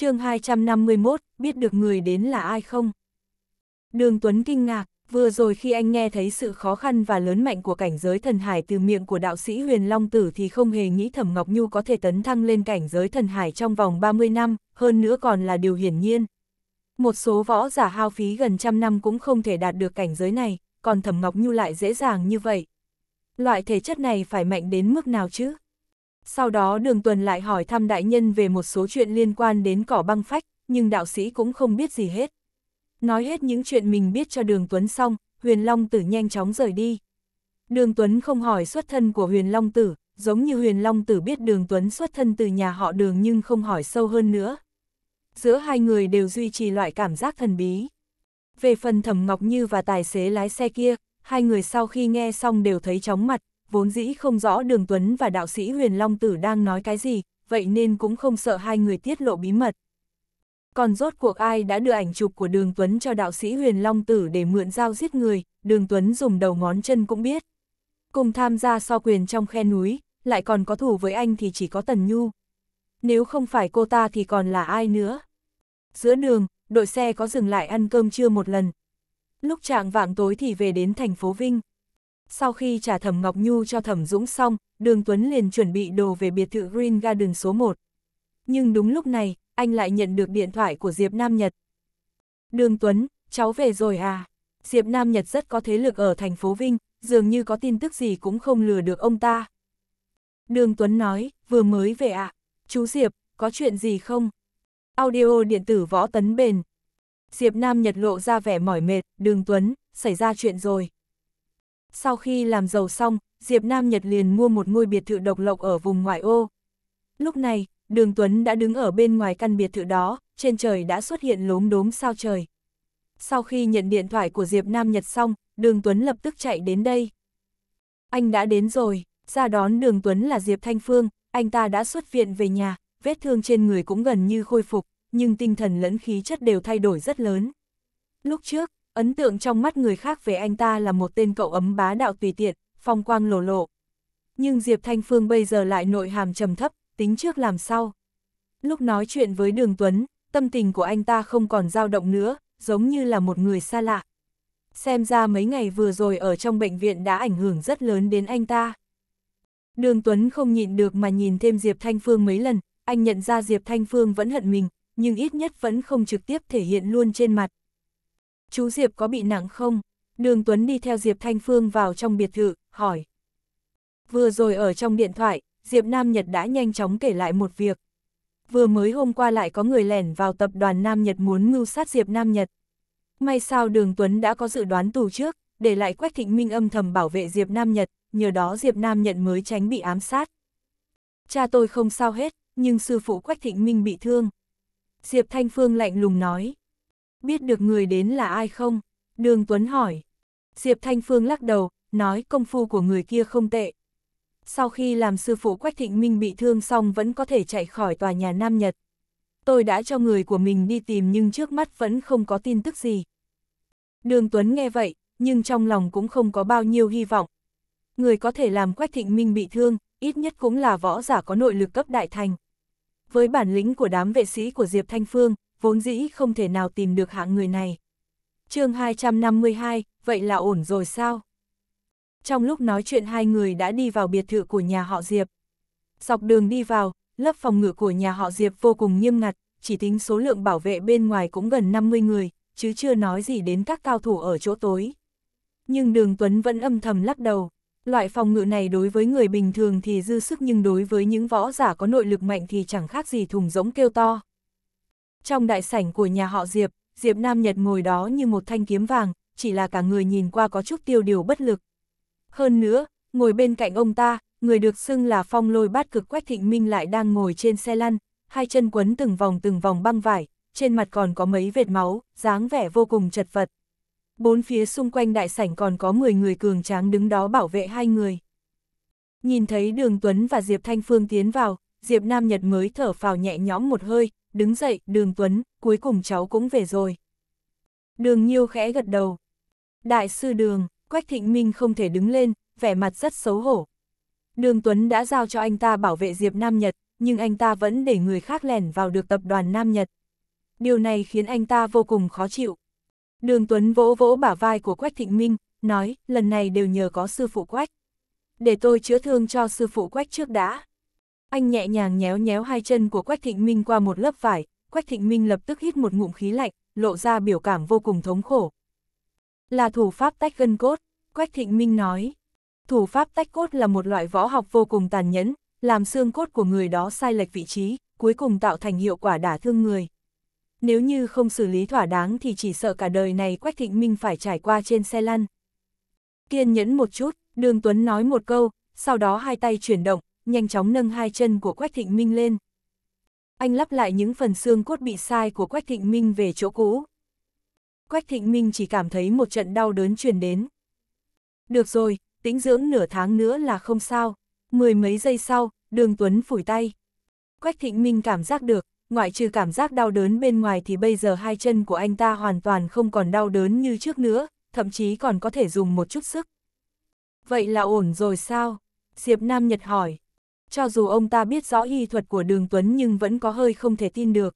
chương 251, biết được người đến là ai không? Đường Tuấn kinh ngạc, vừa rồi khi anh nghe thấy sự khó khăn và lớn mạnh của cảnh giới thần hải từ miệng của đạo sĩ Huyền Long Tử thì không hề nghĩ Thẩm Ngọc Nhu có thể tấn thăng lên cảnh giới thần hải trong vòng 30 năm, hơn nữa còn là điều hiển nhiên. Một số võ giả hao phí gần trăm năm cũng không thể đạt được cảnh giới này, còn Thẩm Ngọc Nhu lại dễ dàng như vậy. Loại thể chất này phải mạnh đến mức nào chứ? Sau đó đường tuần lại hỏi thăm đại nhân về một số chuyện liên quan đến cỏ băng phách, nhưng đạo sĩ cũng không biết gì hết. Nói hết những chuyện mình biết cho đường tuấn xong, huyền long tử nhanh chóng rời đi. Đường tuấn không hỏi xuất thân của huyền long tử, giống như huyền long tử biết đường tuấn xuất thân từ nhà họ đường nhưng không hỏi sâu hơn nữa. Giữa hai người đều duy trì loại cảm giác thần bí. Về phần thẩm Ngọc Như và tài xế lái xe kia, hai người sau khi nghe xong đều thấy chóng mặt, vốn dĩ không rõ Đường Tuấn và đạo sĩ Huyền Long Tử đang nói cái gì, vậy nên cũng không sợ hai người tiết lộ bí mật. Còn rốt cuộc ai đã đưa ảnh chụp của Đường Tuấn cho đạo sĩ Huyền Long Tử để mượn dao giết người, Đường Tuấn dùng đầu ngón chân cũng biết. Cùng tham gia so quyền trong khe núi, lại còn có thủ với anh thì chỉ có Tần Nhu. Nếu không phải cô ta thì còn là ai nữa? Giữa đường, đội xe có dừng lại ăn cơm trưa một lần. Lúc trạng vạng tối thì về đến thành phố Vinh. Sau khi trả thẩm Ngọc Nhu cho thẩm Dũng xong, đường Tuấn liền chuẩn bị đồ về biệt thự Green Garden số 1. Nhưng đúng lúc này, anh lại nhận được điện thoại của Diệp Nam Nhật. Đường Tuấn, cháu về rồi à? Diệp Nam Nhật rất có thế lực ở thành phố Vinh, dường như có tin tức gì cũng không lừa được ông ta. Đường Tuấn nói, vừa mới về ạ. À? Chú Diệp, có chuyện gì không? Audio điện tử võ tấn bền. Diệp Nam Nhật lộ ra vẻ mỏi mệt, đường Tuấn, xảy ra chuyện rồi. Sau khi làm giàu xong, Diệp Nam Nhật liền mua một ngôi biệt thự độc lộc ở vùng ngoại ô. Lúc này, Đường Tuấn đã đứng ở bên ngoài căn biệt thự đó, trên trời đã xuất hiện lốm đốm sao trời. Sau khi nhận điện thoại của Diệp Nam Nhật xong, Đường Tuấn lập tức chạy đến đây. Anh đã đến rồi, ra đón Đường Tuấn là Diệp Thanh Phương, anh ta đã xuất viện về nhà, vết thương trên người cũng gần như khôi phục, nhưng tinh thần lẫn khí chất đều thay đổi rất lớn. Lúc trước, ấn tượng trong mắt người khác về anh ta là một tên cậu ấm bá đạo tùy tiện, phong quang lổ lộ. Nhưng Diệp Thanh Phương bây giờ lại nội hàm trầm thấp, tính trước làm sau. Lúc nói chuyện với Đường Tuấn, tâm tình của anh ta không còn dao động nữa, giống như là một người xa lạ. Xem ra mấy ngày vừa rồi ở trong bệnh viện đã ảnh hưởng rất lớn đến anh ta. Đường Tuấn không nhịn được mà nhìn thêm Diệp Thanh Phương mấy lần, anh nhận ra Diệp Thanh Phương vẫn hận mình, nhưng ít nhất vẫn không trực tiếp thể hiện luôn trên mặt chú Diệp có bị nặng không? Đường Tuấn đi theo Diệp Thanh Phương vào trong biệt thự, hỏi. Vừa rồi ở trong điện thoại, Diệp Nam Nhật đã nhanh chóng kể lại một việc. Vừa mới hôm qua lại có người lẻn vào tập đoàn Nam Nhật muốn mưu sát Diệp Nam Nhật. May sao Đường Tuấn đã có dự đoán tù trước, để lại Quách Thịnh Minh âm thầm bảo vệ Diệp Nam Nhật, nhờ đó Diệp Nam Nhật mới tránh bị ám sát. Cha tôi không sao hết, nhưng sư phụ Quách Thịnh Minh bị thương. Diệp Thanh Phương lạnh lùng nói, Biết được người đến là ai không? Đường Tuấn hỏi. Diệp Thanh Phương lắc đầu, nói công phu của người kia không tệ. Sau khi làm sư phụ Quách Thịnh Minh bị thương xong vẫn có thể chạy khỏi tòa nhà Nam Nhật. Tôi đã cho người của mình đi tìm nhưng trước mắt vẫn không có tin tức gì. Đường Tuấn nghe vậy, nhưng trong lòng cũng không có bao nhiêu hy vọng. Người có thể làm Quách Thịnh Minh bị thương, ít nhất cũng là võ giả có nội lực cấp đại thành. Với bản lĩnh của đám vệ sĩ của Diệp Thanh Phương, vốn dĩ không thể nào tìm được hạng người này. chương 252, vậy là ổn rồi sao? Trong lúc nói chuyện hai người đã đi vào biệt thự của nhà họ Diệp. Dọc đường đi vào, lớp phòng ngự của nhà họ Diệp vô cùng nghiêm ngặt, chỉ tính số lượng bảo vệ bên ngoài cũng gần 50 người, chứ chưa nói gì đến các cao thủ ở chỗ tối. Nhưng đường Tuấn vẫn âm thầm lắc đầu. Loại phòng ngự này đối với người bình thường thì dư sức nhưng đối với những võ giả có nội lực mạnh thì chẳng khác gì thùng rỗng kêu to. Trong đại sảnh của nhà họ Diệp, Diệp Nam Nhật ngồi đó như một thanh kiếm vàng, chỉ là cả người nhìn qua có chút tiêu điều bất lực. Hơn nữa, ngồi bên cạnh ông ta, người được xưng là phong lôi bát cực Quách Thịnh Minh lại đang ngồi trên xe lăn, hai chân quấn từng vòng từng vòng băng vải, trên mặt còn có mấy vệt máu, dáng vẻ vô cùng chật vật. Bốn phía xung quanh đại sảnh còn có 10 người cường tráng đứng đó bảo vệ hai người. Nhìn thấy Đường Tuấn và Diệp Thanh Phương tiến vào, Diệp Nam Nhật mới thở phào nhẹ nhõm một hơi, đứng dậy, đường Tuấn, cuối cùng cháu cũng về rồi. Đường Nhiêu khẽ gật đầu. Đại sư đường, Quách Thịnh Minh không thể đứng lên, vẻ mặt rất xấu hổ. Đường Tuấn đã giao cho anh ta bảo vệ Diệp Nam Nhật, nhưng anh ta vẫn để người khác lẻn vào được tập đoàn Nam Nhật. Điều này khiến anh ta vô cùng khó chịu. Đường Tuấn vỗ vỗ bả vai của Quách Thịnh Minh, nói, lần này đều nhờ có sư phụ Quách. Để tôi chữa thương cho sư phụ Quách trước đã. Anh nhẹ nhàng nhéo nhéo hai chân của Quách Thịnh Minh qua một lớp vải, Quách Thịnh Minh lập tức hít một ngụm khí lạnh, lộ ra biểu cảm vô cùng thống khổ. Là thủ pháp tách gân cốt, Quách Thịnh Minh nói. Thủ pháp tách cốt là một loại võ học vô cùng tàn nhẫn, làm xương cốt của người đó sai lệch vị trí, cuối cùng tạo thành hiệu quả đả thương người. Nếu như không xử lý thỏa đáng thì chỉ sợ cả đời này Quách Thịnh Minh phải trải qua trên xe lăn. Kiên nhẫn một chút, Đường Tuấn nói một câu, sau đó hai tay chuyển động, nhanh chóng nâng hai chân của Quách Thịnh Minh lên. Anh lắp lại những phần xương cốt bị sai của Quách Thịnh Minh về chỗ cũ. Quách Thịnh Minh chỉ cảm thấy một trận đau đớn truyền đến. Được rồi, tĩnh dưỡng nửa tháng nữa là không sao. Mười mấy giây sau, Đường Tuấn phủi tay. Quách Thịnh Minh cảm giác được, ngoại trừ cảm giác đau đớn bên ngoài thì bây giờ hai chân của anh ta hoàn toàn không còn đau đớn như trước nữa, thậm chí còn có thể dùng một chút sức. Vậy là ổn rồi sao? Diệp Nam Nhật hỏi cho dù ông ta biết rõ y thuật của đường Tuấn nhưng vẫn có hơi không thể tin được.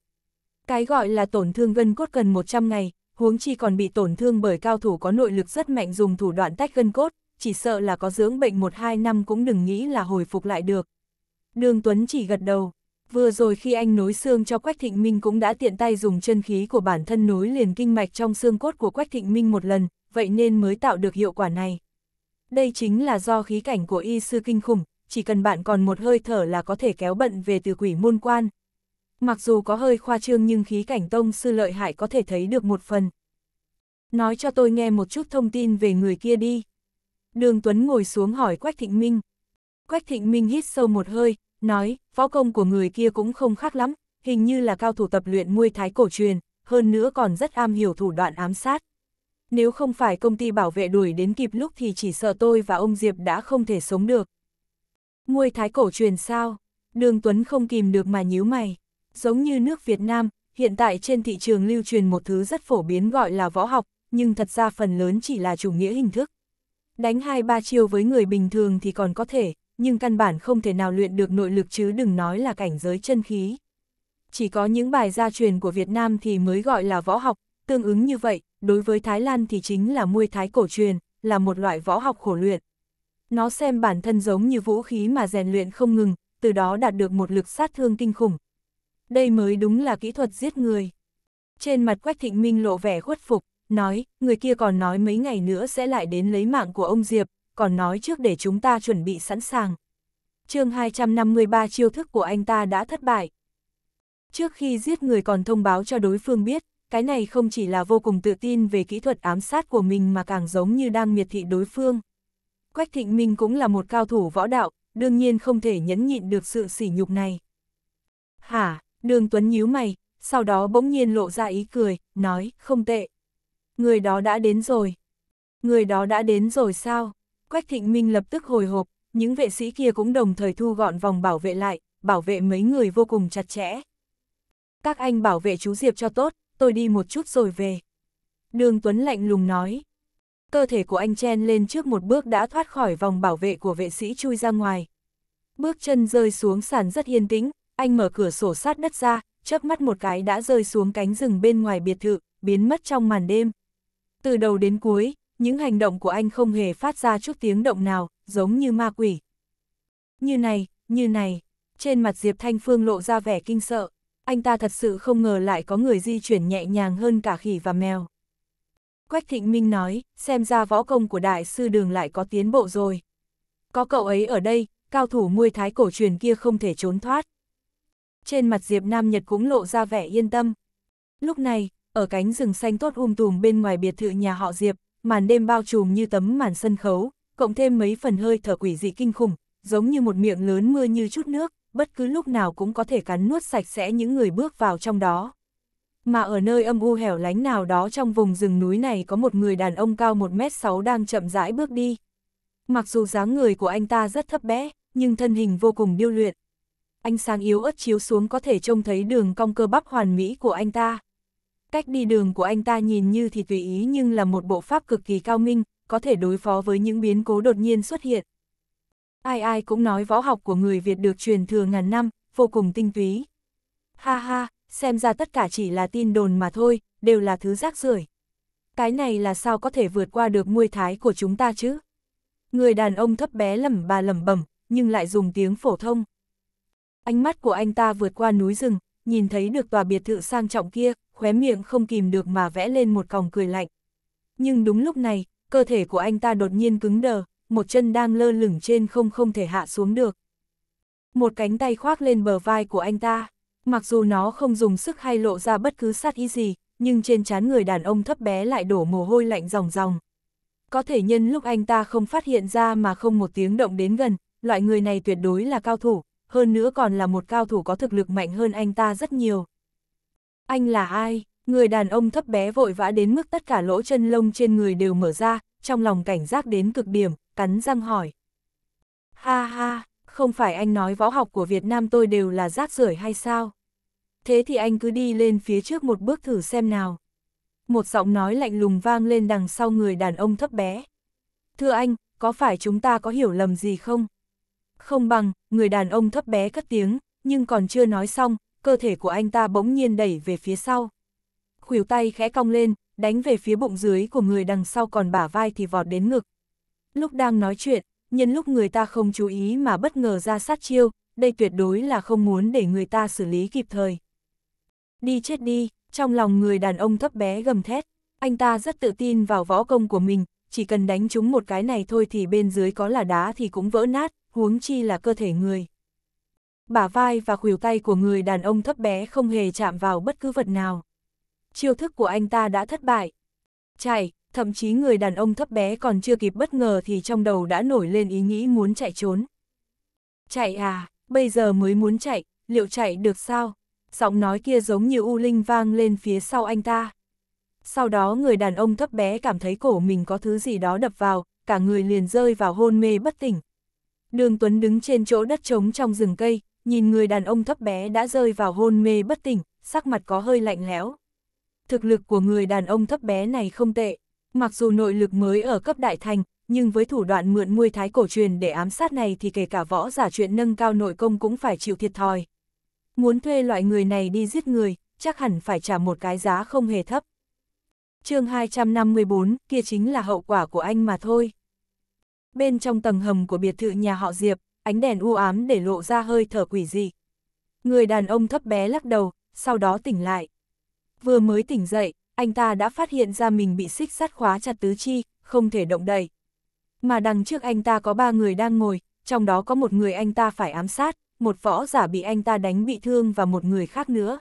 Cái gọi là tổn thương gân cốt cần 100 ngày, huống chi còn bị tổn thương bởi cao thủ có nội lực rất mạnh dùng thủ đoạn tách gân cốt, chỉ sợ là có dưỡng bệnh 1-2 năm cũng đừng nghĩ là hồi phục lại được. Đường Tuấn chỉ gật đầu, vừa rồi khi anh nối xương cho Quách Thịnh Minh cũng đã tiện tay dùng chân khí của bản thân nối liền kinh mạch trong xương cốt của Quách Thịnh Minh một lần, vậy nên mới tạo được hiệu quả này. Đây chính là do khí cảnh của y sư kinh khủng, chỉ cần bạn còn một hơi thở là có thể kéo bận về từ quỷ môn quan. Mặc dù có hơi khoa trương nhưng khí cảnh tông sư lợi hại có thể thấy được một phần. Nói cho tôi nghe một chút thông tin về người kia đi. Đường Tuấn ngồi xuống hỏi Quách Thịnh Minh. Quách Thịnh Minh hít sâu một hơi, nói, võ công của người kia cũng không khác lắm, hình như là cao thủ tập luyện muay thái cổ truyền, hơn nữa còn rất am hiểu thủ đoạn ám sát. Nếu không phải công ty bảo vệ đuổi đến kịp lúc thì chỉ sợ tôi và ông Diệp đã không thể sống được. Nguôi thái cổ truyền sao? Đường Tuấn không kìm được mà nhíu mày. Giống như nước Việt Nam, hiện tại trên thị trường lưu truyền một thứ rất phổ biến gọi là võ học, nhưng thật ra phần lớn chỉ là chủ nghĩa hình thức. Đánh hai ba chiêu với người bình thường thì còn có thể, nhưng căn bản không thể nào luyện được nội lực chứ đừng nói là cảnh giới chân khí. Chỉ có những bài gia truyền của Việt Nam thì mới gọi là võ học, tương ứng như vậy, đối với Thái Lan thì chính là muôi thái cổ truyền, là một loại võ học khổ luyện, nó xem bản thân giống như vũ khí mà rèn luyện không ngừng, từ đó đạt được một lực sát thương kinh khủng. Đây mới đúng là kỹ thuật giết người. Trên mặt Quách Thịnh Minh lộ vẻ khuất phục, nói, người kia còn nói mấy ngày nữa sẽ lại đến lấy mạng của ông Diệp, còn nói trước để chúng ta chuẩn bị sẵn sàng. chương 253 chiêu thức của anh ta đã thất bại. Trước khi giết người còn thông báo cho đối phương biết, cái này không chỉ là vô cùng tự tin về kỹ thuật ám sát của mình mà càng giống như đang miệt thị đối phương. Quách Thịnh Minh cũng là một cao thủ võ đạo, đương nhiên không thể nhẫn nhịn được sự sỉ nhục này. Hả, đường Tuấn nhíu mày, sau đó bỗng nhiên lộ ra ý cười, nói, không tệ. Người đó đã đến rồi. Người đó đã đến rồi sao? Quách Thịnh Minh lập tức hồi hộp, những vệ sĩ kia cũng đồng thời thu gọn vòng bảo vệ lại, bảo vệ mấy người vô cùng chặt chẽ. Các anh bảo vệ chú Diệp cho tốt, tôi đi một chút rồi về. Đường Tuấn lạnh lùng nói cơ thể của anh chen lên trước một bước đã thoát khỏi vòng bảo vệ của vệ sĩ chui ra ngoài. Bước chân rơi xuống sàn rất yên tĩnh, anh mở cửa sổ sát đất ra, chớp mắt một cái đã rơi xuống cánh rừng bên ngoài biệt thự, biến mất trong màn đêm. Từ đầu đến cuối, những hành động của anh không hề phát ra chút tiếng động nào, giống như ma quỷ. Như này, như này, trên mặt Diệp Thanh Phương lộ ra vẻ kinh sợ, anh ta thật sự không ngờ lại có người di chuyển nhẹ nhàng hơn cả khỉ và mèo. Quách Thịnh Minh nói, xem ra võ công của đại sư đường lại có tiến bộ rồi. Có cậu ấy ở đây, cao thủ muôi thái cổ truyền kia không thể trốn thoát. Trên mặt Diệp Nam Nhật cũng lộ ra vẻ yên tâm. Lúc này, ở cánh rừng xanh tốt um tùm bên ngoài biệt thự nhà họ Diệp, màn đêm bao trùm như tấm màn sân khấu, cộng thêm mấy phần hơi thở quỷ dị kinh khủng, giống như một miệng lớn mưa như chút nước, bất cứ lúc nào cũng có thể cắn nuốt sạch sẽ những người bước vào trong đó mà ở nơi âm u hẻo lánh nào đó trong vùng rừng núi này có một người đàn ông cao 1m6 đang chậm rãi bước đi. Mặc dù dáng người của anh ta rất thấp bé, nhưng thân hình vô cùng điêu luyện. Ánh sáng yếu ớt chiếu xuống có thể trông thấy đường cong cơ bắp hoàn mỹ của anh ta. Cách đi đường của anh ta nhìn như thì tùy ý nhưng là một bộ pháp cực kỳ cao minh, có thể đối phó với những biến cố đột nhiên xuất hiện. Ai ai cũng nói võ học của người Việt được truyền thừa ngàn năm, vô cùng tinh túy. Ha ha, xem ra tất cả chỉ là tin đồn mà thôi, đều là thứ rác rưởi. Cái này là sao có thể vượt qua được nguôi thái của chúng ta chứ? Người đàn ông thấp bé lẩm bà lẩm bẩm, nhưng lại dùng tiếng phổ thông. Ánh mắt của anh ta vượt qua núi rừng, nhìn thấy được tòa biệt thự sang trọng kia, khóe miệng không kìm được mà vẽ lên một còng cười lạnh. Nhưng đúng lúc này, cơ thể của anh ta đột nhiên cứng đờ, một chân đang lơ lửng trên không không thể hạ xuống được. Một cánh tay khoác lên bờ vai của anh ta. Mặc dù nó không dùng sức hay lộ ra bất cứ sát ý gì, nhưng trên trán người đàn ông thấp bé lại đổ mồ hôi lạnh ròng ròng. Có thể nhân lúc anh ta không phát hiện ra mà không một tiếng động đến gần, loại người này tuyệt đối là cao thủ, hơn nữa còn là một cao thủ có thực lực mạnh hơn anh ta rất nhiều. Anh là ai? Người đàn ông thấp bé vội vã đến mức tất cả lỗ chân lông trên người đều mở ra, trong lòng cảnh giác đến cực điểm, cắn răng hỏi. Ha ha, không phải anh nói võ học của Việt Nam tôi đều là rác rưởi hay sao? Thế thì anh cứ đi lên phía trước một bước thử xem nào. Một giọng nói lạnh lùng vang lên đằng sau người đàn ông thấp bé. Thưa anh, có phải chúng ta có hiểu lầm gì không? Không bằng, người đàn ông thấp bé cất tiếng, nhưng còn chưa nói xong, cơ thể của anh ta bỗng nhiên đẩy về phía sau. Khuỷu tay khẽ cong lên, đánh về phía bụng dưới của người đằng sau còn bả vai thì vọt đến ngực. Lúc đang nói chuyện, nhân lúc người ta không chú ý mà bất ngờ ra sát chiêu, đây tuyệt đối là không muốn để người ta xử lý kịp thời. Đi chết đi, trong lòng người đàn ông thấp bé gầm thét, anh ta rất tự tin vào võ công của mình, chỉ cần đánh chúng một cái này thôi thì bên dưới có là đá thì cũng vỡ nát, huống chi là cơ thể người. Bả vai và khuỷu tay của người đàn ông thấp bé không hề chạm vào bất cứ vật nào. Chiêu thức của anh ta đã thất bại. Chạy, thậm chí người đàn ông thấp bé còn chưa kịp bất ngờ thì trong đầu đã nổi lên ý nghĩ muốn chạy trốn. Chạy à, bây giờ mới muốn chạy, liệu chạy được sao? Giọng nói kia giống như u linh vang lên phía sau anh ta. Sau đó người đàn ông thấp bé cảm thấy cổ mình có thứ gì đó đập vào, cả người liền rơi vào hôn mê bất tỉnh. Đường Tuấn đứng trên chỗ đất trống trong rừng cây, nhìn người đàn ông thấp bé đã rơi vào hôn mê bất tỉnh, sắc mặt có hơi lạnh lẽo. Thực lực của người đàn ông thấp bé này không tệ, Mặc dù nội lực mới ở cấp đại thành, nhưng với thủ đoạn mượn muôi thái cổ truyền để ám sát này thì kể cả võ giả chuyện nâng cao nội công cũng phải chịu thiệt thòi. Muốn thuê loại người này đi giết người, chắc hẳn phải trả một cái giá không hề thấp. chương 254, kia chính là hậu quả của anh mà thôi. Bên trong tầng hầm của biệt thự nhà họ Diệp, ánh đèn u ám để lộ ra hơi thở quỷ dị. Người đàn ông thấp bé lắc đầu, sau đó tỉnh lại. Vừa mới tỉnh dậy, anh ta đã phát hiện ra mình bị xích sắt khóa chặt tứ chi, không thể động đậy. Mà đằng trước anh ta có ba người đang ngồi, trong đó có một người anh ta phải ám sát, một võ giả bị anh ta đánh bị thương và một người khác nữa.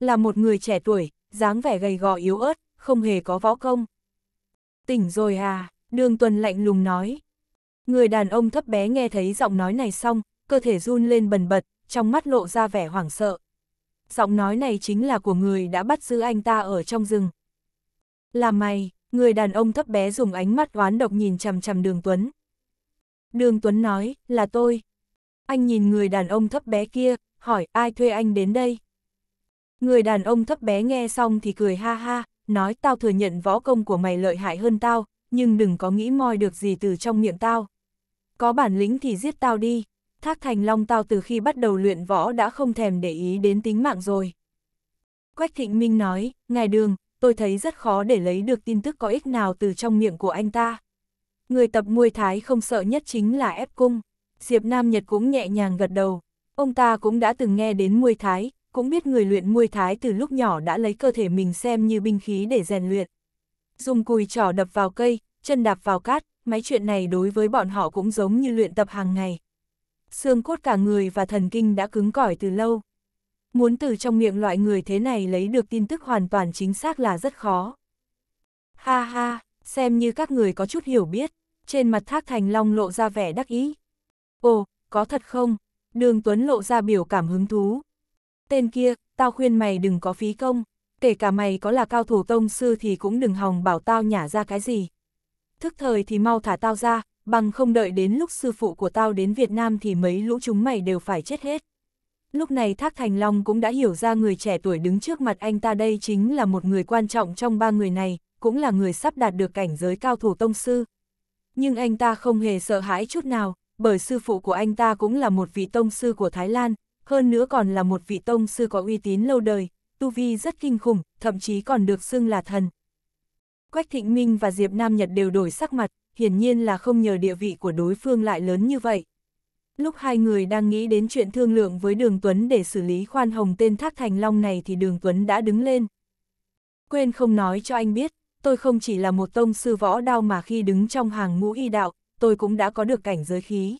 Là một người trẻ tuổi, dáng vẻ gầy gò yếu ớt, không hề có võ công. Tỉnh rồi à, đường tuần lạnh lùng nói. Người đàn ông thấp bé nghe thấy giọng nói này xong, cơ thể run lên bần bật, trong mắt lộ ra vẻ hoảng sợ giọng nói này chính là của người đã bắt giữ anh ta ở trong rừng. Là mày, người đàn ông thấp bé dùng ánh mắt oán độc nhìn chằm chằm đường Tuấn. Đường Tuấn nói, là tôi. Anh nhìn người đàn ông thấp bé kia, hỏi ai thuê anh đến đây. Người đàn ông thấp bé nghe xong thì cười ha ha, nói tao thừa nhận võ công của mày lợi hại hơn tao, nhưng đừng có nghĩ moi được gì từ trong miệng tao. Có bản lĩnh thì giết tao đi. Thác Thành Long tao từ khi bắt đầu luyện võ đã không thèm để ý đến tính mạng rồi. Quách Thịnh Minh nói, ngài đường, tôi thấy rất khó để lấy được tin tức có ích nào từ trong miệng của anh ta. Người tập Muôi thái không sợ nhất chính là ép cung. Diệp Nam Nhật cũng nhẹ nhàng gật đầu. Ông ta cũng đã từng nghe đến Muôi thái, cũng biết người luyện Muôi thái từ lúc nhỏ đã lấy cơ thể mình xem như binh khí để rèn luyện. Dùng cùi trỏ đập vào cây, chân đạp vào cát, mấy chuyện này đối với bọn họ cũng giống như luyện tập hàng ngày xương cốt cả người và thần kinh đã cứng cỏi từ lâu. Muốn từ trong miệng loại người thế này lấy được tin tức hoàn toàn chính xác là rất khó. Ha ha, xem như các người có chút hiểu biết, trên mặt thác thành long lộ ra vẻ đắc ý. Ồ, có thật không? Đường Tuấn lộ ra biểu cảm hứng thú. Tên kia, tao khuyên mày đừng có phí công, kể cả mày có là cao thủ tông sư thì cũng đừng hòng bảo tao nhả ra cái gì. Thức thời thì mau thả tao ra, bằng không đợi đến lúc sư phụ của tao đến Việt Nam thì mấy lũ chúng mày đều phải chết hết. Lúc này Thác Thành Long cũng đã hiểu ra người trẻ tuổi đứng trước mặt anh ta đây chính là một người quan trọng trong ba người này, cũng là người sắp đạt được cảnh giới cao thủ tông sư. Nhưng anh ta không hề sợ hãi chút nào, bởi sư phụ của anh ta cũng là một vị tông sư của Thái Lan, hơn nữa còn là một vị tông sư có uy tín lâu đời, tu vi rất kinh khủng, thậm chí còn được xưng là thần. Quách Thịnh Minh và Diệp Nam Nhật đều đổi sắc mặt, hiển nhiên là không nhờ địa vị của đối phương lại lớn như vậy. Lúc hai người đang nghĩ đến chuyện thương lượng với Đường Tuấn để xử lý khoan hồng tên Thác Thành Long này thì Đường Tuấn đã đứng lên. Quên không nói cho anh biết, tôi không chỉ là một tông sư võ đao mà khi đứng trong hàng ngũ y đạo, tôi cũng đã có được cảnh giới khí.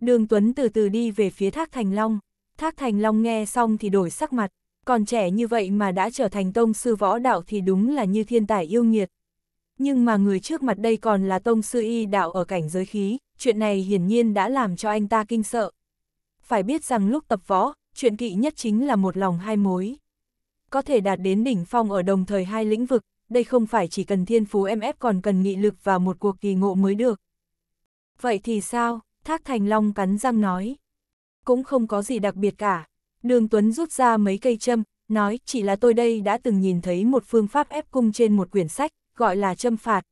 Đường Tuấn từ từ đi về phía Thác Thành Long. Thác Thành Long nghe xong thì đổi sắc mặt, còn trẻ như vậy mà đã trở thành tông sư võ đạo thì đúng là như thiên tài yêu nghiệt nhưng mà người trước mặt đây còn là tông sư y đạo ở cảnh giới khí, chuyện này hiển nhiên đã làm cho anh ta kinh sợ. Phải biết rằng lúc tập võ, chuyện kỵ nhất chính là một lòng hai mối. Có thể đạt đến đỉnh phong ở đồng thời hai lĩnh vực, đây không phải chỉ cần thiên phú em ép còn cần nghị lực và một cuộc kỳ ngộ mới được. Vậy thì sao? Thác Thành Long cắn răng nói. Cũng không có gì đặc biệt cả. Đường Tuấn rút ra mấy cây châm, nói chỉ là tôi đây đã từng nhìn thấy một phương pháp ép cung trên một quyển sách, gọi là châm phạt.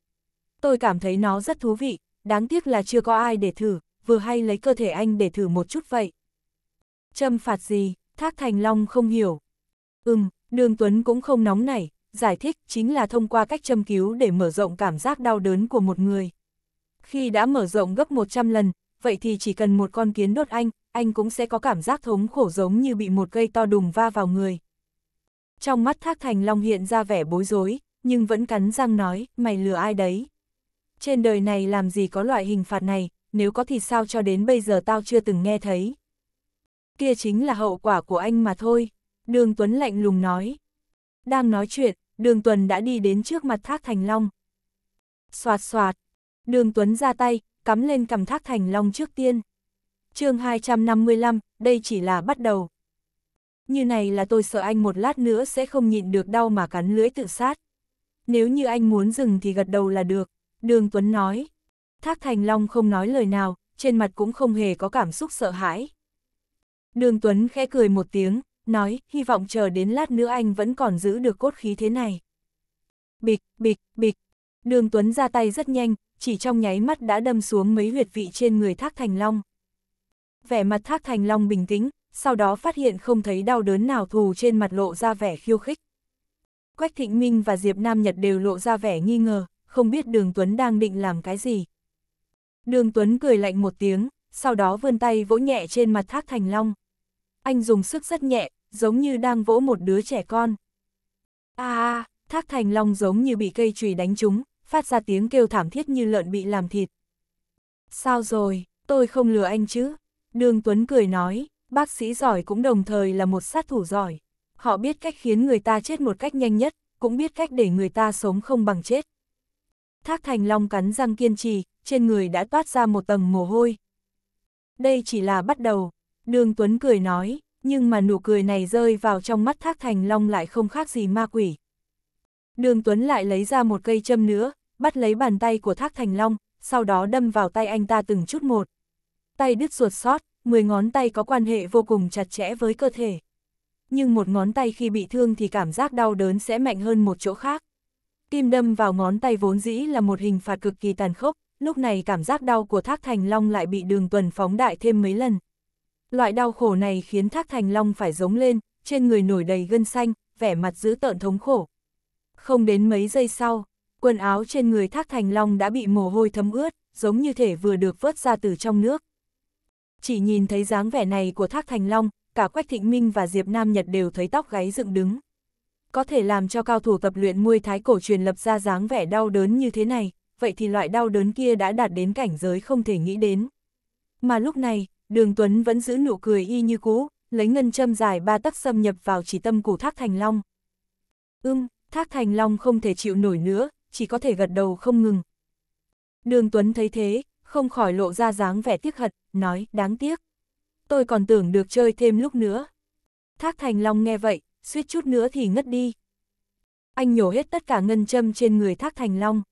Tôi cảm thấy nó rất thú vị, đáng tiếc là chưa có ai để thử, vừa hay lấy cơ thể anh để thử một chút vậy. Châm phạt gì, Thác Thành Long không hiểu. Ừm, Đường Tuấn cũng không nóng nảy, giải thích chính là thông qua cách châm cứu để mở rộng cảm giác đau đớn của một người. Khi đã mở rộng gấp 100 lần, vậy thì chỉ cần một con kiến đốt anh, anh cũng sẽ có cảm giác thống khổ giống như bị một cây to đùng va vào người. Trong mắt Thác Thành Long hiện ra vẻ bối rối, nhưng vẫn cắn răng nói, mày lừa ai đấy. Trên đời này làm gì có loại hình phạt này, nếu có thì sao cho đến bây giờ tao chưa từng nghe thấy. Kia chính là hậu quả của anh mà thôi, Đường Tuấn lạnh lùng nói. Đang nói chuyện, Đường tuấn đã đi đến trước mặt Thác Thành Long. Xoạt xoạt, Đường Tuấn ra tay, cắm lên cầm Thác Thành Long trước tiên. chương 255, đây chỉ là bắt đầu. Như này là tôi sợ anh một lát nữa sẽ không nhịn được đau mà cắn lưỡi tự sát nếu như anh muốn dừng thì gật đầu là được, Đường Tuấn nói. Thác Thành Long không nói lời nào, trên mặt cũng không hề có cảm xúc sợ hãi. Đường Tuấn khẽ cười một tiếng, nói, hy vọng chờ đến lát nữa anh vẫn còn giữ được cốt khí thế này. Bịch, bịch, bịch, đường Tuấn ra tay rất nhanh, chỉ trong nháy mắt đã đâm xuống mấy huyệt vị trên người Thác Thành Long. Vẻ mặt Thác Thành Long bình tĩnh, sau đó phát hiện không thấy đau đớn nào thù trên mặt lộ ra vẻ khiêu khích. Quách Thịnh Minh và Diệp Nam Nhật đều lộ ra vẻ nghi ngờ, không biết Đường Tuấn đang định làm cái gì. Đường Tuấn cười lạnh một tiếng, sau đó vươn tay vỗ nhẹ trên mặt thác thành long. Anh dùng sức rất nhẹ, giống như đang vỗ một đứa trẻ con. À, thác thành long giống như bị cây chùy đánh trúng, phát ra tiếng kêu thảm thiết như lợn bị làm thịt. Sao rồi, tôi không lừa anh chứ? Đường Tuấn cười nói, bác sĩ giỏi cũng đồng thời là một sát thủ giỏi họ biết cách khiến người ta chết một cách nhanh nhất, cũng biết cách để người ta sống không bằng chết. Thác Thành Long cắn răng kiên trì, trên người đã toát ra một tầng mồ hôi. Đây chỉ là bắt đầu, Đường Tuấn cười nói, nhưng mà nụ cười này rơi vào trong mắt Thác Thành Long lại không khác gì ma quỷ. Đường Tuấn lại lấy ra một cây châm nữa, bắt lấy bàn tay của Thác Thành Long, sau đó đâm vào tay anh ta từng chút một. Tay đứt ruột sót, 10 ngón tay có quan hệ vô cùng chặt chẽ với cơ thể nhưng một ngón tay khi bị thương thì cảm giác đau đớn sẽ mạnh hơn một chỗ khác. Kim đâm vào ngón tay vốn dĩ là một hình phạt cực kỳ tàn khốc, lúc này cảm giác đau của Thác Thành Long lại bị đường tuần phóng đại thêm mấy lần. Loại đau khổ này khiến Thác Thành Long phải giống lên, trên người nổi đầy gân xanh, vẻ mặt giữ tợn thống khổ. Không đến mấy giây sau, quần áo trên người Thác Thành Long đã bị mồ hôi thấm ướt, giống như thể vừa được vớt ra từ trong nước. Chỉ nhìn thấy dáng vẻ này của Thác Thành Long, cả Quách Thịnh Minh và Diệp Nam Nhật đều thấy tóc gáy dựng đứng. Có thể làm cho cao thủ tập luyện muôi thái cổ truyền lập ra dáng vẻ đau đớn như thế này, vậy thì loại đau đớn kia đã đạt đến cảnh giới không thể nghĩ đến. Mà lúc này, Đường Tuấn vẫn giữ nụ cười y như cũ, lấy ngân châm dài ba tấc xâm nhập vào chỉ tâm của Thác Thành Long. Ưm, Thác Thành Long không thể chịu nổi nữa, chỉ có thể gật đầu không ngừng. Đường Tuấn thấy thế, không khỏi lộ ra dáng vẻ tiếc hận, nói, đáng tiếc tôi còn tưởng được chơi thêm lúc nữa. Thác Thành Long nghe vậy, suýt chút nữa thì ngất đi. Anh nhổ hết tất cả ngân châm trên người Thác Thành Long.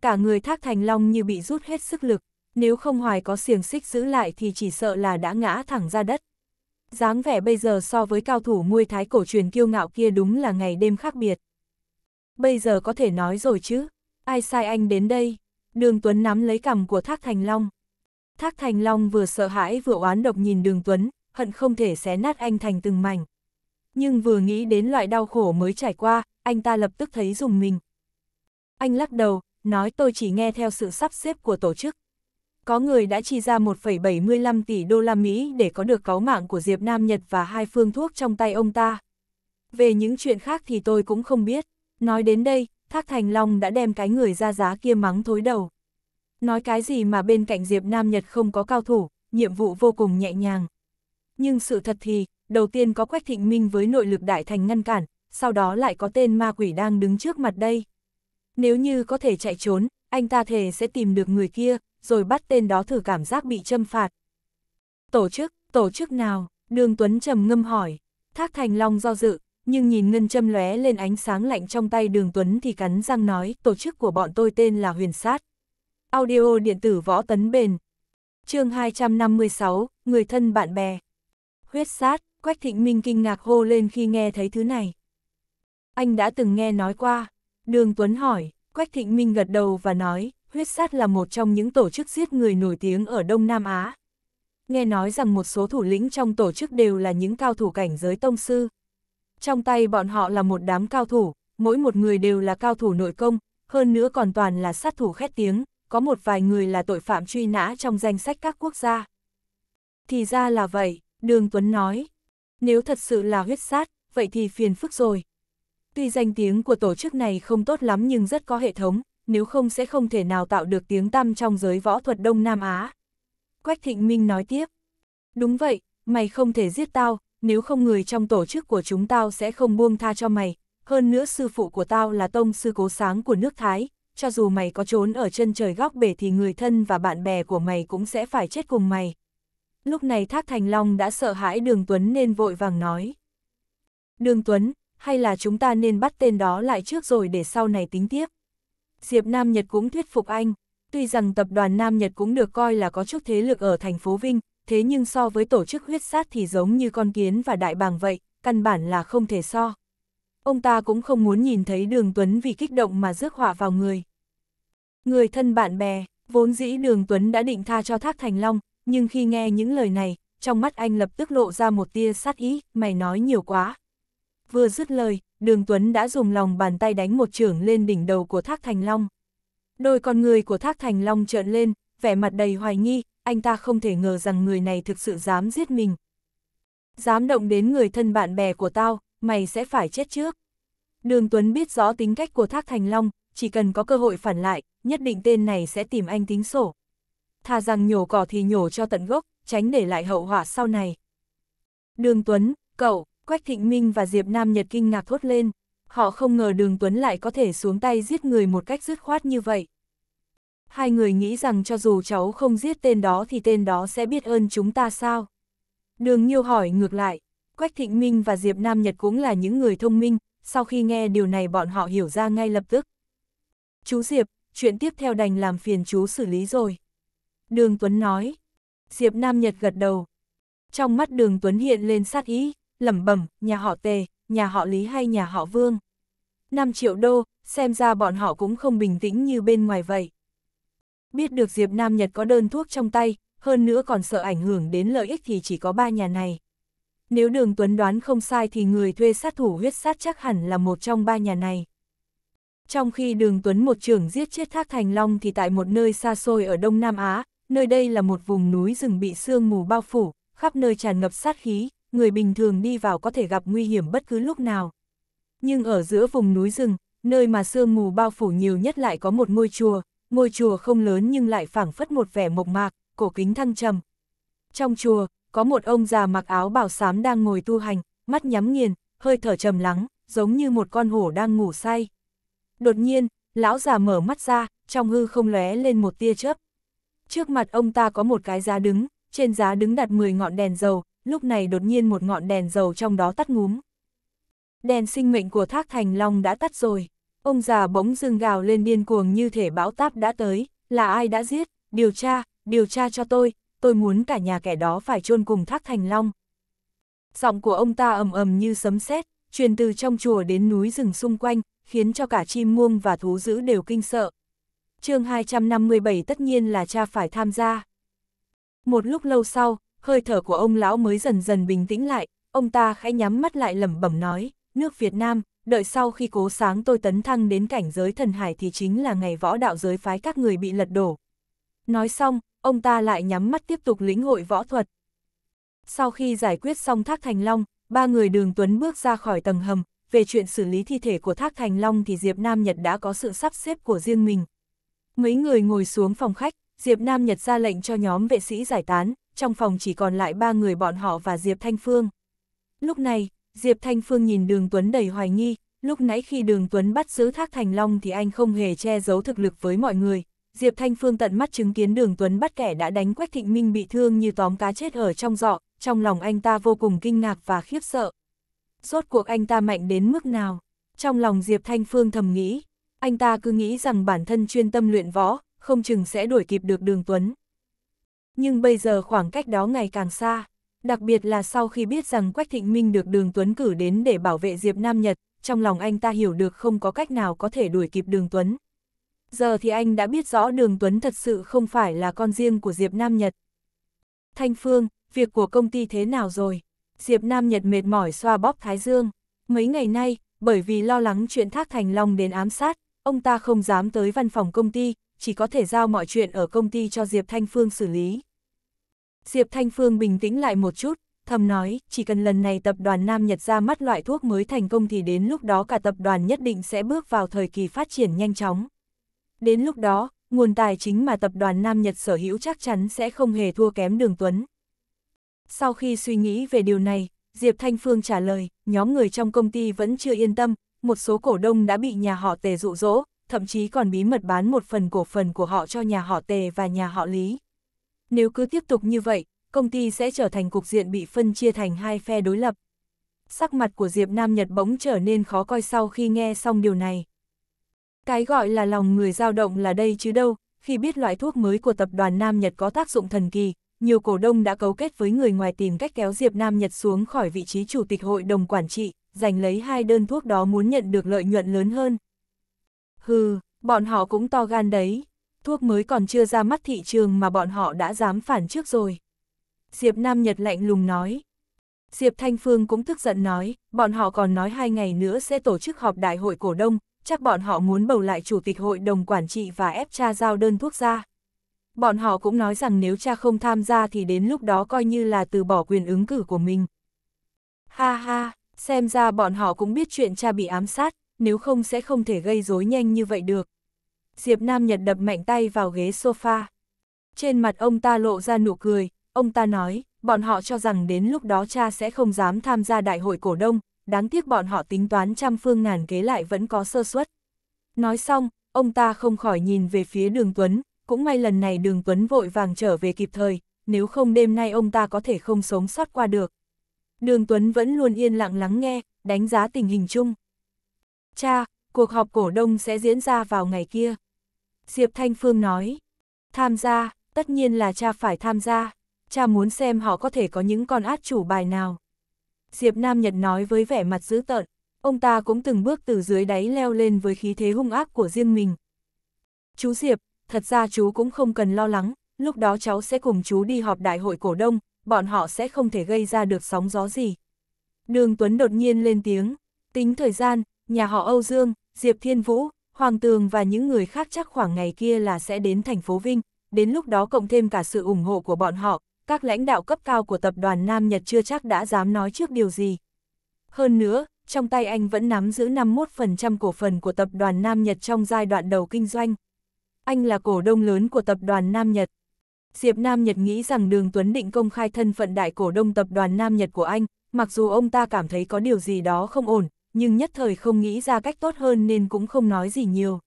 Cả người Thác Thành Long như bị rút hết sức lực, nếu không hoài có xiềng xích giữ lại thì chỉ sợ là đã ngã thẳng ra đất. dáng vẻ bây giờ so với cao thủ muôi thái cổ truyền kiêu ngạo kia đúng là ngày đêm khác biệt. Bây giờ có thể nói rồi chứ, ai sai anh đến đây? Đường Tuấn nắm lấy cằm của Thác Thành Long. Thác Thành Long vừa sợ hãi vừa oán độc nhìn đường Tuấn, hận không thể xé nát anh thành từng mảnh. Nhưng vừa nghĩ đến loại đau khổ mới trải qua, anh ta lập tức thấy dùng mình. Anh lắc đầu, nói tôi chỉ nghe theo sự sắp xếp của tổ chức. Có người đã chi ra 1,75 tỷ đô la Mỹ để có được cáu mạng của Diệp Nam Nhật và hai phương thuốc trong tay ông ta. Về những chuyện khác thì tôi cũng không biết. Nói đến đây, Thác Thành Long đã đem cái người ra giá kia mắng thối đầu. Nói cái gì mà bên cạnh Diệp Nam Nhật không có cao thủ, nhiệm vụ vô cùng nhẹ nhàng. Nhưng sự thật thì, đầu tiên có Quách Thịnh Minh với nội lực đại thành ngăn cản, sau đó lại có tên ma quỷ đang đứng trước mặt đây. Nếu như có thể chạy trốn, anh ta thề sẽ tìm được người kia, rồi bắt tên đó thử cảm giác bị châm phạt. Tổ chức, tổ chức nào? Đường Tuấn trầm ngâm hỏi. Thác Thành Long do dự, nhưng nhìn ngân châm lóe lên ánh sáng lạnh trong tay Đường Tuấn thì cắn răng nói, tổ chức của bọn tôi tên là Huyền Sát. Audio điện tử võ tấn bền. chương 256, người thân bạn bè. Huyết sát, Quách Thịnh Minh kinh ngạc hô lên khi nghe thấy thứ này. Anh đã từng nghe nói qua. Đường Tuấn hỏi, Quách Thịnh Minh gật đầu và nói, huyết sát là một trong những tổ chức giết người nổi tiếng ở Đông Nam Á. Nghe nói rằng một số thủ lĩnh trong tổ chức đều là những cao thủ cảnh giới tông sư. Trong tay bọn họ là một đám cao thủ, mỗi một người đều là cao thủ nội công, hơn nữa còn toàn là sát thủ khét tiếng, có một vài người là tội phạm truy nã trong danh sách các quốc gia. Thì ra là vậy, Đường Tuấn nói. Nếu thật sự là huyết sát, vậy thì phiền phức rồi. Tuy danh tiếng của tổ chức này không tốt lắm nhưng rất có hệ thống, nếu không sẽ không thể nào tạo được tiếng tăm trong giới võ thuật Đông Nam Á. Quách Thịnh Minh nói tiếp. Đúng vậy, mày không thể giết tao, nếu không người trong tổ chức của chúng tao sẽ không buông tha cho mày. Hơn nữa sư phụ của tao là tông sư cố sáng của nước Thái, cho dù mày có trốn ở chân trời góc bể thì người thân và bạn bè của mày cũng sẽ phải chết cùng mày. Lúc này Thác Thành Long đã sợ hãi Đường Tuấn nên vội vàng nói. Đường Tuấn, hay là chúng ta nên bắt tên đó lại trước rồi để sau này tính tiếp. Diệp Nam Nhật cũng thuyết phục anh, tuy rằng tập đoàn Nam Nhật cũng được coi là có chút thế lực ở thành phố Vinh, thế nhưng so với tổ chức huyết sát thì giống như con kiến và đại bàng vậy, căn bản là không thể so ông ta cũng không muốn nhìn thấy đường Tuấn vì kích động mà rước họa vào người. Người thân bạn bè, vốn dĩ đường Tuấn đã định tha cho Thác Thành Long, nhưng khi nghe những lời này, trong mắt anh lập tức lộ ra một tia sát ý, mày nói nhiều quá. Vừa dứt lời, đường Tuấn đã dùng lòng bàn tay đánh một trưởng lên đỉnh đầu của Thác Thành Long. Đôi con người của Thác Thành Long trợn lên, vẻ mặt đầy hoài nghi, anh ta không thể ngờ rằng người này thực sự dám giết mình. Dám động đến người thân bạn bè của tao, mày sẽ phải chết trước. Đường Tuấn biết rõ tính cách của Thác Thành Long, chỉ cần có cơ hội phản lại, nhất định tên này sẽ tìm anh tính sổ. Thà rằng nhổ cỏ thì nhổ cho tận gốc, tránh để lại hậu họa sau này. Đường Tuấn, cậu, Quách Thịnh Minh và Diệp Nam Nhật kinh ngạc thốt lên. Họ không ngờ Đường Tuấn lại có thể xuống tay giết người một cách dứt khoát như vậy. Hai người nghĩ rằng cho dù cháu không giết tên đó thì tên đó sẽ biết ơn chúng ta sao? Đường Nhiêu hỏi ngược lại, Quách Thịnh Minh và Diệp Nam Nhật cũng là những người thông minh, sau khi nghe điều này bọn họ hiểu ra ngay lập tức. Chú Diệp, chuyện tiếp theo đành làm phiền chú xử lý rồi. Đường Tuấn nói. Diệp Nam Nhật gật đầu. Trong mắt đường Tuấn hiện lên sát ý, lẩm bẩm, nhà họ Tề, nhà họ Lý hay nhà họ Vương. 5 triệu đô, xem ra bọn họ cũng không bình tĩnh như bên ngoài vậy. Biết được Diệp Nam Nhật có đơn thuốc trong tay, hơn nữa còn sợ ảnh hưởng đến lợi ích thì chỉ có ba nhà này. Nếu đường tuấn đoán không sai thì người thuê sát thủ huyết sát chắc hẳn là một trong ba nhà này. Trong khi đường tuấn một trưởng giết chết thác thành long thì tại một nơi xa xôi ở Đông Nam Á, nơi đây là một vùng núi rừng bị sương mù bao phủ, khắp nơi tràn ngập sát khí, người bình thường đi vào có thể gặp nguy hiểm bất cứ lúc nào. Nhưng ở giữa vùng núi rừng, nơi mà sương mù bao phủ nhiều nhất lại có một ngôi chùa, ngôi chùa không lớn nhưng lại phảng phất một vẻ mộc mạc, cổ kính thăng trầm. Trong chùa, có một ông già mặc áo bảo xám đang ngồi tu hành, mắt nhắm nghiền, hơi thở trầm lắng, giống như một con hổ đang ngủ say. Đột nhiên, lão già mở mắt ra, trong hư không lóe lên một tia chớp. Trước mặt ông ta có một cái giá đứng, trên giá đứng đặt 10 ngọn đèn dầu, lúc này đột nhiên một ngọn đèn dầu trong đó tắt ngúm. Đèn sinh mệnh của Thác Thành Long đã tắt rồi. Ông già bỗng dưng gào lên điên cuồng như thể bão táp đã tới, là ai đã giết, điều tra, điều tra cho tôi, tôi muốn cả nhà kẻ đó phải chôn cùng thác thành long. Giọng của ông ta ầm ầm như sấm sét, truyền từ trong chùa đến núi rừng xung quanh, khiến cho cả chim muông và thú dữ đều kinh sợ. chương 257 tất nhiên là cha phải tham gia. Một lúc lâu sau, hơi thở của ông lão mới dần dần bình tĩnh lại, ông ta khẽ nhắm mắt lại lẩm bẩm nói, nước Việt Nam, đợi sau khi cố sáng tôi tấn thăng đến cảnh giới thần hải thì chính là ngày võ đạo giới phái các người bị lật đổ. Nói xong, ông ta lại nhắm mắt tiếp tục lĩnh hội võ thuật. Sau khi giải quyết xong Thác Thành Long, ba người đường Tuấn bước ra khỏi tầng hầm, về chuyện xử lý thi thể của Thác Thành Long thì Diệp Nam Nhật đã có sự sắp xếp của riêng mình. Mấy người ngồi xuống phòng khách, Diệp Nam Nhật ra lệnh cho nhóm vệ sĩ giải tán, trong phòng chỉ còn lại ba người bọn họ và Diệp Thanh Phương. Lúc này, Diệp Thanh Phương nhìn đường Tuấn đầy hoài nghi, lúc nãy khi đường Tuấn bắt giữ Thác Thành Long thì anh không hề che giấu thực lực với mọi người, Diệp Thanh Phương tận mắt chứng kiến đường Tuấn bắt kẻ đã đánh Quách Thịnh Minh bị thương như tóm cá chết ở trong giọ, trong lòng anh ta vô cùng kinh ngạc và khiếp sợ. Rốt cuộc anh ta mạnh đến mức nào? Trong lòng Diệp Thanh Phương thầm nghĩ, anh ta cứ nghĩ rằng bản thân chuyên tâm luyện võ, không chừng sẽ đuổi kịp được đường Tuấn. Nhưng bây giờ khoảng cách đó ngày càng xa, đặc biệt là sau khi biết rằng Quách Thịnh Minh được đường Tuấn cử đến để bảo vệ Diệp Nam Nhật, trong lòng anh ta hiểu được không có cách nào có thể đuổi kịp đường Tuấn giờ thì anh đã biết rõ đường Tuấn thật sự không phải là con riêng của Diệp Nam Nhật. Thanh Phương, việc của công ty thế nào rồi? Diệp Nam Nhật mệt mỏi xoa bóp Thái Dương. Mấy ngày nay, bởi vì lo lắng chuyện Thác Thành Long đến ám sát, ông ta không dám tới văn phòng công ty, chỉ có thể giao mọi chuyện ở công ty cho Diệp Thanh Phương xử lý. Diệp Thanh Phương bình tĩnh lại một chút, thầm nói, chỉ cần lần này tập đoàn Nam Nhật ra mắt loại thuốc mới thành công thì đến lúc đó cả tập đoàn nhất định sẽ bước vào thời kỳ phát triển nhanh chóng. Đến lúc đó, nguồn tài chính mà tập đoàn Nam Nhật sở hữu chắc chắn sẽ không hề thua kém Đường Tuấn. Sau khi suy nghĩ về điều này, Diệp Thanh Phương trả lời, nhóm người trong công ty vẫn chưa yên tâm, một số cổ đông đã bị nhà họ Tề dụ dỗ, thậm chí còn bí mật bán một phần cổ phần của họ cho nhà họ Tề và nhà họ Lý. Nếu cứ tiếp tục như vậy, công ty sẽ trở thành cục diện bị phân chia thành hai phe đối lập. Sắc mặt của Diệp Nam Nhật bỗng trở nên khó coi sau khi nghe xong điều này. Cái gọi là lòng người dao động là đây chứ đâu, khi biết loại thuốc mới của tập đoàn Nam Nhật có tác dụng thần kỳ, nhiều cổ đông đã cấu kết với người ngoài tìm cách kéo Diệp Nam Nhật xuống khỏi vị trí chủ tịch hội đồng quản trị, giành lấy hai đơn thuốc đó muốn nhận được lợi nhuận lớn hơn. Hừ, bọn họ cũng to gan đấy, thuốc mới còn chưa ra mắt thị trường mà bọn họ đã dám phản trước rồi. Diệp Nam Nhật lạnh lùng nói. Diệp Thanh Phương cũng tức giận nói, bọn họ còn nói hai ngày nữa sẽ tổ chức họp đại hội cổ đông, chắc bọn họ muốn bầu lại chủ tịch hội đồng quản trị và ép cha giao đơn thuốc ra. Bọn họ cũng nói rằng nếu cha không tham gia thì đến lúc đó coi như là từ bỏ quyền ứng cử của mình. Ha ha, xem ra bọn họ cũng biết chuyện cha bị ám sát, nếu không sẽ không thể gây rối nhanh như vậy được. Diệp Nam Nhật đập mạnh tay vào ghế sofa. Trên mặt ông ta lộ ra nụ cười, ông ta nói, bọn họ cho rằng đến lúc đó cha sẽ không dám tham gia đại hội cổ đông, đáng tiếc bọn họ tính toán trăm phương ngàn kế lại vẫn có sơ suất. Nói xong, ông ta không khỏi nhìn về phía đường Tuấn, cũng may lần này đường Tuấn vội vàng trở về kịp thời, nếu không đêm nay ông ta có thể không sống sót qua được. Đường Tuấn vẫn luôn yên lặng lắng nghe, đánh giá tình hình chung. Cha, cuộc họp cổ đông sẽ diễn ra vào ngày kia. Diệp Thanh Phương nói, tham gia, tất nhiên là cha phải tham gia, cha muốn xem họ có thể có những con át chủ bài nào. Diệp Nam Nhật nói với vẻ mặt dữ tợn, ông ta cũng từng bước từ dưới đáy leo lên với khí thế hung ác của riêng mình. Chú Diệp, thật ra chú cũng không cần lo lắng, lúc đó cháu sẽ cùng chú đi họp đại hội cổ đông, bọn họ sẽ không thể gây ra được sóng gió gì. Đường Tuấn đột nhiên lên tiếng, tính thời gian, nhà họ Âu Dương, Diệp Thiên Vũ, Hoàng Tường và những người khác chắc khoảng ngày kia là sẽ đến thành phố Vinh, đến lúc đó cộng thêm cả sự ủng hộ của bọn họ, các lãnh đạo cấp cao của tập đoàn Nam Nhật chưa chắc đã dám nói trước điều gì. Hơn nữa, trong tay anh vẫn nắm giữ 51% cổ phần của tập đoàn Nam Nhật trong giai đoạn đầu kinh doanh. Anh là cổ đông lớn của tập đoàn Nam Nhật. Diệp Nam Nhật nghĩ rằng Đường Tuấn định công khai thân phận đại cổ đông tập đoàn Nam Nhật của anh, mặc dù ông ta cảm thấy có điều gì đó không ổn, nhưng nhất thời không nghĩ ra cách tốt hơn nên cũng không nói gì nhiều.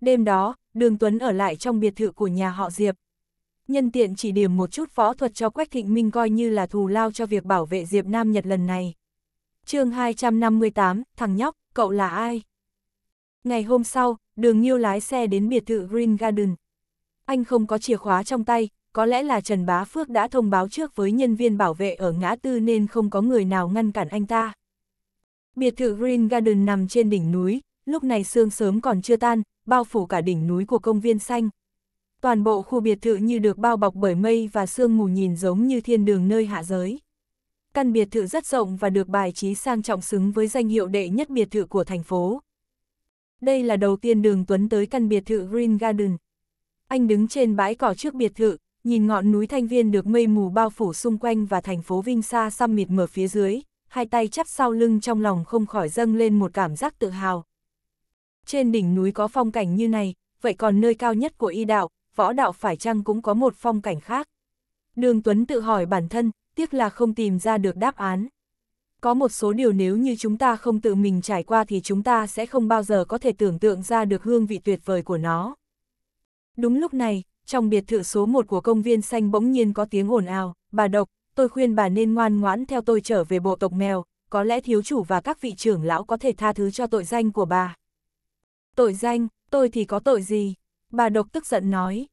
Đêm đó, Đường Tuấn ở lại trong biệt thự của nhà họ Diệp nhân tiện chỉ điểm một chút võ thuật cho Quách Thịnh Minh coi như là thù lao cho việc bảo vệ Diệp Nam Nhật lần này. chương 258, thằng nhóc, cậu là ai? Ngày hôm sau, đường Nhiêu lái xe đến biệt thự Green Garden. Anh không có chìa khóa trong tay, có lẽ là Trần Bá Phước đã thông báo trước với nhân viên bảo vệ ở ngã tư nên không có người nào ngăn cản anh ta. Biệt thự Green Garden nằm trên đỉnh núi, lúc này sương sớm còn chưa tan, bao phủ cả đỉnh núi của công viên xanh, toàn bộ khu biệt thự như được bao bọc bởi mây và sương mù nhìn giống như thiên đường nơi hạ giới. Căn biệt thự rất rộng và được bài trí sang trọng xứng với danh hiệu đệ nhất biệt thự của thành phố. Đây là đầu tiên đường Tuấn tới căn biệt thự Green Garden. Anh đứng trên bãi cỏ trước biệt thự, nhìn ngọn núi thanh viên được mây mù bao phủ xung quanh và thành phố Vinh xa xăm mịt mờ phía dưới, hai tay chắp sau lưng trong lòng không khỏi dâng lên một cảm giác tự hào. Trên đỉnh núi có phong cảnh như này, vậy còn nơi cao nhất của y đạo, võ đạo phải chăng cũng có một phong cảnh khác. Đường Tuấn tự hỏi bản thân, tiếc là không tìm ra được đáp án. Có một số điều nếu như chúng ta không tự mình trải qua thì chúng ta sẽ không bao giờ có thể tưởng tượng ra được hương vị tuyệt vời của nó. Đúng lúc này, trong biệt thự số 1 của công viên xanh bỗng nhiên có tiếng ồn ào, bà độc, tôi khuyên bà nên ngoan ngoãn theo tôi trở về bộ tộc mèo, có lẽ thiếu chủ và các vị trưởng lão có thể tha thứ cho tội danh của bà. Tội danh, tôi thì có tội gì? bà độc tức giận nói.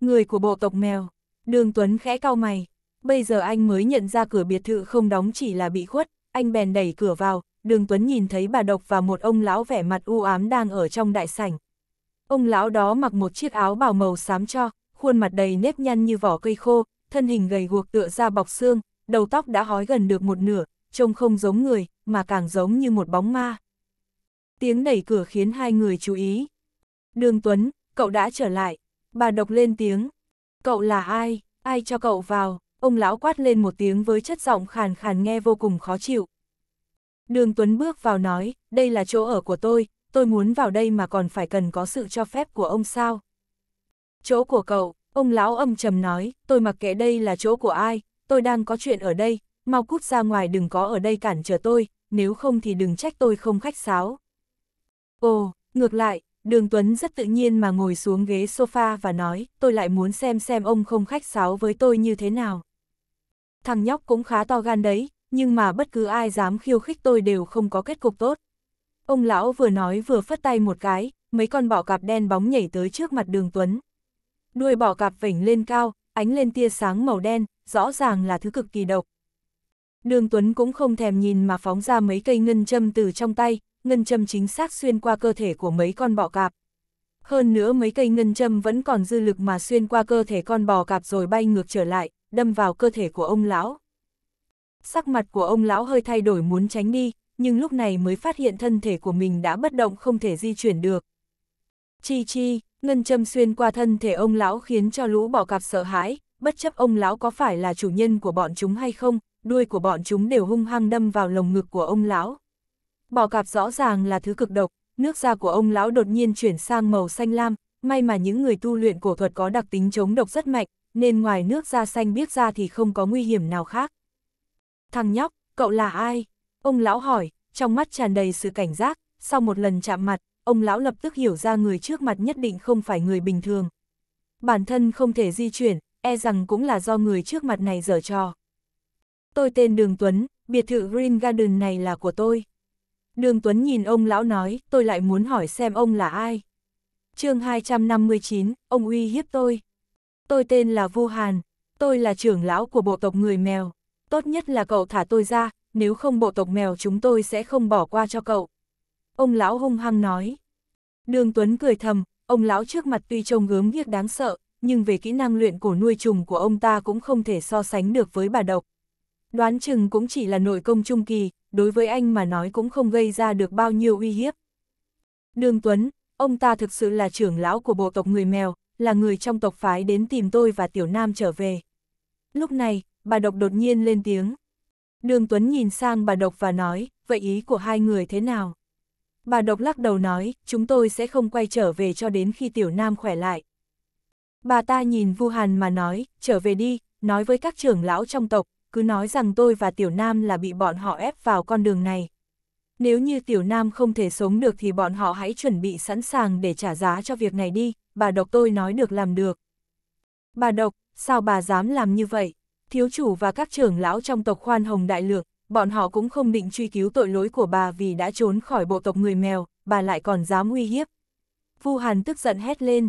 Người của bộ tộc mèo, đường Tuấn khẽ cau mày, bây giờ anh mới nhận ra cửa biệt thự không đóng chỉ là bị khuất, anh bèn đẩy cửa vào, đường Tuấn nhìn thấy bà độc và một ông lão vẻ mặt u ám đang ở trong đại sảnh. Ông lão đó mặc một chiếc áo bào màu xám cho, khuôn mặt đầy nếp nhăn như vỏ cây khô, thân hình gầy guộc tựa ra bọc xương, đầu tóc đã hói gần được một nửa, trông không giống người, mà càng giống như một bóng ma. Tiếng đẩy cửa khiến hai người chú ý. Đường Tuấn, cậu đã trở lại. Bà độc lên tiếng. Cậu là ai? Ai cho cậu vào? Ông lão quát lên một tiếng với chất giọng khàn khàn nghe vô cùng khó chịu. Đường Tuấn bước vào nói, đây là chỗ ở của tôi, tôi muốn vào đây mà còn phải cần có sự cho phép của ông sao? Chỗ của cậu, ông lão âm trầm nói, tôi mặc kệ đây là chỗ của ai, tôi đang có chuyện ở đây, mau cút ra ngoài đừng có ở đây cản trở tôi, nếu không thì đừng trách tôi không khách sáo. Ồ, ngược lại, Đường Tuấn rất tự nhiên mà ngồi xuống ghế sofa và nói, tôi lại muốn xem xem ông không khách sáo với tôi như thế nào. Thằng nhóc cũng khá to gan đấy, nhưng mà bất cứ ai dám khiêu khích tôi đều không có kết cục tốt. Ông lão vừa nói vừa phất tay một cái, mấy con bọ cạp đen bóng nhảy tới trước mặt đường Tuấn. Đuôi bọ cạp vểnh lên cao, ánh lên tia sáng màu đen, rõ ràng là thứ cực kỳ độc. Đường Tuấn cũng không thèm nhìn mà phóng ra mấy cây ngân châm từ trong tay, ngân châm chính xác xuyên qua cơ thể của mấy con bọ cạp. Hơn nữa mấy cây ngân châm vẫn còn dư lực mà xuyên qua cơ thể con bò cạp rồi bay ngược trở lại, đâm vào cơ thể của ông lão. Sắc mặt của ông lão hơi thay đổi muốn tránh đi, nhưng lúc này mới phát hiện thân thể của mình đã bất động không thể di chuyển được. Chi chi, ngân châm xuyên qua thân thể ông lão khiến cho lũ bò cạp sợ hãi, bất chấp ông lão có phải là chủ nhân của bọn chúng hay không, đuôi của bọn chúng đều hung hăng đâm vào lồng ngực của ông lão. Bò cạp rõ ràng là thứ cực độc, nước da của ông lão đột nhiên chuyển sang màu xanh lam, may mà những người tu luyện cổ thuật có đặc tính chống độc rất mạnh, nên ngoài nước da xanh biết ra thì không có nguy hiểm nào khác. Thằng nhóc, cậu là ai? Ông lão hỏi, trong mắt tràn đầy sự cảnh giác, sau một lần chạm mặt, ông lão lập tức hiểu ra người trước mặt nhất định không phải người bình thường. Bản thân không thể di chuyển, e rằng cũng là do người trước mặt này dở trò. Tôi tên Đường Tuấn, biệt thự Green Garden này là của tôi. Đường Tuấn nhìn ông lão nói, tôi lại muốn hỏi xem ông là ai. chương 259, ông uy hiếp tôi. Tôi tên là Vu Hàn, tôi là trưởng lão của bộ tộc người mèo. Tốt nhất là cậu thả tôi ra, nếu không bộ tộc mèo chúng tôi sẽ không bỏ qua cho cậu. Ông lão hung hăng nói. Đường Tuấn cười thầm, ông lão trước mặt tuy trông gớm ghiếc đáng sợ, nhưng về kỹ năng luyện cổ nuôi trùng của ông ta cũng không thể so sánh được với bà độc. Đoán chừng cũng chỉ là nội công trung kỳ, đối với anh mà nói cũng không gây ra được bao nhiêu uy hiếp. Đường Tuấn, ông ta thực sự là trưởng lão của bộ tộc người mèo, là người trong tộc phái đến tìm tôi và Tiểu Nam trở về. Lúc này, bà độc đột nhiên lên tiếng. Đường Tuấn nhìn sang bà độc và nói, vậy ý của hai người thế nào? Bà độc lắc đầu nói, chúng tôi sẽ không quay trở về cho đến khi Tiểu Nam khỏe lại. Bà ta nhìn Vu Hàn mà nói, trở về đi, nói với các trưởng lão trong tộc, cứ nói rằng tôi và Tiểu Nam là bị bọn họ ép vào con đường này. Nếu như Tiểu Nam không thể sống được thì bọn họ hãy chuẩn bị sẵn sàng để trả giá cho việc này đi, bà độc tôi nói được làm được. Bà độc, sao bà dám làm như vậy? Thiếu chủ và các trưởng lão trong tộc khoan hồng đại lược, bọn họ cũng không định truy cứu tội lỗi của bà vì đã trốn khỏi bộ tộc người mèo, bà lại còn dám uy hiếp. Vu Hàn tức giận hét lên.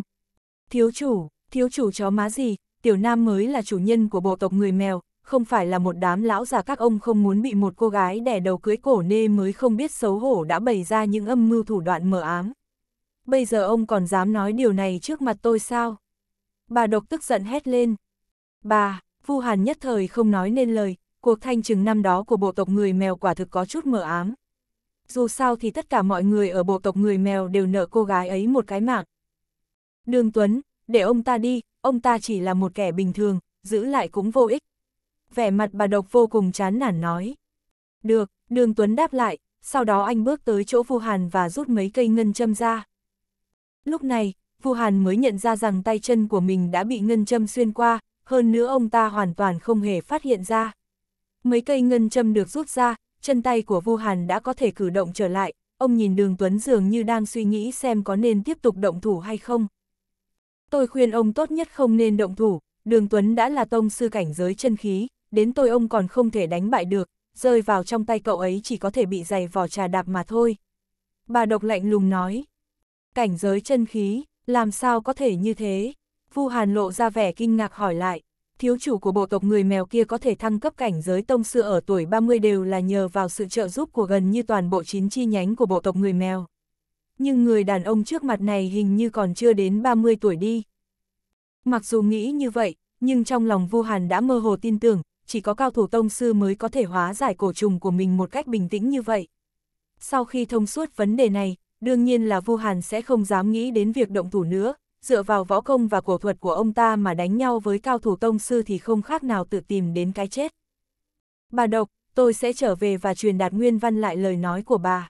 Thiếu chủ, thiếu chủ chó má gì, tiểu nam mới là chủ nhân của bộ tộc người mèo, không phải là một đám lão già các ông không muốn bị một cô gái đẻ đầu cưới cổ nê mới không biết xấu hổ đã bày ra những âm mưu thủ đoạn mờ ám. Bây giờ ông còn dám nói điều này trước mặt tôi sao? Bà độc tức giận hét lên. Bà, Vu Hàn nhất thời không nói nên lời, cuộc thanh trừng năm đó của bộ tộc người mèo quả thực có chút mờ ám. Dù sao thì tất cả mọi người ở bộ tộc người mèo đều nợ cô gái ấy một cái mạng. Đường Tuấn, để ông ta đi, ông ta chỉ là một kẻ bình thường, giữ lại cũng vô ích vẻ mặt bà độc vô cùng chán nản nói. Được, đường Tuấn đáp lại, sau đó anh bước tới chỗ Vu Hàn và rút mấy cây ngân châm ra. Lúc này, Vu Hàn mới nhận ra rằng tay chân của mình đã bị ngân châm xuyên qua, hơn nữa ông ta hoàn toàn không hề phát hiện ra. Mấy cây ngân châm được rút ra, chân tay của Vu Hàn đã có thể cử động trở lại, ông nhìn đường Tuấn dường như đang suy nghĩ xem có nên tiếp tục động thủ hay không. Tôi khuyên ông tốt nhất không nên động thủ, đường Tuấn đã là tông sư cảnh giới chân khí, đến tôi ông còn không thể đánh bại được, rơi vào trong tay cậu ấy chỉ có thể bị giày vỏ trà đạp mà thôi. Bà độc lạnh lùng nói, cảnh giới chân khí, làm sao có thể như thế? Vu Hàn lộ ra vẻ kinh ngạc hỏi lại, thiếu chủ của bộ tộc người mèo kia có thể thăng cấp cảnh giới tông sư ở tuổi 30 đều là nhờ vào sự trợ giúp của gần như toàn bộ chín chi nhánh của bộ tộc người mèo. Nhưng người đàn ông trước mặt này hình như còn chưa đến 30 tuổi đi. Mặc dù nghĩ như vậy, nhưng trong lòng Vu Hàn đã mơ hồ tin tưởng, chỉ có cao thủ tông sư mới có thể hóa giải cổ trùng của mình một cách bình tĩnh như vậy. Sau khi thông suốt vấn đề này, đương nhiên là Vu Hàn sẽ không dám nghĩ đến việc động thủ nữa, dựa vào võ công và cổ thuật của ông ta mà đánh nhau với cao thủ tông sư thì không khác nào tự tìm đến cái chết. Bà độc, tôi sẽ trở về và truyền đạt nguyên văn lại lời nói của bà.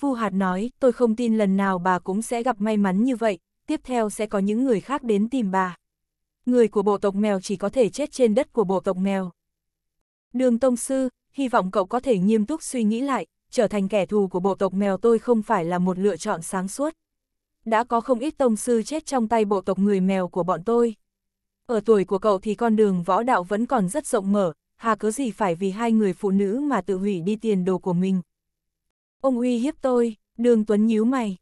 Vu Hạt nói, tôi không tin lần nào bà cũng sẽ gặp may mắn như vậy, tiếp theo sẽ có những người khác đến tìm bà. Người của bộ tộc mèo chỉ có thể chết trên đất của bộ tộc mèo. Đường Tông Sư, hy vọng cậu có thể nghiêm túc suy nghĩ lại, trở thành kẻ thù của bộ tộc mèo tôi không phải là một lựa chọn sáng suốt. Đã có không ít Tông Sư chết trong tay bộ tộc người mèo của bọn tôi. Ở tuổi của cậu thì con đường võ đạo vẫn còn rất rộng mở, hà cớ gì phải vì hai người phụ nữ mà tự hủy đi tiền đồ của mình. Ông uy hiếp tôi, đường Tuấn nhíu mày.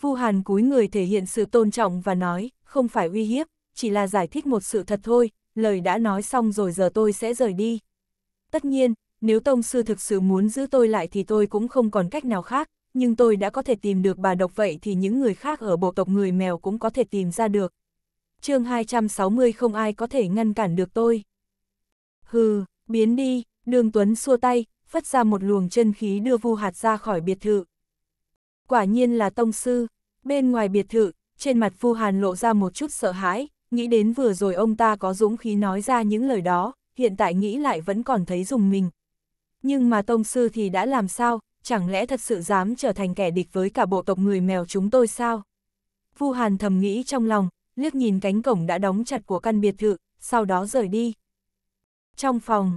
Vu Hàn cúi người thể hiện sự tôn trọng và nói, không phải uy hiếp, chỉ là giải thích một sự thật thôi, lời đã nói xong rồi giờ tôi sẽ rời đi. Tất nhiên, nếu Tông Sư thực sự muốn giữ tôi lại thì tôi cũng không còn cách nào khác, nhưng tôi đã có thể tìm được bà độc vậy thì những người khác ở bộ tộc người mèo cũng có thể tìm ra được. chương 260 không ai có thể ngăn cản được tôi. Hừ, biến đi, đường Tuấn xua tay, phất ra một luồng chân khí đưa vu hạt ra khỏi biệt thự. Quả nhiên là Tông Sư, bên ngoài biệt thự, trên mặt vu hàn lộ ra một chút sợ hãi, nghĩ đến vừa rồi ông ta có dũng khí nói ra những lời đó, hiện tại nghĩ lại vẫn còn thấy dùng mình. Nhưng mà tông sư thì đã làm sao, chẳng lẽ thật sự dám trở thành kẻ địch với cả bộ tộc người mèo chúng tôi sao? Vu Hàn thầm nghĩ trong lòng, liếc nhìn cánh cổng đã đóng chặt của căn biệt thự, sau đó rời đi. Trong phòng,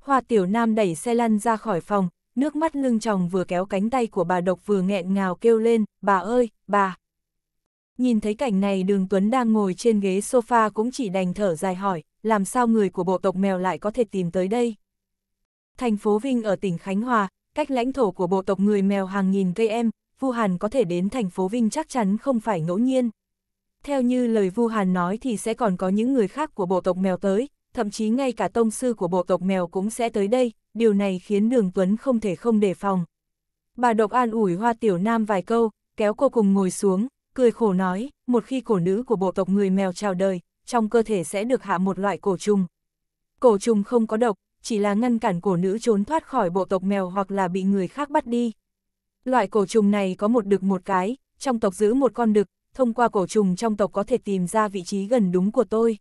Hoa Tiểu Nam đẩy xe lăn ra khỏi phòng, nước mắt lưng tròng vừa kéo cánh tay của bà độc vừa nghẹn ngào kêu lên, bà ơi, bà. Nhìn thấy cảnh này đường Tuấn đang ngồi trên ghế sofa cũng chỉ đành thở dài hỏi, làm sao người của bộ tộc mèo lại có thể tìm tới đây? Thành phố Vinh ở tỉnh Khánh Hòa, cách lãnh thổ của bộ tộc người mèo hàng nghìn cây em, Vu Hàn có thể đến thành phố Vinh chắc chắn không phải ngẫu nhiên. Theo như lời Vu Hàn nói thì sẽ còn có những người khác của bộ tộc mèo tới, thậm chí ngay cả tông sư của bộ tộc mèo cũng sẽ tới đây, điều này khiến đường Tuấn không thể không đề phòng. Bà độc an ủi hoa tiểu nam vài câu, kéo cô cùng ngồi xuống, cười khổ nói, một khi cổ nữ của bộ tộc người mèo chào đời, trong cơ thể sẽ được hạ một loại cổ trùng. Cổ trùng không có độc, chỉ là ngăn cản cổ nữ trốn thoát khỏi bộ tộc mèo hoặc là bị người khác bắt đi. Loại cổ trùng này có một đực một cái, trong tộc giữ một con đực, thông qua cổ trùng trong tộc có thể tìm ra vị trí gần đúng của tôi.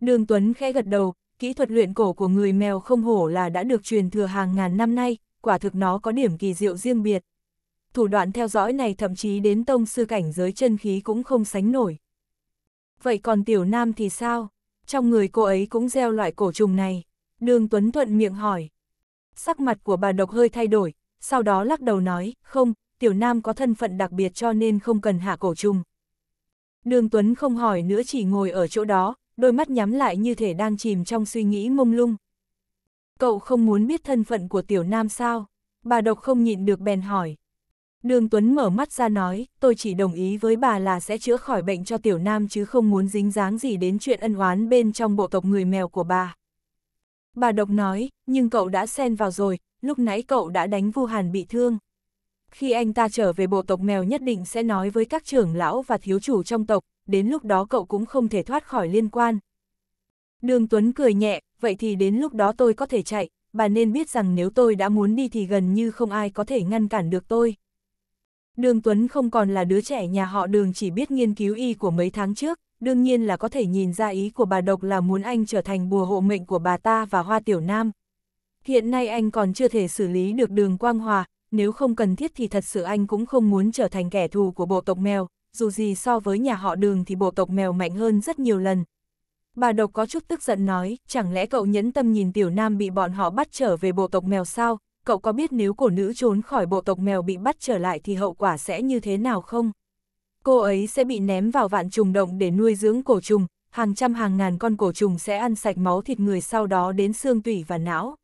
Đường Tuấn khẽ gật đầu, kỹ thuật luyện cổ của người mèo không hổ là đã được truyền thừa hàng ngàn năm nay, quả thực nó có điểm kỳ diệu riêng biệt thủ đoạn theo dõi này thậm chí đến tông sư cảnh giới chân khí cũng không sánh nổi. Vậy còn tiểu nam thì sao? Trong người cô ấy cũng gieo loại cổ trùng này. Đường Tuấn Thuận miệng hỏi. Sắc mặt của bà độc hơi thay đổi, sau đó lắc đầu nói, không, tiểu nam có thân phận đặc biệt cho nên không cần hạ cổ trùng. Đường Tuấn không hỏi nữa chỉ ngồi ở chỗ đó, đôi mắt nhắm lại như thể đang chìm trong suy nghĩ mông lung. Cậu không muốn biết thân phận của tiểu nam sao? Bà độc không nhịn được bèn hỏi. Đường Tuấn mở mắt ra nói, tôi chỉ đồng ý với bà là sẽ chữa khỏi bệnh cho tiểu nam chứ không muốn dính dáng gì đến chuyện ân oán bên trong bộ tộc người mèo của bà. Bà độc nói, nhưng cậu đã xen vào rồi, lúc nãy cậu đã đánh Vu Hàn bị thương. Khi anh ta trở về bộ tộc mèo nhất định sẽ nói với các trưởng lão và thiếu chủ trong tộc, đến lúc đó cậu cũng không thể thoát khỏi liên quan. Đường Tuấn cười nhẹ, vậy thì đến lúc đó tôi có thể chạy, bà nên biết rằng nếu tôi đã muốn đi thì gần như không ai có thể ngăn cản được tôi. Đường Tuấn không còn là đứa trẻ nhà họ đường chỉ biết nghiên cứu y của mấy tháng trước, đương nhiên là có thể nhìn ra ý của bà Độc là muốn anh trở thành bùa hộ mệnh của bà ta và Hoa Tiểu Nam. Hiện nay anh còn chưa thể xử lý được đường Quang Hòa, nếu không cần thiết thì thật sự anh cũng không muốn trở thành kẻ thù của bộ tộc mèo, dù gì so với nhà họ đường thì bộ tộc mèo mạnh hơn rất nhiều lần. Bà Độc có chút tức giận nói, chẳng lẽ cậu nhẫn tâm nhìn Tiểu Nam bị bọn họ bắt trở về bộ tộc mèo sao, cậu có biết nếu cổ nữ trốn khỏi bộ tộc mèo bị bắt trở lại thì hậu quả sẽ như thế nào không? Cô ấy sẽ bị ném vào vạn trùng động để nuôi dưỡng cổ trùng, hàng trăm hàng ngàn con cổ trùng sẽ ăn sạch máu thịt người sau đó đến xương tủy và não.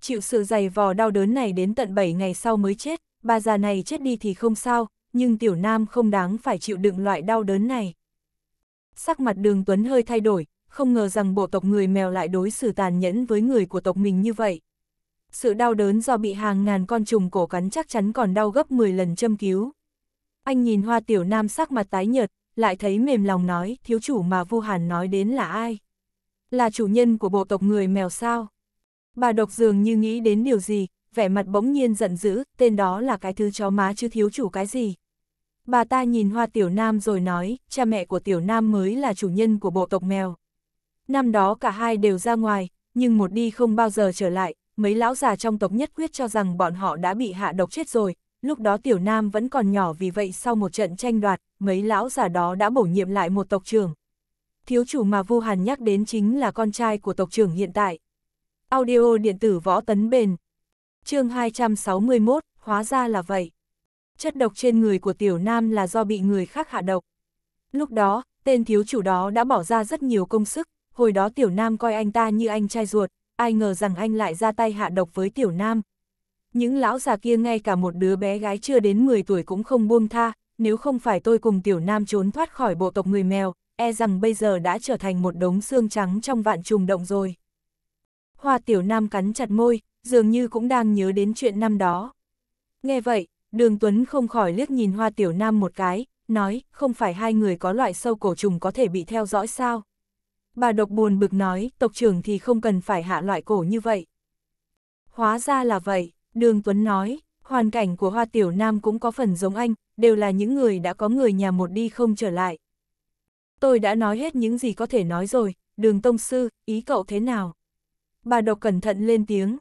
Chịu sự dày vò đau đớn này đến tận 7 ngày sau mới chết, bà già này chết đi thì không sao, nhưng tiểu nam không đáng phải chịu đựng loại đau đớn này. Sắc mặt đường Tuấn hơi thay đổi, không ngờ rằng bộ tộc người mèo lại đối xử tàn nhẫn với người của tộc mình như vậy sự đau đớn do bị hàng ngàn con trùng cổ cắn chắc chắn còn đau gấp 10 lần châm cứu. Anh nhìn hoa tiểu nam sắc mặt tái nhợt, lại thấy mềm lòng nói, thiếu chủ mà Vu Hàn nói đến là ai? Là chủ nhân của bộ tộc người mèo sao? Bà độc dường như nghĩ đến điều gì, vẻ mặt bỗng nhiên giận dữ, tên đó là cái thứ chó má chứ thiếu chủ cái gì? Bà ta nhìn hoa tiểu nam rồi nói, cha mẹ của tiểu nam mới là chủ nhân của bộ tộc mèo. Năm đó cả hai đều ra ngoài, nhưng một đi không bao giờ trở lại, mấy lão già trong tộc nhất quyết cho rằng bọn họ đã bị hạ độc chết rồi, lúc đó tiểu nam vẫn còn nhỏ vì vậy sau một trận tranh đoạt, mấy lão già đó đã bổ nhiệm lại một tộc trưởng. Thiếu chủ mà Vu Hàn nhắc đến chính là con trai của tộc trưởng hiện tại. Audio điện tử võ tấn bền. chương 261, hóa ra là vậy. Chất độc trên người của tiểu nam là do bị người khác hạ độc. Lúc đó, tên thiếu chủ đó đã bỏ ra rất nhiều công sức, hồi đó tiểu nam coi anh ta như anh trai ruột, ai ngờ rằng anh lại ra tay hạ độc với tiểu nam. Những lão già kia ngay cả một đứa bé gái chưa đến 10 tuổi cũng không buông tha, nếu không phải tôi cùng tiểu nam trốn thoát khỏi bộ tộc người mèo, e rằng bây giờ đã trở thành một đống xương trắng trong vạn trùng động rồi. Hoa tiểu nam cắn chặt môi, dường như cũng đang nhớ đến chuyện năm đó. Nghe vậy, đường Tuấn không khỏi liếc nhìn hoa tiểu nam một cái, nói, không phải hai người có loại sâu cổ trùng có thể bị theo dõi sao? bà độc buồn bực nói, tộc trưởng thì không cần phải hạ loại cổ như vậy. Hóa ra là vậy, Đường Tuấn nói, hoàn cảnh của Hoa Tiểu Nam cũng có phần giống anh, đều là những người đã có người nhà một đi không trở lại. Tôi đã nói hết những gì có thể nói rồi, đường Tông Sư, ý cậu thế nào? Bà độc cẩn thận lên tiếng.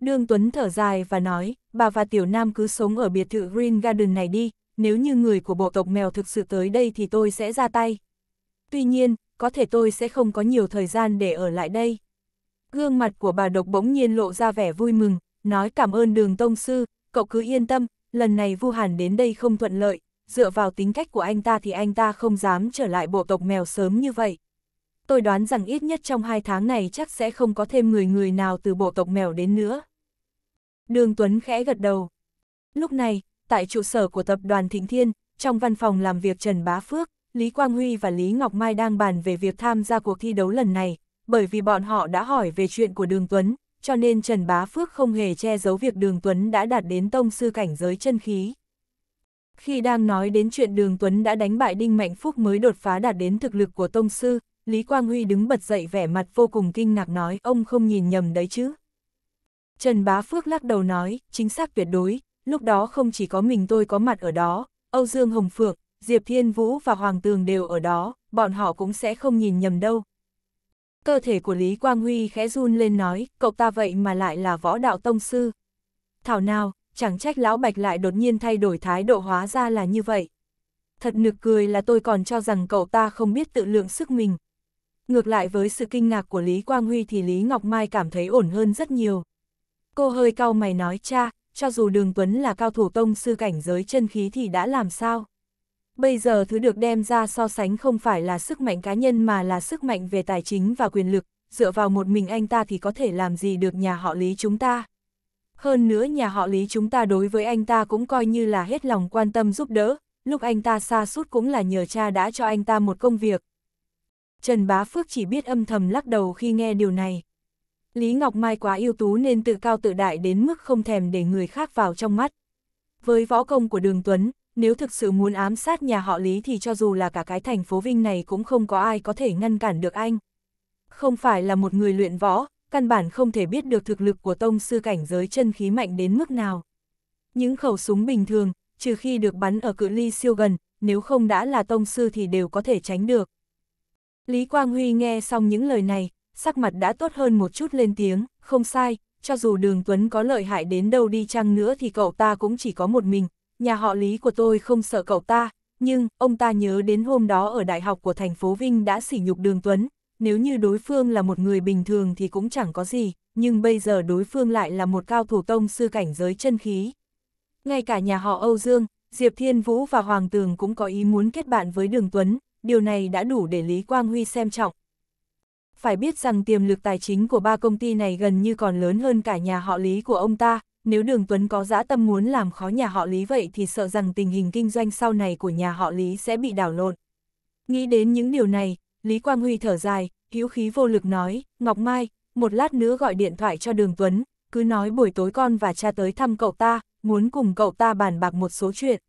Đường Tuấn thở dài và nói, bà và Tiểu Nam cứ sống ở biệt thự Green Garden này đi, nếu như người của bộ tộc mèo thực sự tới đây thì tôi sẽ ra tay. Tuy nhiên, có thể tôi sẽ không có nhiều thời gian để ở lại đây. Gương mặt của bà độc bỗng nhiên lộ ra vẻ vui mừng, nói cảm ơn đường tông sư, cậu cứ yên tâm, lần này Vu Hàn đến đây không thuận lợi, dựa vào tính cách của anh ta thì anh ta không dám trở lại bộ tộc mèo sớm như vậy. Tôi đoán rằng ít nhất trong hai tháng này chắc sẽ không có thêm người người nào từ bộ tộc mèo đến nữa. Đường Tuấn khẽ gật đầu. Lúc này, tại trụ sở của tập đoàn Thịnh Thiên, trong văn phòng làm việc Trần Bá Phước, Lý Quang Huy và Lý Ngọc Mai đang bàn về việc tham gia cuộc thi đấu lần này, bởi vì bọn họ đã hỏi về chuyện của Đường Tuấn, cho nên Trần Bá Phước không hề che giấu việc Đường Tuấn đã đạt đến tông sư cảnh giới chân khí. Khi đang nói đến chuyện Đường Tuấn đã đánh bại Đinh Mạnh Phúc mới đột phá đạt đến thực lực của tông sư, Lý Quang Huy đứng bật dậy vẻ mặt vô cùng kinh ngạc nói ông không nhìn nhầm đấy chứ. Trần Bá Phước lắc đầu nói, chính xác tuyệt đối, lúc đó không chỉ có mình tôi có mặt ở đó, Âu Dương Hồng Phượng, Diệp Thiên Vũ và Hoàng Tường đều ở đó, bọn họ cũng sẽ không nhìn nhầm đâu. Cơ thể của Lý Quang Huy khẽ run lên nói, cậu ta vậy mà lại là võ đạo tông sư. Thảo nào, chẳng trách lão bạch lại đột nhiên thay đổi thái độ hóa ra là như vậy. Thật nực cười là tôi còn cho rằng cậu ta không biết tự lượng sức mình. Ngược lại với sự kinh ngạc của Lý Quang Huy thì Lý Ngọc Mai cảm thấy ổn hơn rất nhiều. Cô hơi cau mày nói cha, cho dù Đường Tuấn là cao thủ tông sư cảnh giới chân khí thì đã làm sao? Bây giờ thứ được đem ra so sánh không phải là sức mạnh cá nhân mà là sức mạnh về tài chính và quyền lực, dựa vào một mình anh ta thì có thể làm gì được nhà họ Lý chúng ta. Hơn nữa nhà họ Lý chúng ta đối với anh ta cũng coi như là hết lòng quan tâm giúp đỡ, lúc anh ta xa suốt cũng là nhờ cha đã cho anh ta một công việc. Trần Bá Phước chỉ biết âm thầm lắc đầu khi nghe điều này. Lý Ngọc Mai quá ưu tú nên tự cao tự đại đến mức không thèm để người khác vào trong mắt. Với võ công của Đường Tuấn, nếu thực sự muốn ám sát nhà họ Lý thì cho dù là cả cái thành phố Vinh này cũng không có ai có thể ngăn cản được anh. Không phải là một người luyện võ, căn bản không thể biết được thực lực của tông sư cảnh giới chân khí mạnh đến mức nào. Những khẩu súng bình thường, trừ khi được bắn ở cự ly siêu gần, nếu không đã là tông sư thì đều có thể tránh được. Lý Quang Huy nghe xong những lời này, sắc mặt đã tốt hơn một chút lên tiếng, không sai, cho dù đường Tuấn có lợi hại đến đâu đi chăng nữa thì cậu ta cũng chỉ có một mình, nhà họ Lý của tôi không sợ cậu ta, nhưng ông ta nhớ đến hôm đó ở đại học của thành phố Vinh đã sỉ nhục Đường Tuấn, nếu như đối phương là một người bình thường thì cũng chẳng có gì, nhưng bây giờ đối phương lại là một cao thủ tông sư cảnh giới chân khí. Ngay cả nhà họ Âu Dương, Diệp Thiên Vũ và Hoàng Tường cũng có ý muốn kết bạn với Đường Tuấn, điều này đã đủ để Lý Quang Huy xem trọng. Phải biết rằng tiềm lực tài chính của ba công ty này gần như còn lớn hơn cả nhà họ Lý của ông ta, nếu đường Tuấn có dã tâm muốn làm khó nhà họ Lý vậy thì sợ rằng tình hình kinh doanh sau này của nhà họ Lý sẽ bị đảo lộn. Nghĩ đến những điều này, Lý Quang Huy thở dài, hữu khí vô lực nói, Ngọc Mai, một lát nữa gọi điện thoại cho đường Tuấn, cứ nói buổi tối con và cha tới thăm cậu ta, muốn cùng cậu ta bàn bạc một số chuyện.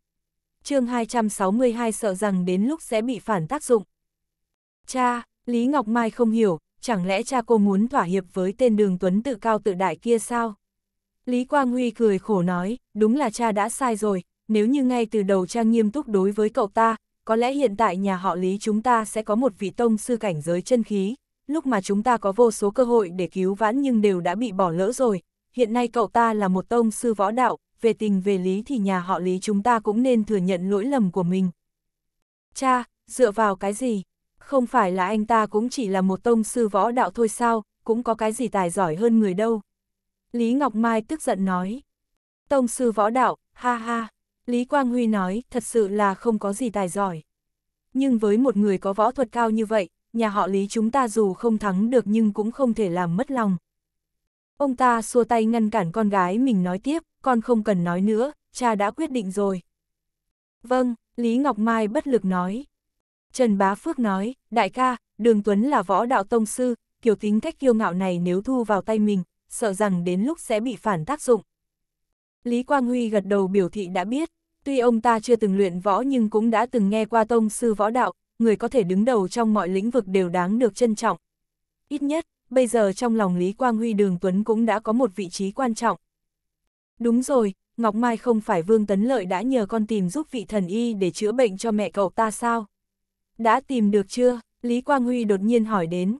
chương 262 sợ rằng đến lúc sẽ bị phản tác dụng. Cha, Lý Ngọc Mai không hiểu, chẳng lẽ cha cô muốn thỏa hiệp với tên đường Tuấn tự cao tự đại kia sao? Lý Quang Huy cười khổ nói, đúng là cha đã sai rồi, nếu như ngay từ đầu cha nghiêm túc đối với cậu ta, có lẽ hiện tại nhà họ Lý chúng ta sẽ có một vị tông sư cảnh giới chân khí, lúc mà chúng ta có vô số cơ hội để cứu vãn nhưng đều đã bị bỏ lỡ rồi, hiện nay cậu ta là một tông sư võ đạo, về tình về lý thì nhà họ Lý chúng ta cũng nên thừa nhận lỗi lầm của mình. Cha, dựa vào cái gì? Không phải là anh ta cũng chỉ là một tông sư võ đạo thôi sao, cũng có cái gì tài giỏi hơn người đâu. Lý Ngọc Mai tức giận nói. Tông sư võ đạo, ha ha. Lý Quang Huy nói, thật sự là không có gì tài giỏi. Nhưng với một người có võ thuật cao như vậy, nhà họ Lý chúng ta dù không thắng được nhưng cũng không thể làm mất lòng. Ông ta xua tay ngăn cản con gái mình nói tiếp, con không cần nói nữa, cha đã quyết định rồi. Vâng, Lý Ngọc Mai bất lực nói. Trần Bá Phước nói, đại ca, Đường Tuấn là võ đạo tông sư, kiểu tính cách kiêu ngạo này nếu thu vào tay mình, sợ rằng đến lúc sẽ bị phản tác dụng. Lý Quang Huy gật đầu biểu thị đã biết, tuy ông ta chưa từng luyện võ nhưng cũng đã từng nghe qua tông sư võ đạo, người có thể đứng đầu trong mọi lĩnh vực đều đáng được trân trọng. Ít nhất, bây giờ trong lòng Lý Quang Huy Đường Tuấn cũng đã có một vị trí quan trọng. Đúng rồi, Ngọc Mai không phải Vương Tấn Lợi đã nhờ con tìm giúp vị thần y để chữa bệnh cho mẹ cậu ta sao? Đã tìm được chưa? Lý Quang Huy đột nhiên hỏi đến.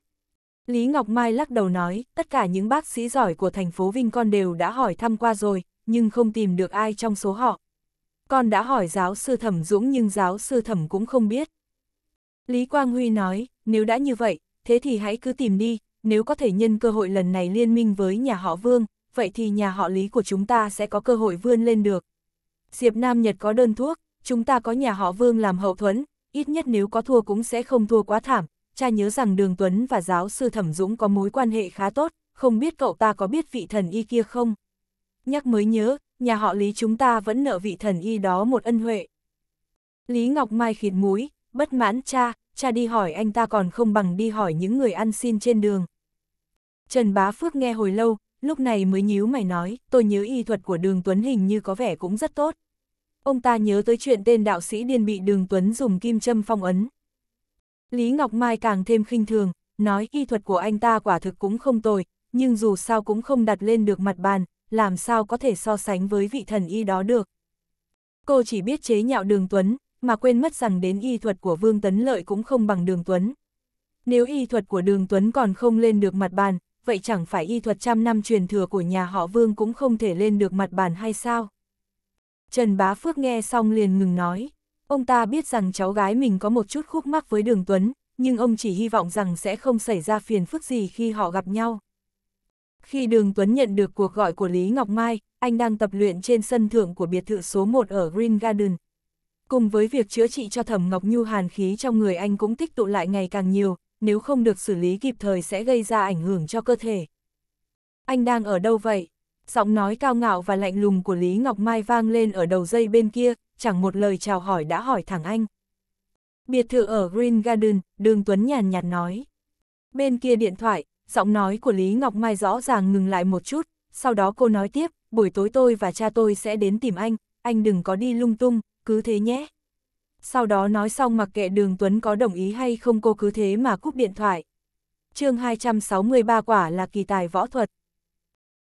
Lý Ngọc Mai lắc đầu nói, tất cả những bác sĩ giỏi của thành phố Vinh con đều đã hỏi thăm qua rồi, nhưng không tìm được ai trong số họ. Con đã hỏi giáo sư thẩm Dũng nhưng giáo sư thẩm cũng không biết. Lý Quang Huy nói, nếu đã như vậy, thế thì hãy cứ tìm đi, nếu có thể nhân cơ hội lần này liên minh với nhà họ Vương, vậy thì nhà họ Lý của chúng ta sẽ có cơ hội vươn lên được. Diệp Nam Nhật có đơn thuốc, chúng ta có nhà họ Vương làm hậu thuẫn, ít nhất nếu có thua cũng sẽ không thua quá thảm, cha nhớ rằng Đường Tuấn và giáo sư Thẩm Dũng có mối quan hệ khá tốt, không biết cậu ta có biết vị thần y kia không? Nhắc mới nhớ, nhà họ Lý chúng ta vẫn nợ vị thần y đó một ân huệ. Lý Ngọc Mai khịt mũi, bất mãn cha, cha đi hỏi anh ta còn không bằng đi hỏi những người ăn xin trên đường. Trần Bá Phước nghe hồi lâu, lúc này mới nhíu mày nói, tôi nhớ y thuật của đường Tuấn hình như có vẻ cũng rất tốt. Ông ta nhớ tới chuyện tên đạo sĩ điên bị đường Tuấn dùng kim châm phong ấn, Lý Ngọc Mai càng thêm khinh thường, nói y thuật của anh ta quả thực cũng không tồi, nhưng dù sao cũng không đặt lên được mặt bàn, làm sao có thể so sánh với vị thần y đó được. Cô chỉ biết chế nhạo đường Tuấn, mà quên mất rằng đến y thuật của Vương Tấn Lợi cũng không bằng đường Tuấn. Nếu y thuật của đường Tuấn còn không lên được mặt bàn, vậy chẳng phải y thuật trăm năm truyền thừa của nhà họ Vương cũng không thể lên được mặt bàn hay sao? Trần Bá Phước nghe xong liền ngừng nói. Ông ta biết rằng cháu gái mình có một chút khúc mắc với Đường Tuấn, nhưng ông chỉ hy vọng rằng sẽ không xảy ra phiền phức gì khi họ gặp nhau. Khi Đường Tuấn nhận được cuộc gọi của Lý Ngọc Mai, anh đang tập luyện trên sân thượng của biệt thự số 1 ở Green Garden. Cùng với việc chữa trị cho Thẩm Ngọc Nhu hàn khí trong người anh cũng tích tụ lại ngày càng nhiều, nếu không được xử lý kịp thời sẽ gây ra ảnh hưởng cho cơ thể. Anh đang ở đâu vậy? Giọng nói cao ngạo và lạnh lùng của Lý Ngọc Mai vang lên ở đầu dây bên kia, chẳng một lời chào hỏi đã hỏi thẳng anh. Biệt thự ở Green Garden, Đường Tuấn nhàn nhạt nói. Bên kia điện thoại, giọng nói của Lý Ngọc Mai rõ ràng ngừng lại một chút, sau đó cô nói tiếp, buổi tối tôi và cha tôi sẽ đến tìm anh, anh đừng có đi lung tung, cứ thế nhé. Sau đó nói xong mặc kệ Đường Tuấn có đồng ý hay không cô cứ thế mà cúp điện thoại. chương 263 quả là kỳ tài võ thuật.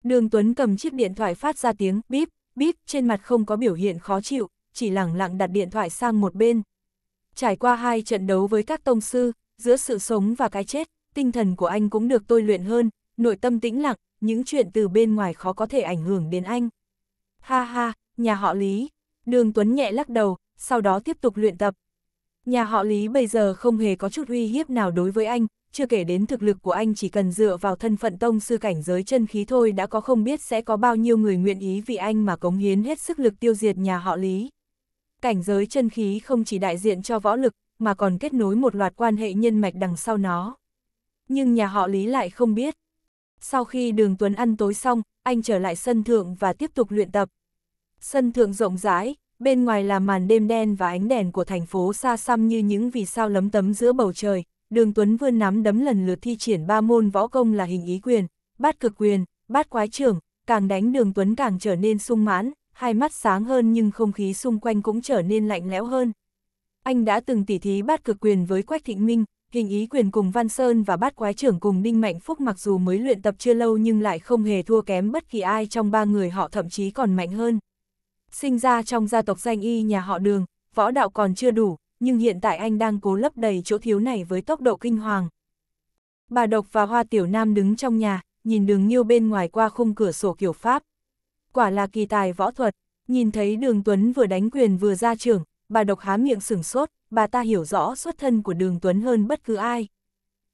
Đường Tuấn cầm chiếc điện thoại phát ra tiếng bíp, bíp trên mặt không có biểu hiện khó chịu, chỉ lẳng lặng đặt điện thoại sang một bên. Trải qua hai trận đấu với các tông sư, giữa sự sống và cái chết, tinh thần của anh cũng được tôi luyện hơn, nội tâm tĩnh lặng, những chuyện từ bên ngoài khó có thể ảnh hưởng đến anh. Ha ha, nhà họ Lý. Đường Tuấn nhẹ lắc đầu, sau đó tiếp tục luyện tập. Nhà họ Lý bây giờ không hề có chút uy hiếp nào đối với anh, chưa kể đến thực lực của anh chỉ cần dựa vào thân phận tông sư cảnh giới chân khí thôi đã có không biết sẽ có bao nhiêu người nguyện ý vì anh mà cống hiến hết sức lực tiêu diệt nhà họ Lý cảnh giới chân khí không chỉ đại diện cho võ lực, mà còn kết nối một loạt quan hệ nhân mạch đằng sau nó. Nhưng nhà họ Lý lại không biết. Sau khi đường Tuấn ăn tối xong, anh trở lại sân thượng và tiếp tục luyện tập. Sân thượng rộng rãi, bên ngoài là màn đêm đen và ánh đèn của thành phố xa xăm như những vì sao lấm tấm giữa bầu trời. Đường Tuấn vươn nắm đấm lần lượt thi triển ba môn võ công là hình ý quyền, bát cực quyền, bát quái trưởng, càng đánh đường Tuấn càng trở nên sung mãn, hai mắt sáng hơn nhưng không khí xung quanh cũng trở nên lạnh lẽo hơn. Anh đã từng tỉ thí bát cực quyền với Quách Thịnh Minh, hình ý quyền cùng Văn Sơn và bát quái trưởng cùng Đinh Mạnh Phúc mặc dù mới luyện tập chưa lâu nhưng lại không hề thua kém bất kỳ ai trong ba người họ thậm chí còn mạnh hơn. Sinh ra trong gia tộc danh y nhà họ đường, võ đạo còn chưa đủ, nhưng hiện tại anh đang cố lấp đầy chỗ thiếu này với tốc độ kinh hoàng. Bà Độc và Hoa Tiểu Nam đứng trong nhà, nhìn đường nghiêu bên ngoài qua khung cửa sổ kiểu Pháp quả là kỳ tài võ thuật, nhìn thấy đường Tuấn vừa đánh quyền vừa ra trưởng, bà độc há miệng sửng sốt, bà ta hiểu rõ xuất thân của đường Tuấn hơn bất cứ ai.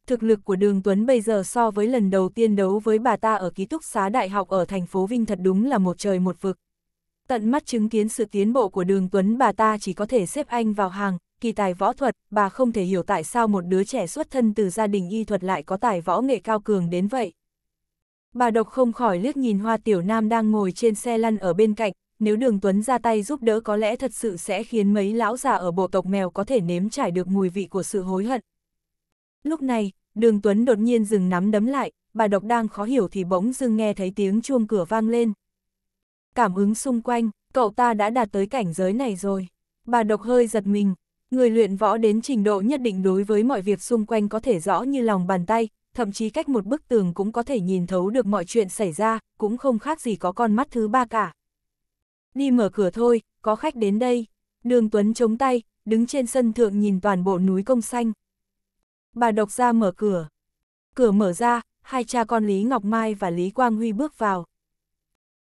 Thực lực của đường Tuấn bây giờ so với lần đầu tiên đấu với bà ta ở ký túc xá đại học ở thành phố Vinh thật đúng là một trời một vực. Tận mắt chứng kiến sự tiến bộ của đường Tuấn bà ta chỉ có thể xếp anh vào hàng, kỳ tài võ thuật, bà không thể hiểu tại sao một đứa trẻ xuất thân từ gia đình y thuật lại có tài võ nghệ cao cường đến vậy. Bà độc không khỏi liếc nhìn Hoa Tiểu Nam đang ngồi trên xe lăn ở bên cạnh, nếu đường Tuấn ra tay giúp đỡ có lẽ thật sự sẽ khiến mấy lão già ở bộ tộc mèo có thể nếm trải được mùi vị của sự hối hận. Lúc này, đường Tuấn đột nhiên dừng nắm đấm lại, bà độc đang khó hiểu thì bỗng dưng nghe thấy tiếng chuông cửa vang lên. Cảm ứng xung quanh, cậu ta đã đạt tới cảnh giới này rồi. Bà độc hơi giật mình, người luyện võ đến trình độ nhất định đối với mọi việc xung quanh có thể rõ như lòng bàn tay, thậm chí cách một bức tường cũng có thể nhìn thấu được mọi chuyện xảy ra, cũng không khác gì có con mắt thứ ba cả. Đi mở cửa thôi, có khách đến đây. Đường Tuấn chống tay, đứng trên sân thượng nhìn toàn bộ núi công xanh. Bà độc ra mở cửa. Cửa mở ra, hai cha con Lý Ngọc Mai và Lý Quang Huy bước vào.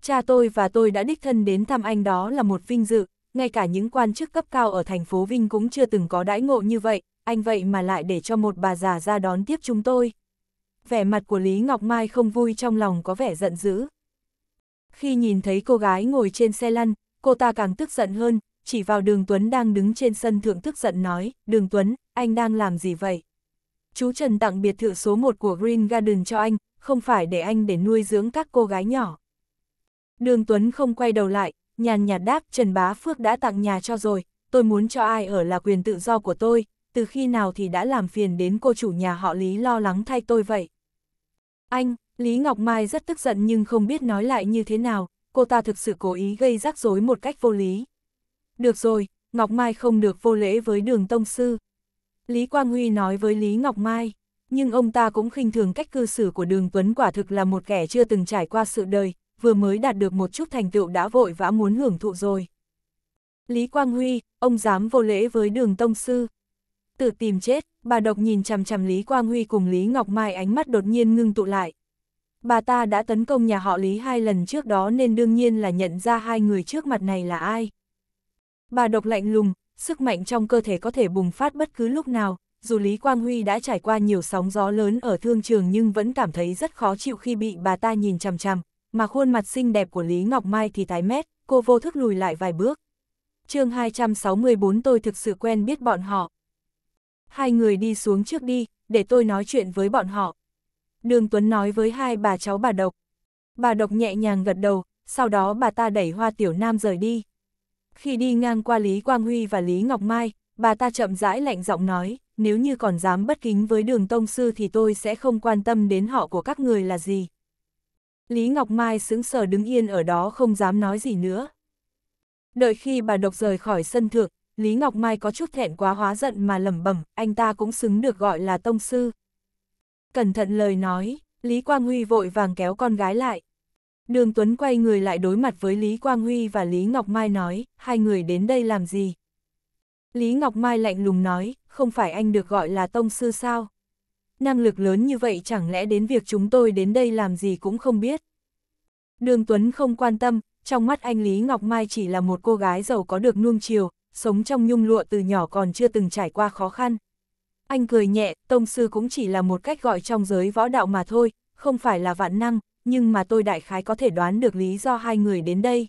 Cha tôi và tôi đã đích thân đến thăm anh đó là một vinh dự, ngay cả những quan chức cấp cao ở thành phố Vinh cũng chưa từng có đãi ngộ như vậy, anh vậy mà lại để cho một bà già ra đón tiếp chúng tôi vẻ mặt của Lý Ngọc Mai không vui trong lòng có vẻ giận dữ. Khi nhìn thấy cô gái ngồi trên xe lăn, cô ta càng tức giận hơn, chỉ vào đường Tuấn đang đứng trên sân thượng tức giận nói, đường Tuấn, anh đang làm gì vậy? Chú Trần tặng biệt thự số 1 của Green Garden cho anh, không phải để anh để nuôi dưỡng các cô gái nhỏ. Đường Tuấn không quay đầu lại, nhàn nhạt đáp Trần Bá Phước đã tặng nhà cho rồi, tôi muốn cho ai ở là quyền tự do của tôi, từ khi nào thì đã làm phiền đến cô chủ nhà họ Lý lo lắng thay tôi vậy. Anh, Lý Ngọc Mai rất tức giận nhưng không biết nói lại như thế nào, cô ta thực sự cố ý gây rắc rối một cách vô lý. Được rồi, Ngọc Mai không được vô lễ với đường tông sư. Lý Quang Huy nói với Lý Ngọc Mai, nhưng ông ta cũng khinh thường cách cư xử của đường Tuấn quả thực là một kẻ chưa từng trải qua sự đời, vừa mới đạt được một chút thành tựu đã vội vã muốn hưởng thụ rồi. Lý Quang Huy, ông dám vô lễ với đường tông sư, tự tìm chết, bà độc nhìn chằm chằm Lý Quang Huy cùng Lý Ngọc Mai ánh mắt đột nhiên ngưng tụ lại. Bà ta đã tấn công nhà họ Lý hai lần trước đó nên đương nhiên là nhận ra hai người trước mặt này là ai. Bà độc lạnh lùng, sức mạnh trong cơ thể có thể bùng phát bất cứ lúc nào, dù Lý Quang Huy đã trải qua nhiều sóng gió lớn ở thương trường nhưng vẫn cảm thấy rất khó chịu khi bị bà ta nhìn chằm chằm, mà khuôn mặt xinh đẹp của Lý Ngọc Mai thì tái mét, cô vô thức lùi lại vài bước. chương 264 tôi thực sự quen biết bọn họ, hai người đi xuống trước đi, để tôi nói chuyện với bọn họ. Đường Tuấn nói với hai bà cháu bà Độc. Bà Độc nhẹ nhàng gật đầu, sau đó bà ta đẩy Hoa Tiểu Nam rời đi. Khi đi ngang qua Lý Quang Huy và Lý Ngọc Mai, bà ta chậm rãi lạnh giọng nói, nếu như còn dám bất kính với đường Tông Sư thì tôi sẽ không quan tâm đến họ của các người là gì. Lý Ngọc Mai sững sờ đứng yên ở đó không dám nói gì nữa. Đợi khi bà Độc rời khỏi sân thượng, Lý Ngọc Mai có chút thẹn quá hóa giận mà lẩm bẩm, anh ta cũng xứng được gọi là tông sư. Cẩn thận lời nói, Lý Quang Huy vội vàng kéo con gái lại. Đường Tuấn quay người lại đối mặt với Lý Quang Huy và Lý Ngọc Mai nói, hai người đến đây làm gì? Lý Ngọc Mai lạnh lùng nói, không phải anh được gọi là tông sư sao? Năng lực lớn như vậy chẳng lẽ đến việc chúng tôi đến đây làm gì cũng không biết. Đường Tuấn không quan tâm, trong mắt anh Lý Ngọc Mai chỉ là một cô gái giàu có được nuông chiều, sống trong nhung lụa từ nhỏ còn chưa từng trải qua khó khăn. Anh cười nhẹ, tông sư cũng chỉ là một cách gọi trong giới võ đạo mà thôi, không phải là vạn năng, nhưng mà tôi đại khái có thể đoán được lý do hai người đến đây.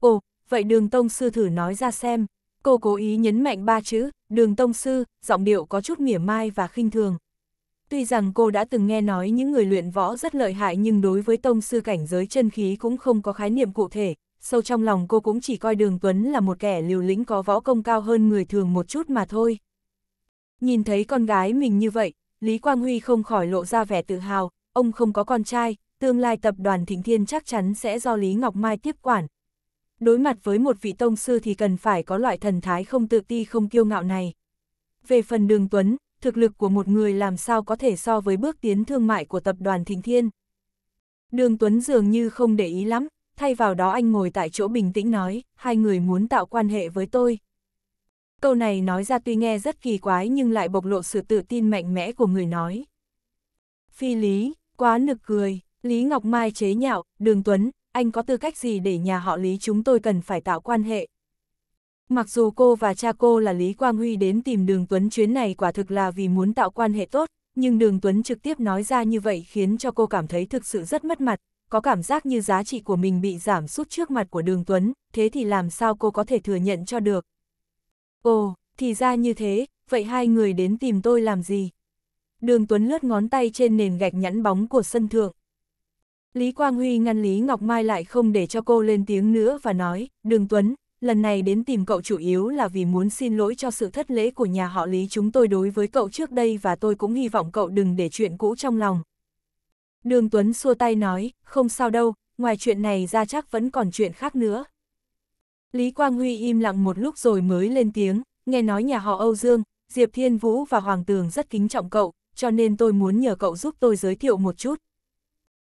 Ồ, vậy đường tông sư thử nói ra xem. Cô cố ý nhấn mạnh ba chữ, đường tông sư, giọng điệu có chút mỉa mai và khinh thường. Tuy rằng cô đã từng nghe nói những người luyện võ rất lợi hại nhưng đối với tông sư cảnh giới chân khí cũng không có khái niệm cụ thể, sâu trong lòng cô cũng chỉ coi Đường Tuấn là một kẻ liều lĩnh có võ công cao hơn người thường một chút mà thôi. Nhìn thấy con gái mình như vậy, Lý Quang Huy không khỏi lộ ra vẻ tự hào, ông không có con trai, tương lai tập đoàn Thịnh Thiên chắc chắn sẽ do Lý Ngọc Mai tiếp quản. Đối mặt với một vị tông sư thì cần phải có loại thần thái không tự ti không kiêu ngạo này. Về phần Đường Tuấn, thực lực của một người làm sao có thể so với bước tiến thương mại của tập đoàn Thịnh Thiên. Đường Tuấn dường như không để ý lắm, thay vào đó anh ngồi tại chỗ bình tĩnh nói, hai người muốn tạo quan hệ với tôi. Câu này nói ra tuy nghe rất kỳ quái nhưng lại bộc lộ sự tự tin mạnh mẽ của người nói. Phi lý, quá nực cười, Lý Ngọc Mai chế nhạo, Đường Tuấn, anh có tư cách gì để nhà họ Lý chúng tôi cần phải tạo quan hệ. Mặc dù cô và cha cô là Lý Quang Huy đến tìm Đường Tuấn chuyến này quả thực là vì muốn tạo quan hệ tốt, nhưng Đường Tuấn trực tiếp nói ra như vậy khiến cho cô cảm thấy thực sự rất mất mặt, có cảm giác như giá trị của mình bị giảm sút trước mặt của Đường Tuấn, thế thì làm sao cô có thể thừa nhận cho được? Ồ, thì ra như thế, vậy hai người đến tìm tôi làm gì? Đường Tuấn lướt ngón tay trên nền gạch nhẵn bóng của sân thượng. Lý Quang Huy ngăn Lý Ngọc Mai lại không để cho cô lên tiếng nữa và nói, Đường Tuấn, lần này đến tìm cậu chủ yếu là vì muốn xin lỗi cho sự thất lễ của nhà họ Lý chúng tôi đối với cậu trước đây và tôi cũng hy vọng cậu đừng để chuyện cũ trong lòng, Đường Tuấn xua tay nói, không sao đâu, ngoài chuyện này ra chắc vẫn còn chuyện khác nữa. Lý Quang Huy im lặng một lúc rồi mới lên tiếng, nghe nói nhà họ Âu Dương, Diệp Thiên Vũ và Hoàng Tường rất kính trọng cậu, cho nên tôi muốn nhờ cậu giúp tôi giới thiệu một chút.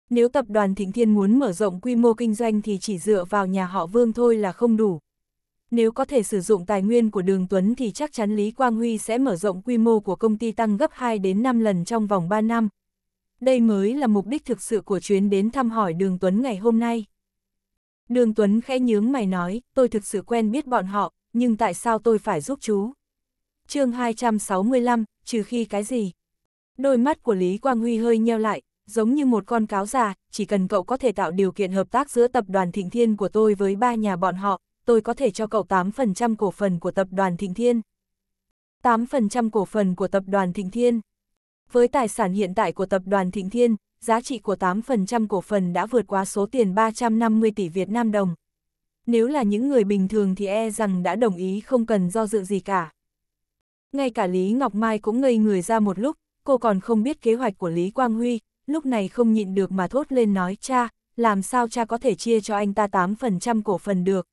Nếu tập đoàn Thịnh Thiên muốn mở rộng quy mô kinh doanh thì chỉ dựa vào nhà họ Vương thôi là không đủ. Nếu có thể sử dụng tài nguyên của Đường Tuấn thì chắc chắn Lý Quang Huy sẽ mở rộng quy mô của công ty tăng gấp 2 đến 5 lần trong vòng 3 năm, đây mới là mục đích thực sự của chuyến đến thăm hỏi Đường Tuấn ngày hôm nay. Đường Tuấn khẽ nhướng mày nói, tôi thực sự quen biết bọn họ, nhưng tại sao tôi phải giúp chú? chương 265, trừ khi cái gì? Đôi mắt của Lý Quang Huy hơi nheo lại, giống như một con cáo già, chỉ cần cậu có thể tạo điều kiện hợp tác giữa tập đoàn Thịnh Thiên của tôi với ba nhà bọn họ, tôi có thể cho cậu 8% cổ phần của tập đoàn Thịnh Thiên. 8% cổ phần của tập đoàn Thịnh Thiên. Với tài sản hiện tại của tập đoàn Thịnh Thiên, giá trị của 8% cổ phần đã vượt qua số tiền 350 tỷ Việt Nam đồng. Nếu là những người bình thường thì e rằng đã đồng ý không cần do dự gì cả. Ngay cả Lý Ngọc Mai cũng ngây người ra một lúc, cô còn không biết kế hoạch của Lý Quang Huy, lúc này không nhịn được mà thốt lên nói cha, làm sao cha có thể chia cho anh ta 8% cổ phần được.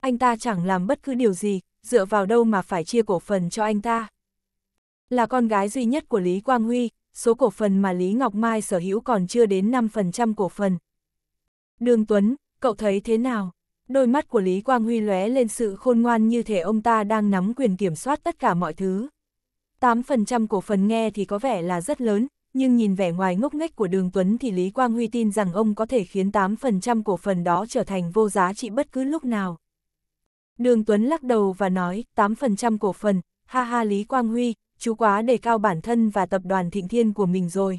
Anh ta chẳng làm bất cứ điều gì, dựa vào đâu mà phải chia cổ phần cho anh ta. Là con gái duy nhất của Lý Quang Huy, số cổ phần mà Lý Ngọc Mai sở hữu còn chưa đến 5% cổ phần. Đường Tuấn, cậu thấy thế nào? Đôi mắt của Lý Quang Huy lóe lên sự khôn ngoan như thể ông ta đang nắm quyền kiểm soát tất cả mọi thứ. 8% cổ phần nghe thì có vẻ là rất lớn, nhưng nhìn vẻ ngoài ngốc nghếch của Đường Tuấn thì Lý Quang Huy tin rằng ông có thể khiến 8% cổ phần đó trở thành vô giá trị bất cứ lúc nào. Đường Tuấn lắc đầu và nói, 8% cổ phần, ha ha Lý Quang Huy, chú quá đề cao bản thân và tập đoàn thịnh thiên của mình rồi.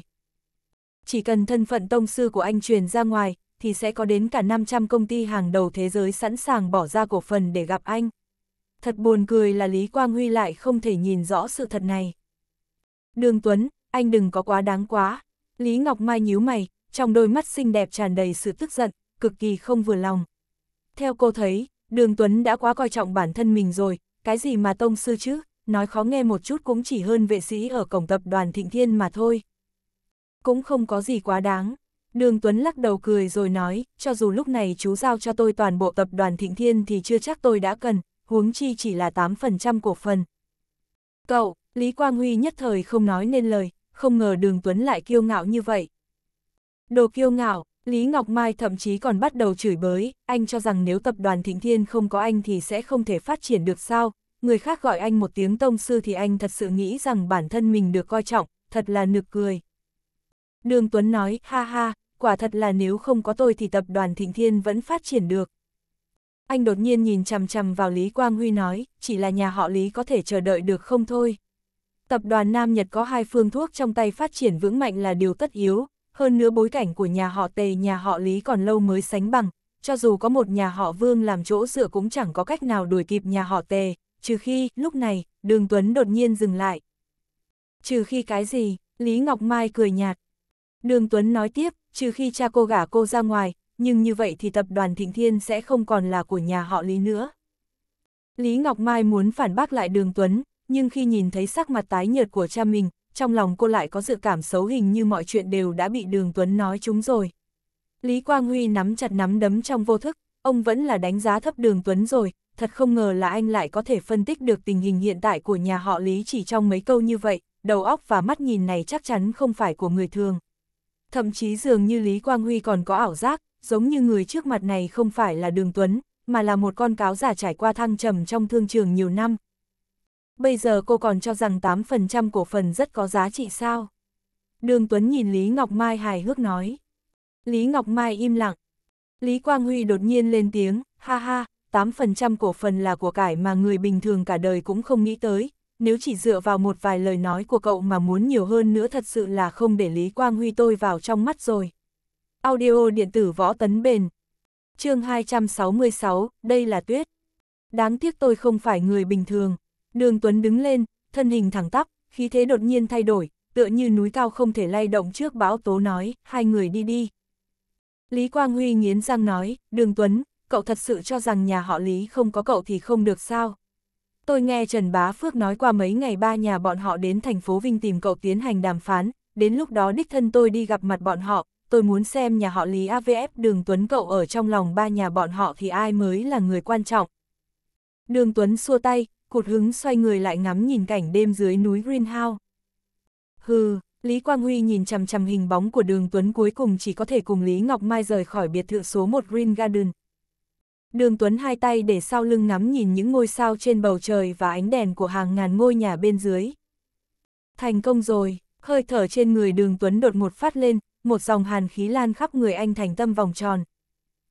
Chỉ cần thân phận tông sư của anh truyền ra ngoài, thì sẽ có đến cả 500 công ty hàng đầu thế giới sẵn sàng bỏ ra cổ phần để gặp anh. Thật buồn cười là Lý Quang Huy lại không thể nhìn rõ sự thật này. Đường Tuấn, anh đừng có quá đáng quá. Lý Ngọc Mai nhíu mày, trong đôi mắt xinh đẹp tràn đầy sự tức giận, cực kỳ không vừa lòng. Theo cô thấy, Đường Tuấn đã quá coi trọng bản thân mình rồi, cái gì mà tông sư chứ? nói khó nghe một chút cũng chỉ hơn vệ sĩ ở cổng tập đoàn Thịnh Thiên mà thôi. Cũng không có gì quá đáng. Đường Tuấn lắc đầu cười rồi nói, cho dù lúc này chú giao cho tôi toàn bộ tập đoàn Thịnh Thiên thì chưa chắc tôi đã cần, huống chi chỉ là 8% cổ phần. Cậu, Lý Quang Huy nhất thời không nói nên lời, không ngờ đường Tuấn lại kiêu ngạo như vậy. Đồ kiêu ngạo, Lý Ngọc Mai thậm chí còn bắt đầu chửi bới, anh cho rằng nếu tập đoàn Thịnh Thiên không có anh thì sẽ không thể phát triển được sao, người khác gọi anh một tiếng tông sư thì anh thật sự nghĩ rằng bản thân mình được coi trọng, thật là nực cười. Đường Tuấn nói, ha ha, quả thật là nếu không có tôi thì tập đoàn Thịnh Thiên vẫn phát triển được. Anh đột nhiên nhìn chằm chằm vào Lý Quang Huy nói, chỉ là nhà họ Lý có thể chờ đợi được không thôi. Tập đoàn Nam Nhật có hai phương thuốc trong tay phát triển vững mạnh là điều tất yếu, hơn nữa bối cảnh của nhà họ Tề nhà họ Lý còn lâu mới sánh bằng, cho dù có một nhà họ Vương làm chỗ dựa cũng chẳng có cách nào đuổi kịp nhà họ Tề, trừ khi, lúc này, đường Tuấn đột nhiên dừng lại. Trừ khi cái gì, Lý Ngọc Mai cười nhạt. Đường Tuấn nói tiếp, trừ khi cha cô gả cô ra ngoài, nhưng như vậy thì tập đoàn Thịnh Thiên sẽ không còn là của nhà họ Lý nữa. Lý Ngọc Mai muốn phản bác lại đường Tuấn, nhưng khi nhìn thấy sắc mặt tái nhợt của cha mình, trong lòng cô lại có dự cảm xấu hình như mọi chuyện đều đã bị đường Tuấn nói chúng rồi. Lý Quang Huy nắm chặt nắm đấm trong vô thức, ông vẫn là đánh giá thấp đường Tuấn rồi, thật không ngờ là anh lại có thể phân tích được tình hình hiện tại của nhà họ Lý chỉ trong mấy câu như vậy, đầu óc và mắt nhìn này chắc chắn không phải của người thường. Thậm chí dường như Lý Quang Huy còn có ảo giác, giống như người trước mặt này không phải là Đường Tuấn, mà là một con cáo giả trải qua thăng trầm trong thương trường nhiều năm. Bây giờ cô còn cho rằng 8% cổ phần rất có giá trị sao? Đường Tuấn nhìn Lý Ngọc Mai hài hước nói. Lý Ngọc Mai im lặng. Lý Quang Huy đột nhiên lên tiếng, ha ha, 8% cổ phần là của cải mà người bình thường cả đời cũng không nghĩ tới, nếu chỉ dựa vào một vài lời nói của cậu mà muốn nhiều hơn nữa thật sự là không để Lý Quang Huy tôi vào trong mắt rồi. Audio điện tử võ tấn bền chương 266, đây là tuyết. Đáng tiếc tôi không phải người bình thường. Đường Tuấn đứng lên, thân hình thẳng tắp, khí thế đột nhiên thay đổi, tựa như núi cao không thể lay động trước bão tố nói, hai người đi đi. Lý Quang Huy nghiến răng nói, Đường Tuấn, cậu thật sự cho rằng nhà họ Lý không có cậu thì không được sao? Tôi nghe Trần Bá Phước nói qua mấy ngày ba nhà bọn họ đến thành phố Vinh tìm cậu tiến hành đàm phán, đến lúc đó đích thân tôi đi gặp mặt bọn họ, tôi muốn xem nhà họ Lý AVF Đường Tuấn cậu ở trong lòng ba nhà bọn họ thì ai mới là người quan trọng. Đường Tuấn xua tay, cụt hứng xoay người lại ngắm nhìn cảnh đêm dưới núi Greenhouse. Hừ, Lý Quang Huy nhìn chằm chằm hình bóng của đường Tuấn cuối cùng chỉ có thể cùng Lý Ngọc Mai rời khỏi biệt thự số 1 Green Garden, đường Tuấn hai tay để sau lưng ngắm nhìn những ngôi sao trên bầu trời và ánh đèn của hàng ngàn ngôi nhà bên dưới. Thành công rồi, hơi thở trên người đường Tuấn đột một phát lên, một dòng hàn khí lan khắp người anh thành tâm vòng tròn.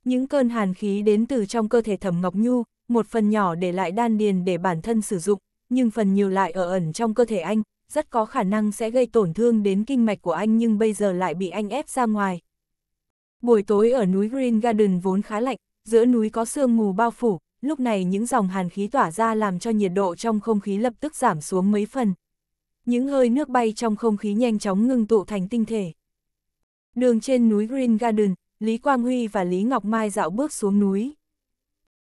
Những cơn hàn khí đến từ trong cơ thể thẩm Ngọc Nhu, một phần nhỏ để lại đan điền để bản thân sử dụng, nhưng phần nhiều lại ở ẩn trong cơ thể anh, rất có khả năng sẽ gây tổn thương đến kinh mạch của anh nhưng bây giờ lại bị anh ép ra ngoài. Buổi tối ở núi Green Garden vốn khá lạnh, giữa núi có sương mù bao phủ, lúc này những dòng hàn khí tỏa ra làm cho nhiệt độ trong không khí lập tức giảm xuống mấy phần. Những hơi nước bay trong không khí nhanh chóng ngưng tụ thành tinh thể. Đường trên núi Green Garden, Lý Quang Huy và Lý Ngọc Mai dạo bước xuống núi.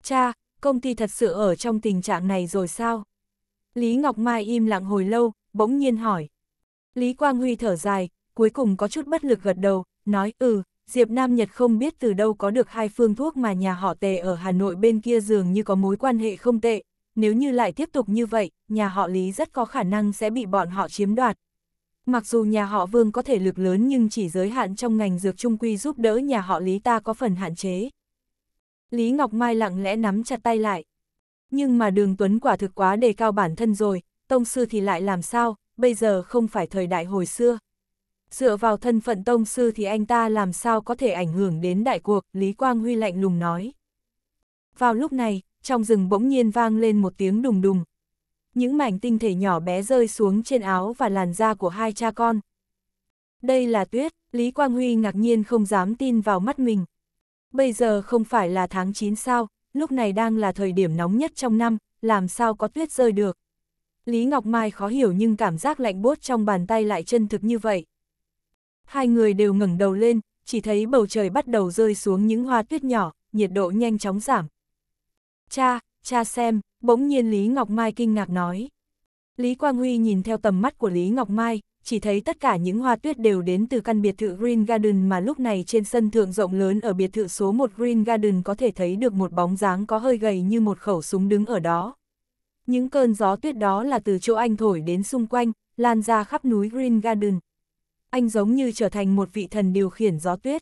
Cha, công ty thật sự ở trong tình trạng này rồi sao? Lý Ngọc Mai im lặng hồi lâu, bỗng nhiên hỏi. Lý Quang Huy thở dài, cuối cùng có chút bất lực gật đầu, nói ừ, Diệp Nam Nhật không biết từ đâu có được hai phương thuốc mà nhà họ tề ở Hà Nội bên kia dường như có mối quan hệ không tệ, nếu như lại tiếp tục như vậy, nhà họ Lý rất có khả năng sẽ bị bọn họ chiếm đoạt. Mặc dù nhà họ Vương có thể lực lớn nhưng chỉ giới hạn trong ngành dược trung quy giúp đỡ nhà họ Lý ta có phần hạn chế. Lý Ngọc Mai lặng lẽ nắm chặt tay lại. Nhưng mà đường Tuấn quả thực quá đề cao bản thân rồi, tông sư thì lại làm sao, bây giờ không phải thời đại hồi xưa dựa vào thân phận tông sư thì anh ta làm sao có thể ảnh hưởng đến đại cuộc, Lý Quang Huy lạnh lùng nói. Vào lúc này, trong rừng bỗng nhiên vang lên một tiếng đùng đùng. Những mảnh tinh thể nhỏ bé rơi xuống trên áo và làn da của hai cha con. Đây là tuyết, Lý Quang Huy ngạc nhiên không dám tin vào mắt mình. Bây giờ không phải là tháng 9 sao, lúc này đang là thời điểm nóng nhất trong năm, làm sao có tuyết rơi được. Lý Ngọc Mai khó hiểu nhưng cảm giác lạnh buốt trong bàn tay lại chân thực như vậy. Hai người đều ngẩng đầu lên, chỉ thấy bầu trời bắt đầu rơi xuống những hoa tuyết nhỏ, nhiệt độ nhanh chóng giảm. Cha, cha xem, bỗng nhiên Lý Ngọc Mai kinh ngạc nói. Lý Quang Huy nhìn theo tầm mắt của Lý Ngọc Mai, chỉ thấy tất cả những hoa tuyết đều đến từ căn biệt thự Green Garden mà lúc này trên sân thượng rộng lớn ở biệt thự số 1 Green Garden có thể thấy được một bóng dáng có hơi gầy như một khẩu súng đứng ở đó. Những cơn gió tuyết đó là từ chỗ anh thổi đến xung quanh, lan ra khắp núi Green Garden anh giống như trở thành một vị thần điều khiển gió tuyết.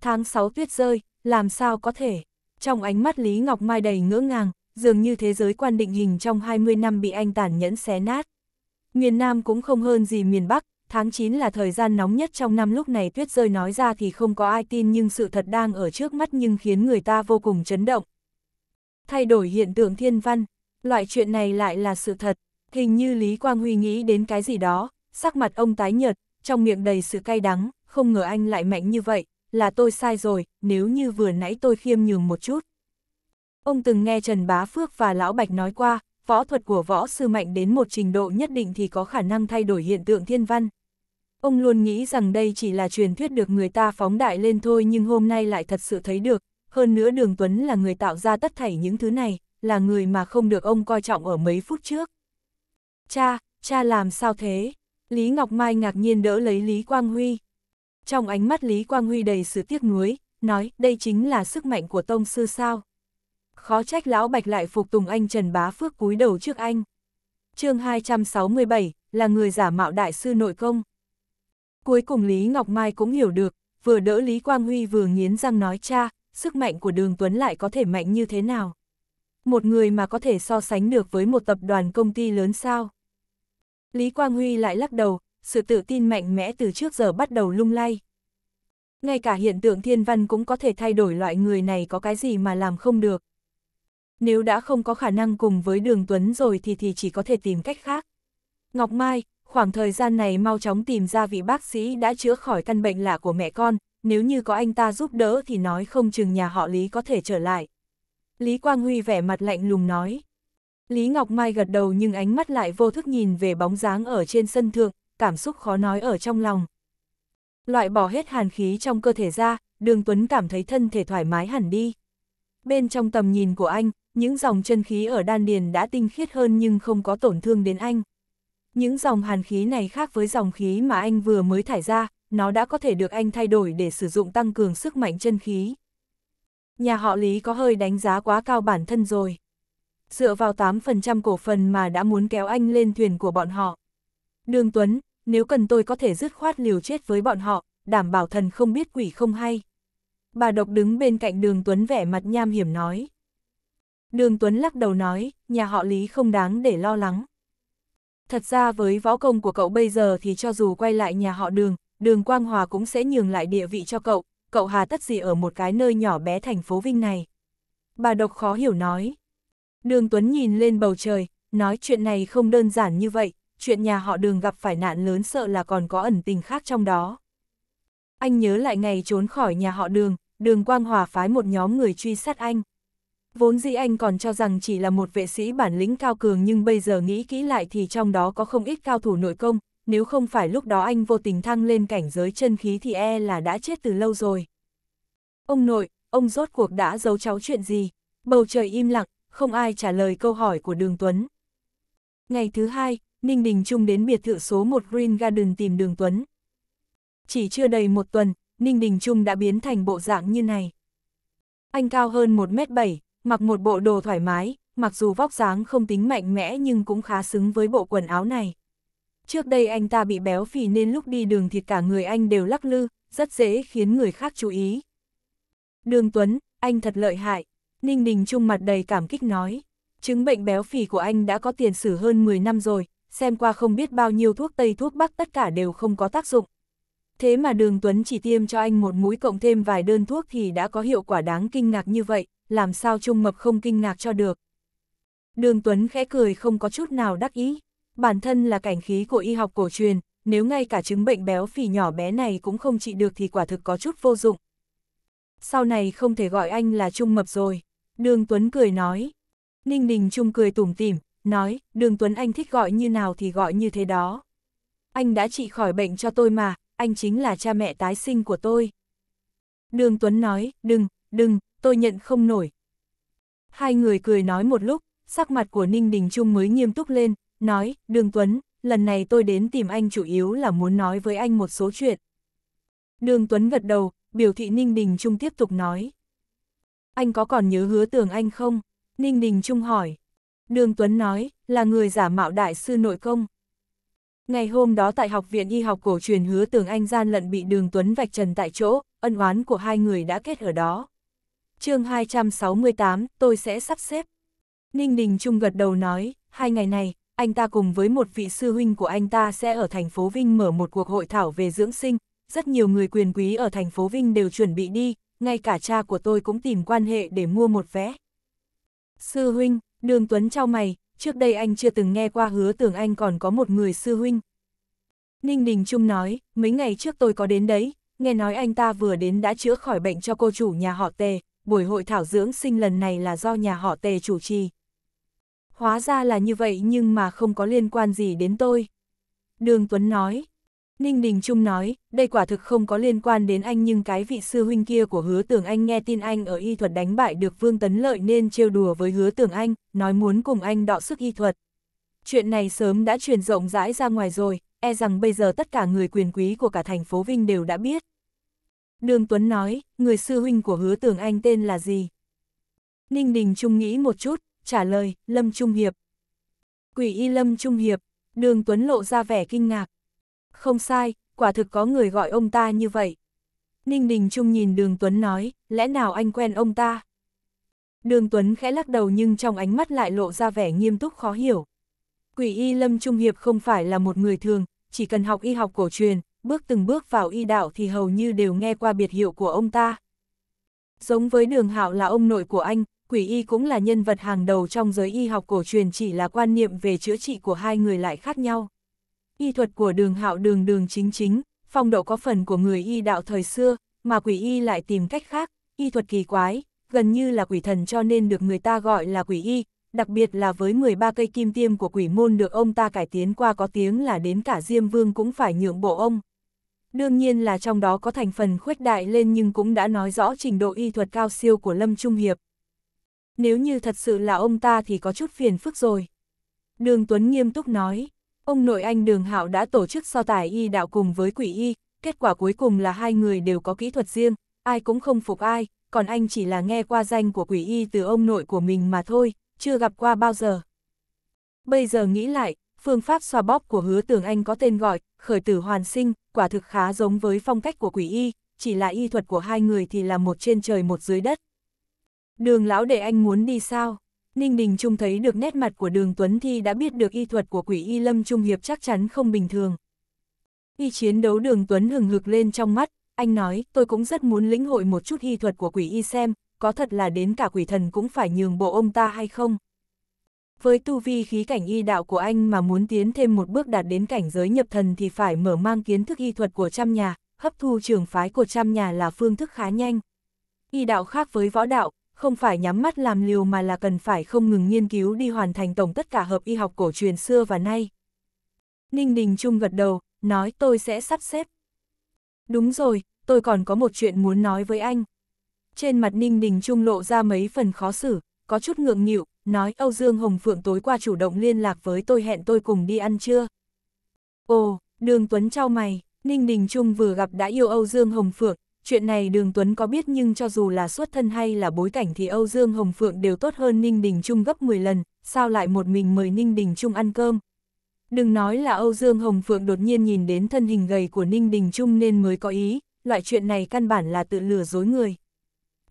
Tháng 6 tuyết rơi, làm sao có thể? Trong ánh mắt Lý Ngọc Mai đầy ngỡ ngàng, dường như thế giới quan định hình trong 20 năm bị anh tàn nhẫn xé nát. Miền Nam cũng không hơn gì miền Bắc, tháng 9 là thời gian nóng nhất trong năm lúc này tuyết rơi nói ra thì không có ai tin nhưng sự thật đang ở trước mắt nhưng khiến người ta vô cùng chấn động. Thay đổi hiện tượng thiên văn, loại chuyện này lại là sự thật, hình như Lý Quang Huy nghĩ đến cái gì đó, sắc mặt ông tái nhợt, trong miệng đầy sự cay đắng, không ngờ anh lại mạnh như vậy, là tôi sai rồi, nếu như vừa nãy tôi khiêm nhường một chút. Ông từng nghe Trần Bá Phước và Lão Bạch nói qua, võ thuật của võ sư mạnh đến một trình độ nhất định thì có khả năng thay đổi hiện tượng thiên văn. Ông luôn nghĩ rằng đây chỉ là truyền thuyết được người ta phóng đại lên thôi nhưng hôm nay lại thật sự thấy được, hơn nữa Đường Tuấn là người tạo ra tất thảy những thứ này, là người mà không được ông coi trọng ở mấy phút trước. Cha, cha làm sao thế? Lý Ngọc Mai ngạc nhiên đỡ lấy Lý Quang Huy. Trong ánh mắt Lý Quang Huy đầy sự tiếc nuối, nói đây chính là sức mạnh của tông sư sao. Khó trách lão bạch lại phục tùng anh Trần Bá Phước cúi đầu trước anh. chương 267, là người giả mạo đại sư nội công. Cuối cùng Lý Ngọc Mai cũng hiểu được, vừa đỡ Lý Quang Huy vừa nghiến răng nói cha, sức mạnh của Đường Tuấn lại có thể mạnh như thế nào. Một người mà có thể so sánh được với một tập đoàn công ty lớn sao. Lý Quang Huy lại lắc đầu, sự tự tin mạnh mẽ từ trước giờ bắt đầu lung lay. Ngay cả hiện tượng thiên văn cũng có thể thay đổi loại người này có cái gì mà làm không được. Nếu đã không có khả năng cùng với Đường Tuấn rồi thì thì chỉ có thể tìm cách khác. Ngọc Mai, khoảng thời gian này mau chóng tìm ra vị bác sĩ đã chữa khỏi căn bệnh lạ của mẹ con, nếu như có anh ta giúp đỡ thì nói không chừng nhà họ Lý có thể trở lại. Lý Quang Huy vẻ mặt lạnh lùng nói. Lý Ngọc Mai gật đầu nhưng ánh mắt lại vô thức nhìn về bóng dáng ở trên sân thượng, cảm xúc khó nói ở trong lòng. Loại bỏ hết hàn khí trong cơ thể ra, Đường Tuấn cảm thấy thân thể thoải mái hẳn đi. Bên trong tầm nhìn của anh, những dòng chân khí ở đan điền đã tinh khiết hơn nhưng không có tổn thương đến anh. Những dòng hàn khí này khác với dòng khí mà anh vừa mới thải ra, nó đã có thể được anh thay đổi để sử dụng tăng cường sức mạnh chân khí. Nhà họ Lý có hơi đánh giá quá cao bản thân rồi dựa vào 8% cổ phần mà đã muốn kéo anh lên thuyền của bọn họ. Đường Tuấn, nếu cần tôi có thể dứt khoát liều chết với bọn họ, đảm bảo thần không biết quỷ không hay. Bà độc đứng bên cạnh đường Tuấn vẻ mặt nham hiểm nói. Đường Tuấn lắc đầu nói, nhà họ Lý không đáng để lo lắng. Thật ra với võ công của cậu bây giờ thì cho dù quay lại nhà họ đường, đường Quang Hòa cũng sẽ nhường lại địa vị cho cậu, cậu hà tất gì ở một cái nơi nhỏ bé thành phố Vinh này. Bà độc khó hiểu nói. Đường Tuấn nhìn lên bầu trời, nói chuyện này không đơn giản như vậy, chuyện nhà họ đường gặp phải nạn lớn sợ là còn có ẩn tình khác trong đó. Anh nhớ lại ngày trốn khỏi nhà họ đường, đường Quang Hòa phái một nhóm người truy sát anh. Vốn dĩ anh còn cho rằng chỉ là một vệ sĩ bản lĩnh cao cường nhưng bây giờ nghĩ kỹ lại thì trong đó có không ít cao thủ nội công, nếu không phải lúc đó anh vô tình thăng lên cảnh giới chân khí thì e là đã chết từ lâu rồi. Ông nội, ông rốt cuộc đã giấu cháu chuyện gì? Bầu trời im lặng, không ai trả lời câu hỏi của Đường Tuấn. Ngày thứ hai, Ninh Đình Trung đến biệt thự số 1 Green Garden tìm Đường Tuấn. Chỉ chưa đầy một tuần, Ninh Đình Trung đã biến thành bộ dạng như này. Anh cao hơn 1m7, mặc một bộ đồ thoải mái, mặc dù vóc dáng không tính mạnh mẽ nhưng cũng khá xứng với bộ quần áo này. Trước đây anh ta bị béo phì nên lúc đi đường thịt cả người anh đều lắc lư, rất dễ khiến người khác chú ý. Đường Tuấn, anh thật lợi hại. Ninh Đình Trung mặt đầy cảm kích nói, chứng bệnh béo phì của anh đã có tiền sử hơn 10 năm rồi, xem qua không biết bao nhiêu thuốc Tây thuốc Bắc tất cả đều không có tác dụng. Thế mà Đường Tuấn chỉ tiêm cho anh một mũi cộng thêm vài đơn thuốc thì đã có hiệu quả đáng kinh ngạc như vậy, làm sao Trung Mập không kinh ngạc cho được. Đường Tuấn khẽ cười không có chút nào đắc ý, bản thân là cảnh khí của y học cổ truyền, nếu ngay cả chứng bệnh béo phì nhỏ bé này cũng không trị được thì quả thực có chút vô dụng. Sau này không thể gọi anh là Trung Mập rồi. Đường Tuấn cười nói. Ninh Đình Trung cười tủm tỉm, nói, đường Tuấn anh thích gọi như nào thì gọi như thế đó. Anh đã trị khỏi bệnh cho tôi mà, anh chính là cha mẹ tái sinh của tôi. Đường Tuấn nói, đừng, đừng, tôi nhận không nổi. Hai người cười nói một lúc, sắc mặt của Ninh Đình Trung mới nghiêm túc lên, nói, đường Tuấn, lần này tôi đến tìm anh chủ yếu là muốn nói với anh một số chuyện. Đường Tuấn gật đầu, biểu thị Ninh Đình Trung tiếp tục nói anh có còn nhớ hứa Tường anh không? Ninh Đình Trung hỏi. Đường Tuấn nói, là người giả mạo đại sư nội công. Ngày hôm đó tại Học viện Y học cổ truyền hứa Tường anh gian lận bị đường Tuấn vạch trần tại chỗ, ân oán của hai người đã kết ở đó. chương 268, tôi sẽ sắp xếp. Ninh Đình Trung gật đầu nói, hai ngày này, anh ta cùng với một vị sư huynh của anh ta sẽ ở thành phố Vinh mở một cuộc hội thảo về dưỡng sinh. Rất nhiều người quyền quý ở thành phố Vinh đều chuẩn bị đi, ngay cả cha của tôi cũng tìm quan hệ để mua một vé. Sư huynh, đường Tuấn trao mày, trước đây anh chưa từng nghe qua hứa tưởng anh còn có một người sư huynh. Ninh Đình Trung nói, mấy ngày trước tôi có đến đấy, nghe nói anh ta vừa đến đã chữa khỏi bệnh cho cô chủ nhà họ tề, buổi hội thảo dưỡng sinh lần này là do nhà họ tề chủ trì. Hóa ra là như vậy nhưng mà không có liên quan gì đến tôi. Đường Tuấn nói, Ninh Đình Trung nói, đây quả thực không có liên quan đến anh nhưng cái vị sư huynh kia của hứa tưởng anh nghe tin anh ở y thuật đánh bại được Vương Tấn Lợi nên trêu đùa với hứa tưởng anh, nói muốn cùng anh đọ sức y thuật. Chuyện này sớm đã truyền rộng rãi ra ngoài rồi, e rằng bây giờ tất cả người quyền quý của cả thành phố Vinh đều đã biết. Đường Tuấn nói, người sư huynh của hứa tưởng anh tên là gì? Ninh Đình Trung nghĩ một chút, trả lời, Lâm Trung Hiệp. Quỷ y Lâm Trung Hiệp, đường Tuấn lộ ra vẻ kinh ngạc, không sai, quả thực có người gọi ông ta như vậy. Ninh Đình Trung nhìn Đường Tuấn nói, lẽ nào anh quen ông ta? Đường Tuấn khẽ lắc đầu nhưng trong ánh mắt lại lộ ra vẻ nghiêm túc khó hiểu. Quỷ y Lâm Trung Hiệp không phải là một người thường, chỉ cần học y học cổ truyền, bước từng bước vào y đạo thì hầu như đều nghe qua biệt hiệu của ông ta. Giống với đường hạo là ông nội của anh, quỷ y cũng là nhân vật hàng đầu trong giới y học cổ truyền chỉ là quan niệm về chữa trị của hai người lại khác nhau y thuật của đường hạo đường đường chính chính, phong độ có phần của người y đạo thời xưa, mà quỷ y lại tìm cách khác, y thuật kỳ quái, gần như là quỷ thần cho nên được người ta gọi là quỷ y, đặc biệt là với 13 cây kim tiêm của quỷ môn được ông ta cải tiến qua có tiếng là đến cả Diêm Vương cũng phải nhượng bộ ông. Đương nhiên là trong đó có thành phần khuếch đại lên nhưng cũng đã nói rõ trình độ y thuật cao siêu của Lâm Trung Hiệp. Nếu như thật sự là ông ta thì có chút phiền phức rồi. Đường Tuấn nghiêm túc nói, Ông nội anh Đường Hạo đã tổ chức so tài y đạo cùng với quỷ y, kết quả cuối cùng là hai người đều có kỹ thuật riêng, ai cũng không phục ai, còn anh chỉ là nghe qua danh của quỷ y từ ông nội của mình mà thôi, chưa gặp qua bao giờ. Bây giờ nghĩ lại, phương pháp xoa bóp của hứa Tường anh có tên gọi, khởi tử hoàn sinh, quả thực khá giống với phong cách của quỷ y, chỉ là y thuật của hai người thì là một trên trời một dưới đất. Đường lão để anh muốn đi sao? Ninh Đình Trung thấy được nét mặt của đường Tuấn Thi đã biết được y thuật của quỷ y lâm trung hiệp chắc chắn không bình thường. Y chiến đấu đường Tuấn hừng hực lên trong mắt, anh nói tôi cũng rất muốn lĩnh hội một chút y thuật của quỷ y xem, có thật là đến cả quỷ thần cũng phải nhường bộ ông ta hay không. Với tu vi khí cảnh y đạo của anh mà muốn tiến thêm một bước đạt đến cảnh giới nhập thần thì phải mở mang kiến thức y thuật của trăm nhà, hấp thu trường phái của trăm nhà là phương thức khá nhanh. Y đạo khác với võ đạo, không phải nhắm mắt làm liều mà là cần phải không ngừng nghiên cứu đi hoàn thành tổng tất cả hợp y học cổ truyền xưa và nay. Ninh Đình Trung gật đầu, nói tôi sẽ sắp xếp. Đúng rồi, tôi còn có một chuyện muốn nói với anh. Trên mặt Ninh Đình Trung lộ ra mấy phần khó xử, có chút ngượng nghịu, nói Âu Dương Hồng Phượng tối qua chủ động liên lạc với tôi hẹn tôi cùng đi ăn trưa. Ồ, Đường Tuấn trao mày, Ninh Đình Trung vừa gặp đã yêu Âu Dương Hồng Phượng, chuyện này Đường Tuấn có biết nhưng cho dù là xuất thân hay là bối cảnh thì Âu Dương Hồng Phượng đều tốt hơn Ninh Đình Trung gấp 10 lần, sao lại một mình mời Ninh Đình Trung ăn cơm. Đừng nói là Âu Dương Hồng Phượng đột nhiên nhìn đến thân hình gầy của Ninh Đình Trung nên mới có ý, loại chuyện này căn bản là tự lừa dối người.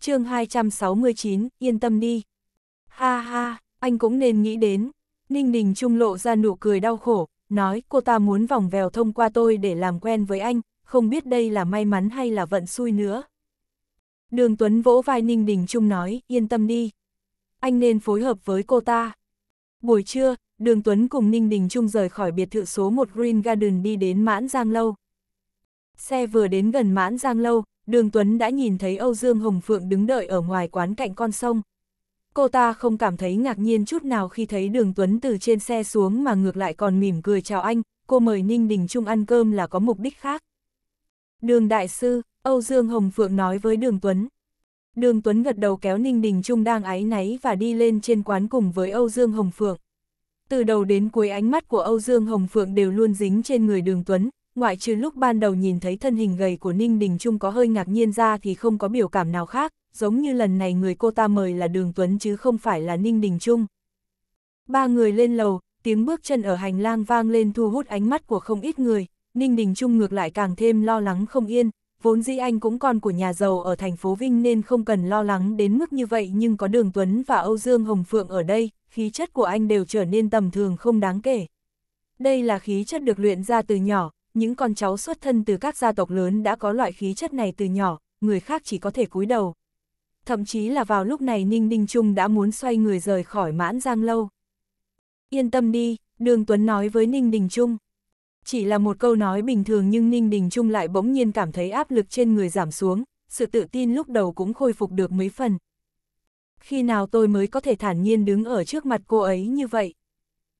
chương 269, yên tâm đi. Ha ha, anh cũng nên nghĩ đến. Ninh Đình Trung lộ ra nụ cười đau khổ, nói cô ta muốn vòng vèo thông qua tôi để làm quen với anh, không biết đây là may mắn hay là vận xui nữa. Đường Tuấn vỗ vai Ninh Đình Trung nói, yên tâm đi. Anh nên phối hợp với cô ta. Buổi trưa, Đường Tuấn cùng Ninh Đình Trung rời khỏi biệt thự số 1 Green Garden đi đến Mãn Giang Lâu. Xe vừa đến gần Mãn Giang Lâu, Đường Tuấn đã nhìn thấy Âu Dương Hồng Phượng đứng đợi ở ngoài quán cạnh con sông. Cô ta không cảm thấy ngạc nhiên chút nào khi thấy Đường Tuấn từ trên xe xuống mà ngược lại còn mỉm cười chào anh, cô mời Ninh Đình Trung ăn cơm là có mục đích khác. Đường Đại Sư, Âu Dương Hồng Phượng nói với Đường Tuấn. Đường Tuấn gật đầu kéo Ninh Đình Trung đang áy náy và đi lên trên quán cùng với Âu Dương Hồng Phượng. Từ đầu đến cuối ánh mắt của Âu Dương Hồng Phượng đều luôn dính trên người Đường Tuấn, ngoại trừ lúc ban đầu nhìn thấy thân hình gầy của Ninh Đình Trung có hơi ngạc nhiên ra thì không có biểu cảm nào khác, giống như lần này người cô ta mời là Đường Tuấn chứ không phải là Ninh Đình Trung. Ba người lên lầu, tiếng bước chân ở hành lang vang lên thu hút ánh mắt của không ít người, Ninh Đình Trung ngược lại càng thêm lo lắng không yên, vốn dĩ anh cũng còn của nhà giàu ở thành phố Vinh nên không cần lo lắng đến mức như vậy nhưng có Đường Tuấn và Âu Dương Hồng Phượng ở đây, khí chất của anh đều trở nên tầm thường không đáng kể. Đây là khí chất được luyện ra từ nhỏ, những con cháu xuất thân từ các gia tộc lớn đã có loại khí chất này từ nhỏ, người khác chỉ có thể cúi đầu. Thậm chí là vào lúc này Ninh Đình Trung đã muốn xoay người rời khỏi mãn giang lâu. Yên tâm đi, Đường Tuấn nói với Ninh Đình Trung. Chỉ là một câu nói bình thường nhưng Ninh Đình Trung lại bỗng nhiên cảm thấy áp lực trên người giảm xuống, sự tự tin lúc đầu cũng khôi phục được mấy phần. Khi nào tôi mới có thể thản nhiên đứng ở trước mặt cô ấy như vậy?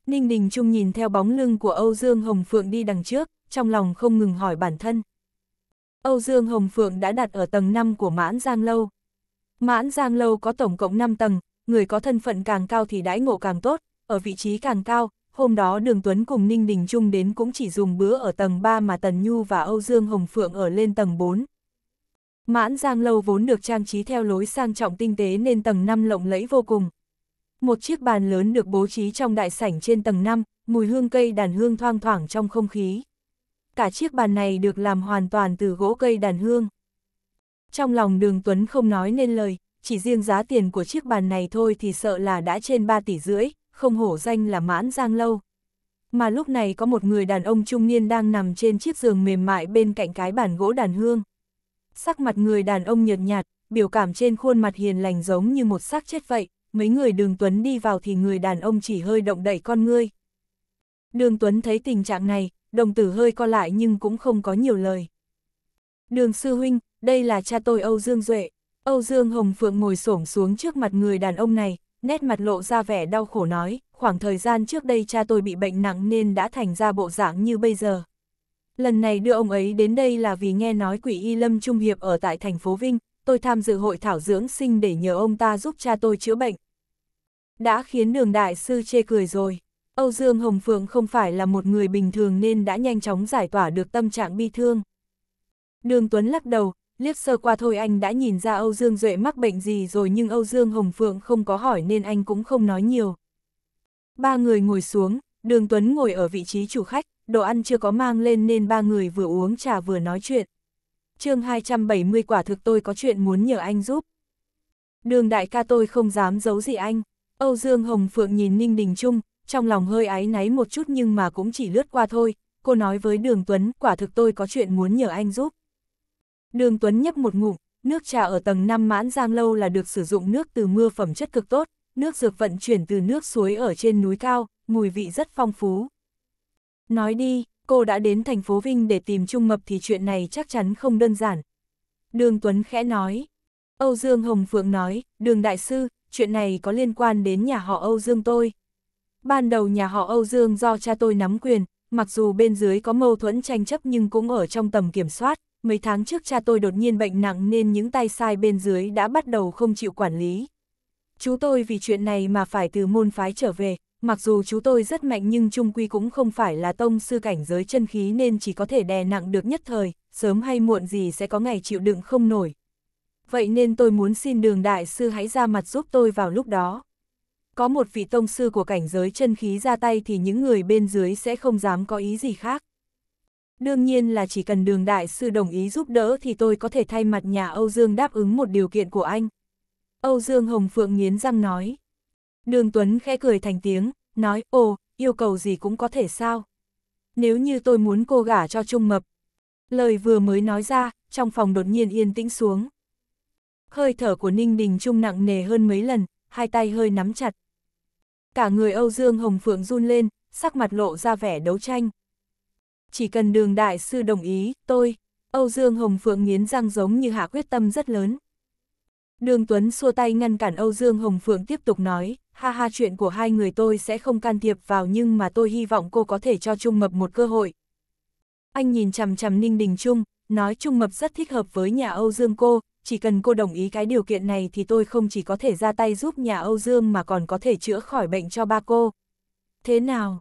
Ninh Đình Trung nhìn theo bóng lưng của Âu Dương Hồng Phượng đi đằng trước, trong lòng không ngừng hỏi bản thân. Âu Dương Hồng Phượng đã đặt ở tầng 5 của Mãn Giang Lâu. Mãn Giang Lâu có tổng cộng 5 tầng, người có thân phận càng cao thì đãi ngộ càng tốt, ở vị trí càng cao, hôm đó Đường Tuấn cùng Ninh Đình Trung đến cũng chỉ dùng bữa ở tầng 3 mà Tần Nhu và Âu Dương Hồng Phượng ở lên tầng 4. Mãn Giang Lâu vốn được trang trí theo lối sang trọng tinh tế nên tầng 5 lộng lẫy vô cùng. Một chiếc bàn lớn được bố trí trong đại sảnh trên tầng 5, mùi hương cây đàn hương thoang thoảng trong không khí. Cả chiếc bàn này được làm hoàn toàn từ gỗ cây đàn hương. Trong lòng đường Tuấn không nói nên lời, chỉ riêng giá tiền của chiếc bàn này thôi thì sợ là đã trên 3 tỷ rưỡi, không hổ danh là mãn giang lâu. Mà lúc này có một người đàn ông trung niên đang nằm trên chiếc giường mềm mại bên cạnh cái bàn gỗ đàn hương. Sắc mặt người đàn ông nhợt nhạt, biểu cảm trên khuôn mặt hiền lành giống như một xác chết vậy, mấy người đường Tuấn đi vào thì người đàn ông chỉ hơi động đẩy con ngươi. Đường Tuấn thấy tình trạng này, đồng tử hơi co lại nhưng cũng không có nhiều lời. Đường sư huynh, đây là cha tôi Âu Dương Duệ. Âu Dương Hồng Phượng ngồi xổm xuống trước mặt người đàn ông này, nét mặt lộ ra vẻ đau khổ nói, khoảng thời gian trước đây cha tôi bị bệnh nặng nên đã thành ra bộ dạng như bây giờ. Lần này đưa ông ấy đến đây là vì nghe nói quỷ y lâm trung hiệp ở tại thành phố Vinh, tôi tham dự hội thảo dưỡng sinh để nhờ ông ta giúp cha tôi chữa bệnh. Đã khiến đường đại sư chê cười rồi. Âu Dương Hồng Phượng không phải là một người bình thường nên đã nhanh chóng giải tỏa được tâm trạng bi thương. Đường Tuấn lắc đầu, liếc sơ qua thôi anh đã nhìn ra Âu Dương Duệ mắc bệnh gì rồi nhưng Âu Dương Hồng Phượng không có hỏi nên anh cũng không nói nhiều. Ba người ngồi xuống, Đường Tuấn ngồi ở vị trí chủ khách, đồ ăn chưa có mang lên nên ba người vừa uống trà vừa nói chuyện. chương 270 quả thực tôi có chuyện muốn nhờ anh giúp. Đường đại ca tôi không dám giấu gì anh. Âu Dương Hồng Phượng nhìn Ninh Đình Trung, trong lòng hơi áy náy một chút nhưng mà cũng chỉ lướt qua thôi. Cô nói với Đường Tuấn, quả thực tôi có chuyện muốn nhờ anh giúp. Đường Tuấn nhấp một ngụm, nước trà ở tầng 5 mãn giang lâu là được sử dụng nước từ mưa phẩm chất cực tốt, nước dược vận chuyển từ nước suối ở trên núi cao, mùi vị rất phong phú. Nói đi, cô đã đến thành phố Vinh để tìm Trung Mập thì chuyện này chắc chắn không đơn giản. Đường Tuấn khẽ nói. Âu Dương Hồng Phượng nói, Đường Đại Sư, chuyện này có liên quan đến nhà họ Âu Dương tôi. Ban đầu nhà họ Âu Dương do cha tôi nắm quyền, mặc dù bên dưới có mâu thuẫn tranh chấp nhưng cũng ở trong tầm kiểm soát, mấy tháng trước cha tôi đột nhiên bệnh nặng nên những tay sai bên dưới đã bắt đầu không chịu quản lý. Chú tôi vì chuyện này mà phải từ môn phái trở về, mặc dù chú tôi rất mạnh nhưng trung quy cũng không phải là tông sư cảnh giới chân khí nên chỉ có thể đè nặng được nhất thời, sớm hay muộn gì sẽ có ngày chịu đựng không nổi. Vậy nên tôi muốn xin đường đại sư hãy ra mặt giúp tôi vào lúc đó. Có một vị tông sư của cảnh giới chân khí ra tay thì những người bên dưới sẽ không dám có ý gì khác. Đương nhiên là chỉ cần đường đại sư đồng ý giúp đỡ thì tôi có thể thay mặt nhà Âu Dương đáp ứng một điều kiện của anh. Âu Dương Hồng Phượng nghiến răng nói. Đường Tuấn khẽ cười thành tiếng, nói, ồ, yêu cầu gì cũng có thể sao. Nếu như tôi muốn cô gả cho Trung Mập. Lời vừa mới nói ra, trong phòng đột nhiên yên tĩnh xuống. Hơi thở của Ninh Đình Trung nặng nề hơn mấy lần, hai tay hơi nắm chặt. Cả người Âu Dương Hồng Phượng run lên, sắc mặt lộ ra vẻ đấu tranh chỉ cần đường đại sư đồng ý, tôi, Âu Dương Hồng Phượng nghiến răng giống như hạ quyết tâm rất lớn. Đường Tuấn xua tay ngăn cản Âu Dương Hồng Phượng tiếp tục nói, ha ha chuyện của hai người tôi sẽ không can thiệp vào nhưng mà tôi hy vọng cô có thể cho Trung Mập một cơ hội. Anh nhìn chằm chằm Ninh Đình Trung, nói Trung Mập rất thích hợp với nhà Âu Dương cô, chỉ cần cô đồng ý cái điều kiện này thì tôi không chỉ có thể ra tay giúp nhà Âu Dương mà còn có thể chữa khỏi bệnh cho ba cô. Thế nào?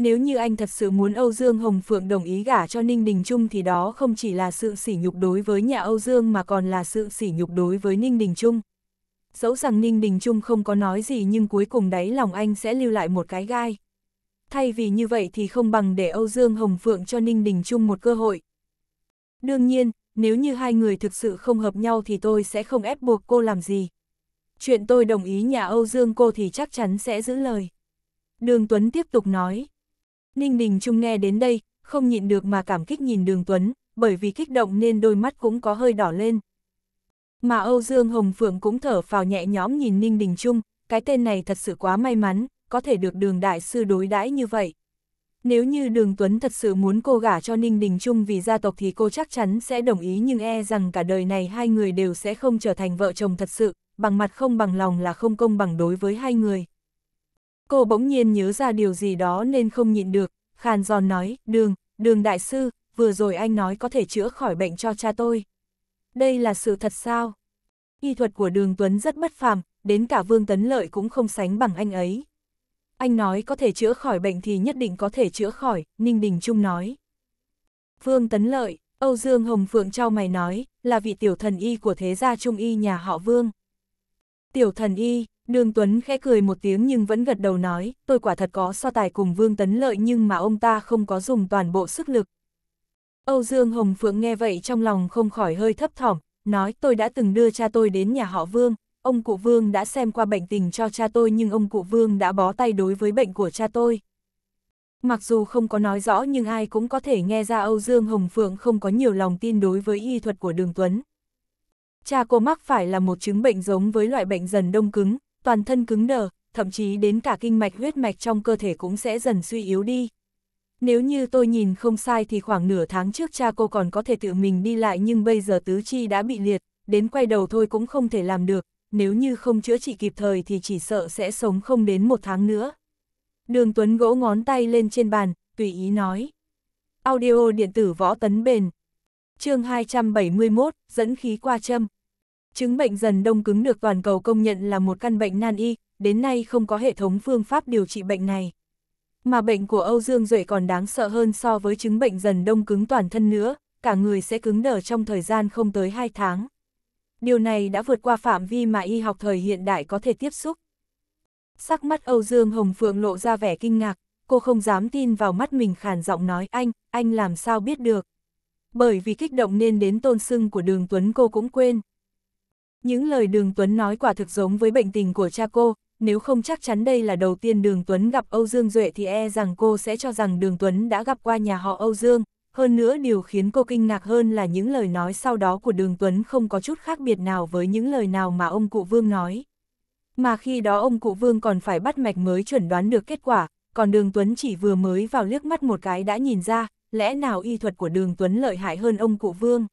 Nếu như anh thật sự muốn Âu Dương Hồng Phượng đồng ý gả cho Ninh Đình Trung thì đó không chỉ là sự sỉ nhục đối với nhà Âu Dương mà còn là sự sỉ nhục đối với Ninh Đình Trung. Dẫu rằng Ninh Đình Trung không có nói gì nhưng cuối cùng đáy lòng anh sẽ lưu lại một cái gai. Thay vì như vậy thì không bằng để Âu Dương Hồng Phượng cho Ninh Đình Trung một cơ hội. Đương nhiên, nếu như hai người thực sự không hợp nhau thì tôi sẽ không ép buộc cô làm gì. Chuyện tôi đồng ý nhà Âu Dương cô thì chắc chắn sẽ giữ lời. Đường Tuấn tiếp tục nói. Ninh Đình Trung nghe đến đây, không nhịn được mà cảm kích nhìn Đường Tuấn, bởi vì kích động nên đôi mắt cũng có hơi đỏ lên. Mà Âu Dương Hồng Phượng cũng thở phào nhẹ nhõm nhìn Ninh Đình Trung, cái tên này thật sự quá may mắn, có thể được đường đại sư đối đãi như vậy. Nếu như đường Tuấn thật sự muốn cô gả cho Ninh Đình Trung vì gia tộc thì cô chắc chắn sẽ đồng ý nhưng e rằng cả đời này hai người đều sẽ không trở thành vợ chồng thật sự, bằng mặt không bằng lòng là không công bằng đối với hai người. Cô bỗng nhiên nhớ ra điều gì đó nên không nhịn được, khàn giòn nói, đường, đường đại sư, vừa rồi anh nói có thể chữa khỏi bệnh cho cha tôi. Đây là sự thật sao? Y thuật của đường Tuấn rất bất phàm, đến cả Vương Tấn Lợi cũng không sánh bằng anh ấy. Anh nói có thể chữa khỏi bệnh thì nhất định có thể chữa khỏi, Ninh Đình Trung nói. Vương Tấn Lợi, Âu Dương Hồng Phượng trao mày nói, là vị tiểu thần y của thế gia Trung y nhà họ Vương. Tiểu thần y, Đường Tuấn khẽ cười một tiếng nhưng vẫn gật đầu nói, tôi quả thật có so tài cùng Vương Tấn Lợi nhưng mà ông ta không có dùng toàn bộ sức lực. Âu Dương Hồng Phượng nghe vậy trong lòng không khỏi hơi thấp thỏm, nói tôi đã từng đưa cha tôi đến nhà họ Vương, ông cụ Vương đã xem qua bệnh tình cho cha tôi nhưng ông cụ Vương đã bó tay đối với bệnh của cha tôi. Mặc dù không có nói rõ nhưng ai cũng có thể nghe ra Âu Dương Hồng Phượng không có nhiều lòng tin đối với y thuật của Đường Tuấn. Cha cô mắc phải là một chứng bệnh giống với loại bệnh dần đông cứng, toàn thân cứng đờ, thậm chí đến cả kinh mạch huyết mạch trong cơ thể cũng sẽ dần suy yếu đi. Nếu như tôi nhìn không sai thì khoảng nửa tháng trước cha cô còn có thể tự mình đi lại nhưng bây giờ tứ chi đã bị liệt, đến quay đầu thôi cũng không thể làm được, nếu như không chữa trị kịp thời thì chỉ sợ sẽ sống không đến một tháng nữa. Đường Tuấn gỗ ngón tay lên trên bàn, tùy ý nói. Audio điện tử võ tấn bền. chương 271, dẫn khí qua châm. Chứng bệnh dần đông cứng được toàn cầu công nhận là một căn bệnh nan y, đến nay không có hệ thống phương pháp điều trị bệnh này. Mà bệnh của Âu Dương Duệ còn đáng sợ hơn so với chứng bệnh dần đông cứng toàn thân nữa, cả người sẽ cứng đờ trong thời gian không tới 2 tháng. Điều này đã vượt qua phạm vi mà y học thời hiện đại có thể tiếp xúc. Sắc mắt Âu Dương Hồng Phượng lộ ra vẻ kinh ngạc, cô không dám tin vào mắt mình khàn giọng nói anh, anh làm sao biết được. Bởi vì kích động nên đến tôn sưng của đường Tuấn cô cũng quên. Những lời Đường Tuấn nói quả thực giống với bệnh tình của cha cô, nếu không chắc chắn đây là đầu tiên Đường Tuấn gặp Âu Dương Duệ thì e rằng cô sẽ cho rằng Đường Tuấn đã gặp qua nhà họ Âu Dương. Hơn nữa điều khiến cô kinh ngạc hơn là những lời nói sau đó của Đường Tuấn không có chút khác biệt nào với những lời nào mà ông cụ Vương nói. Mà khi đó ông cụ Vương còn phải bắt mạch mới chuẩn đoán được kết quả, còn Đường Tuấn chỉ vừa mới vào liếc mắt một cái đã nhìn ra, lẽ nào y thuật của Đường Tuấn lợi hại hơn ông cụ Vương.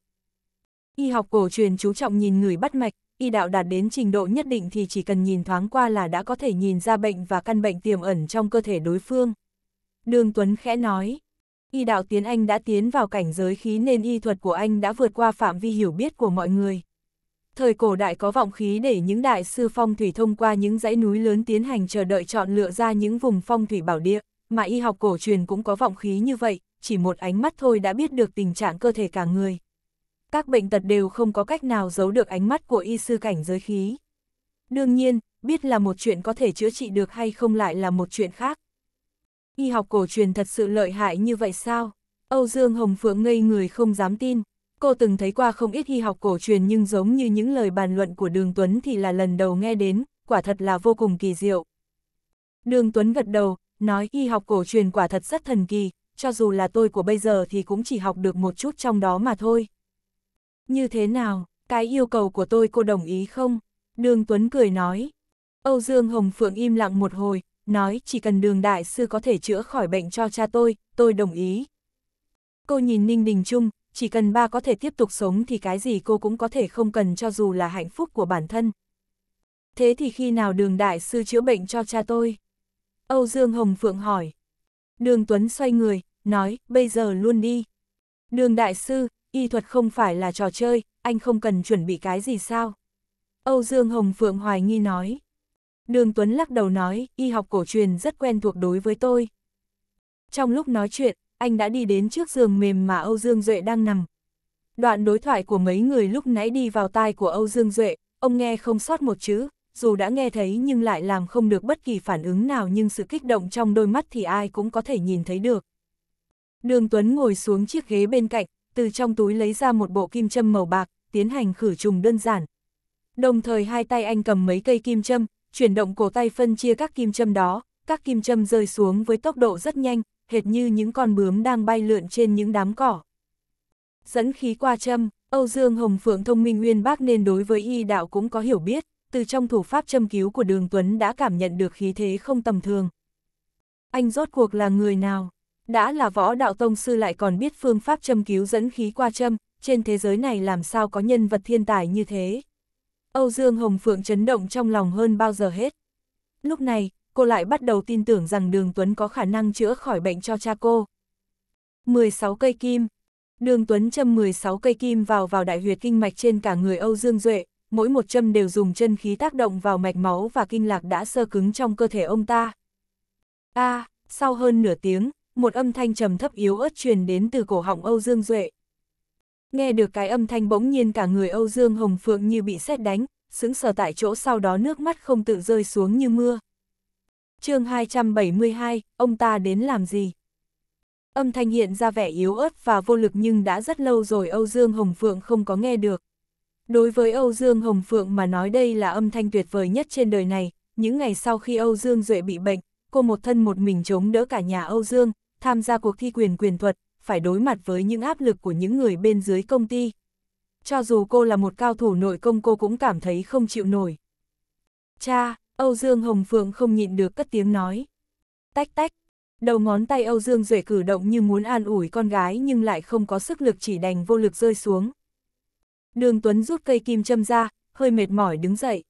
Y học cổ truyền chú trọng nhìn người bắt mạch, y đạo đạt đến trình độ nhất định thì chỉ cần nhìn thoáng qua là đã có thể nhìn ra bệnh và căn bệnh tiềm ẩn trong cơ thể đối phương. Đường Tuấn khẽ nói, y đạo tiến anh đã tiến vào cảnh giới khí nên y thuật của anh đã vượt qua phạm vi hiểu biết của mọi người. Thời cổ đại có vọng khí để những đại sư phong thủy thông qua những dãy núi lớn tiến hành chờ đợi chọn lựa ra những vùng phong thủy bảo địa, mà y học cổ truyền cũng có vọng khí như vậy, chỉ một ánh mắt thôi đã biết được tình trạng cơ thể cả người các bệnh tật đều không có cách nào giấu được ánh mắt của y sư cảnh giới khí. Đương nhiên, biết là một chuyện có thể chữa trị được hay không lại là một chuyện khác. Y học cổ truyền thật sự lợi hại như vậy sao? Âu Dương Hồng Phượng ngây người không dám tin. Cô từng thấy qua không ít y học cổ truyền nhưng giống như những lời bàn luận của Đường Tuấn thì là lần đầu nghe đến, quả thật là vô cùng kỳ diệu. Đường Tuấn gật đầu, nói y học cổ truyền quả thật rất thần kỳ, cho dù là tôi của bây giờ thì cũng chỉ học được một chút trong đó mà thôi. Như thế nào, cái yêu cầu của tôi cô đồng ý không? Đường Tuấn cười nói. Âu Dương Hồng Phượng im lặng một hồi, nói chỉ cần đường đại sư có thể chữa khỏi bệnh cho cha tôi, tôi đồng ý. Cô nhìn Ninh Đình Trung, chỉ cần ba có thể tiếp tục sống thì cái gì cô cũng có thể không cần cho dù là hạnh phúc của bản thân. Thế thì khi nào đường đại sư chữa bệnh cho cha tôi? Âu Dương Hồng Phượng hỏi. Đường Tuấn xoay người, nói, bây giờ luôn đi. Đường đại sư, y thuật không phải là trò chơi, anh không cần chuẩn bị cái gì sao? Âu Dương Hồng Phượng hoài nghi nói. Đường Tuấn lắc đầu nói, y học cổ truyền rất quen thuộc đối với tôi. Trong lúc nói chuyện, anh đã đi đến trước giường mềm mà Âu Dương Duệ đang nằm. Đoạn đối thoại của mấy người lúc nãy đi vào tai của Âu Dương Duệ, ông nghe không sót một chữ, dù đã nghe thấy nhưng lại làm không được bất kỳ phản ứng nào nhưng sự kích động trong đôi mắt thì ai cũng có thể nhìn thấy được. Đường Tuấn ngồi xuống chiếc ghế bên cạnh, từ trong túi lấy ra một bộ kim châm màu bạc, tiến hành khử trùng đơn giản. Đồng thời hai tay anh cầm mấy cây kim châm, chuyển động cổ tay phân chia các kim châm đó, các kim châm rơi xuống với tốc độ rất nhanh, hệt như những con bướm đang bay lượn trên những đám cỏ. Dẫn khí qua châm, Âu Dương Hồng Phượng thông minh uyên bác nên đối với y đạo cũng có hiểu biết, từ trong thủ pháp châm cứu của Đường Tuấn đã cảm nhận được khí thế không tầm thường. Anh rốt cuộc là người nào? Đã là võ đạo tông sư lại còn biết phương pháp châm cứu dẫn khí qua châm, trên thế giới này làm sao có nhân vật thiên tài như thế. Âu Dương Hồng Phượng chấn động trong lòng hơn bao giờ hết. Lúc này, cô lại bắt đầu tin tưởng rằng Đường Tuấn có khả năng chữa khỏi bệnh cho cha cô. 16 cây kim Đường Tuấn châm 16 cây kim vào vào đại huyệt kinh mạch trên cả người Âu Dương Duệ, mỗi một châm đều dùng chân khí tác động vào mạch máu và kinh lạc đã sơ cứng trong cơ thể ông ta. A, à, sau hơn nửa tiếng, một âm thanh trầm thấp yếu ớt truyền đến từ cổ họng Âu Dương Duệ. Nghe được cái âm thanh bỗng nhiên cả người Âu Dương Hồng Phượng như bị sét đánh, sững sờ tại chỗ sau đó nước mắt không tự rơi xuống như mưa. chương 272, ông ta đến làm gì? Âm thanh hiện ra vẻ yếu ớt và vô lực nhưng đã rất lâu rồi Âu Dương Hồng Phượng không có nghe được. Đối với Âu Dương Hồng Phượng mà nói đây là âm thanh tuyệt vời nhất trên đời này, những ngày sau khi Âu Dương Duệ bị bệnh, cô một thân một mình chống đỡ cả nhà Âu Dương, tham gia cuộc thi quyền quyền thuật, phải đối mặt với những áp lực của những người bên dưới công ty. Cho dù cô là một cao thủ nội công cô cũng cảm thấy không chịu nổi. Cha, Âu Dương Hồng Phượng không nhịn được cất tiếng nói. Tách tách, đầu ngón tay Âu Dương Duệ cử động như muốn an ủi con gái nhưng lại không có sức lực chỉ đành vô lực rơi xuống. Đường Tuấn rút cây kim châm ra, hơi mệt mỏi đứng dậy.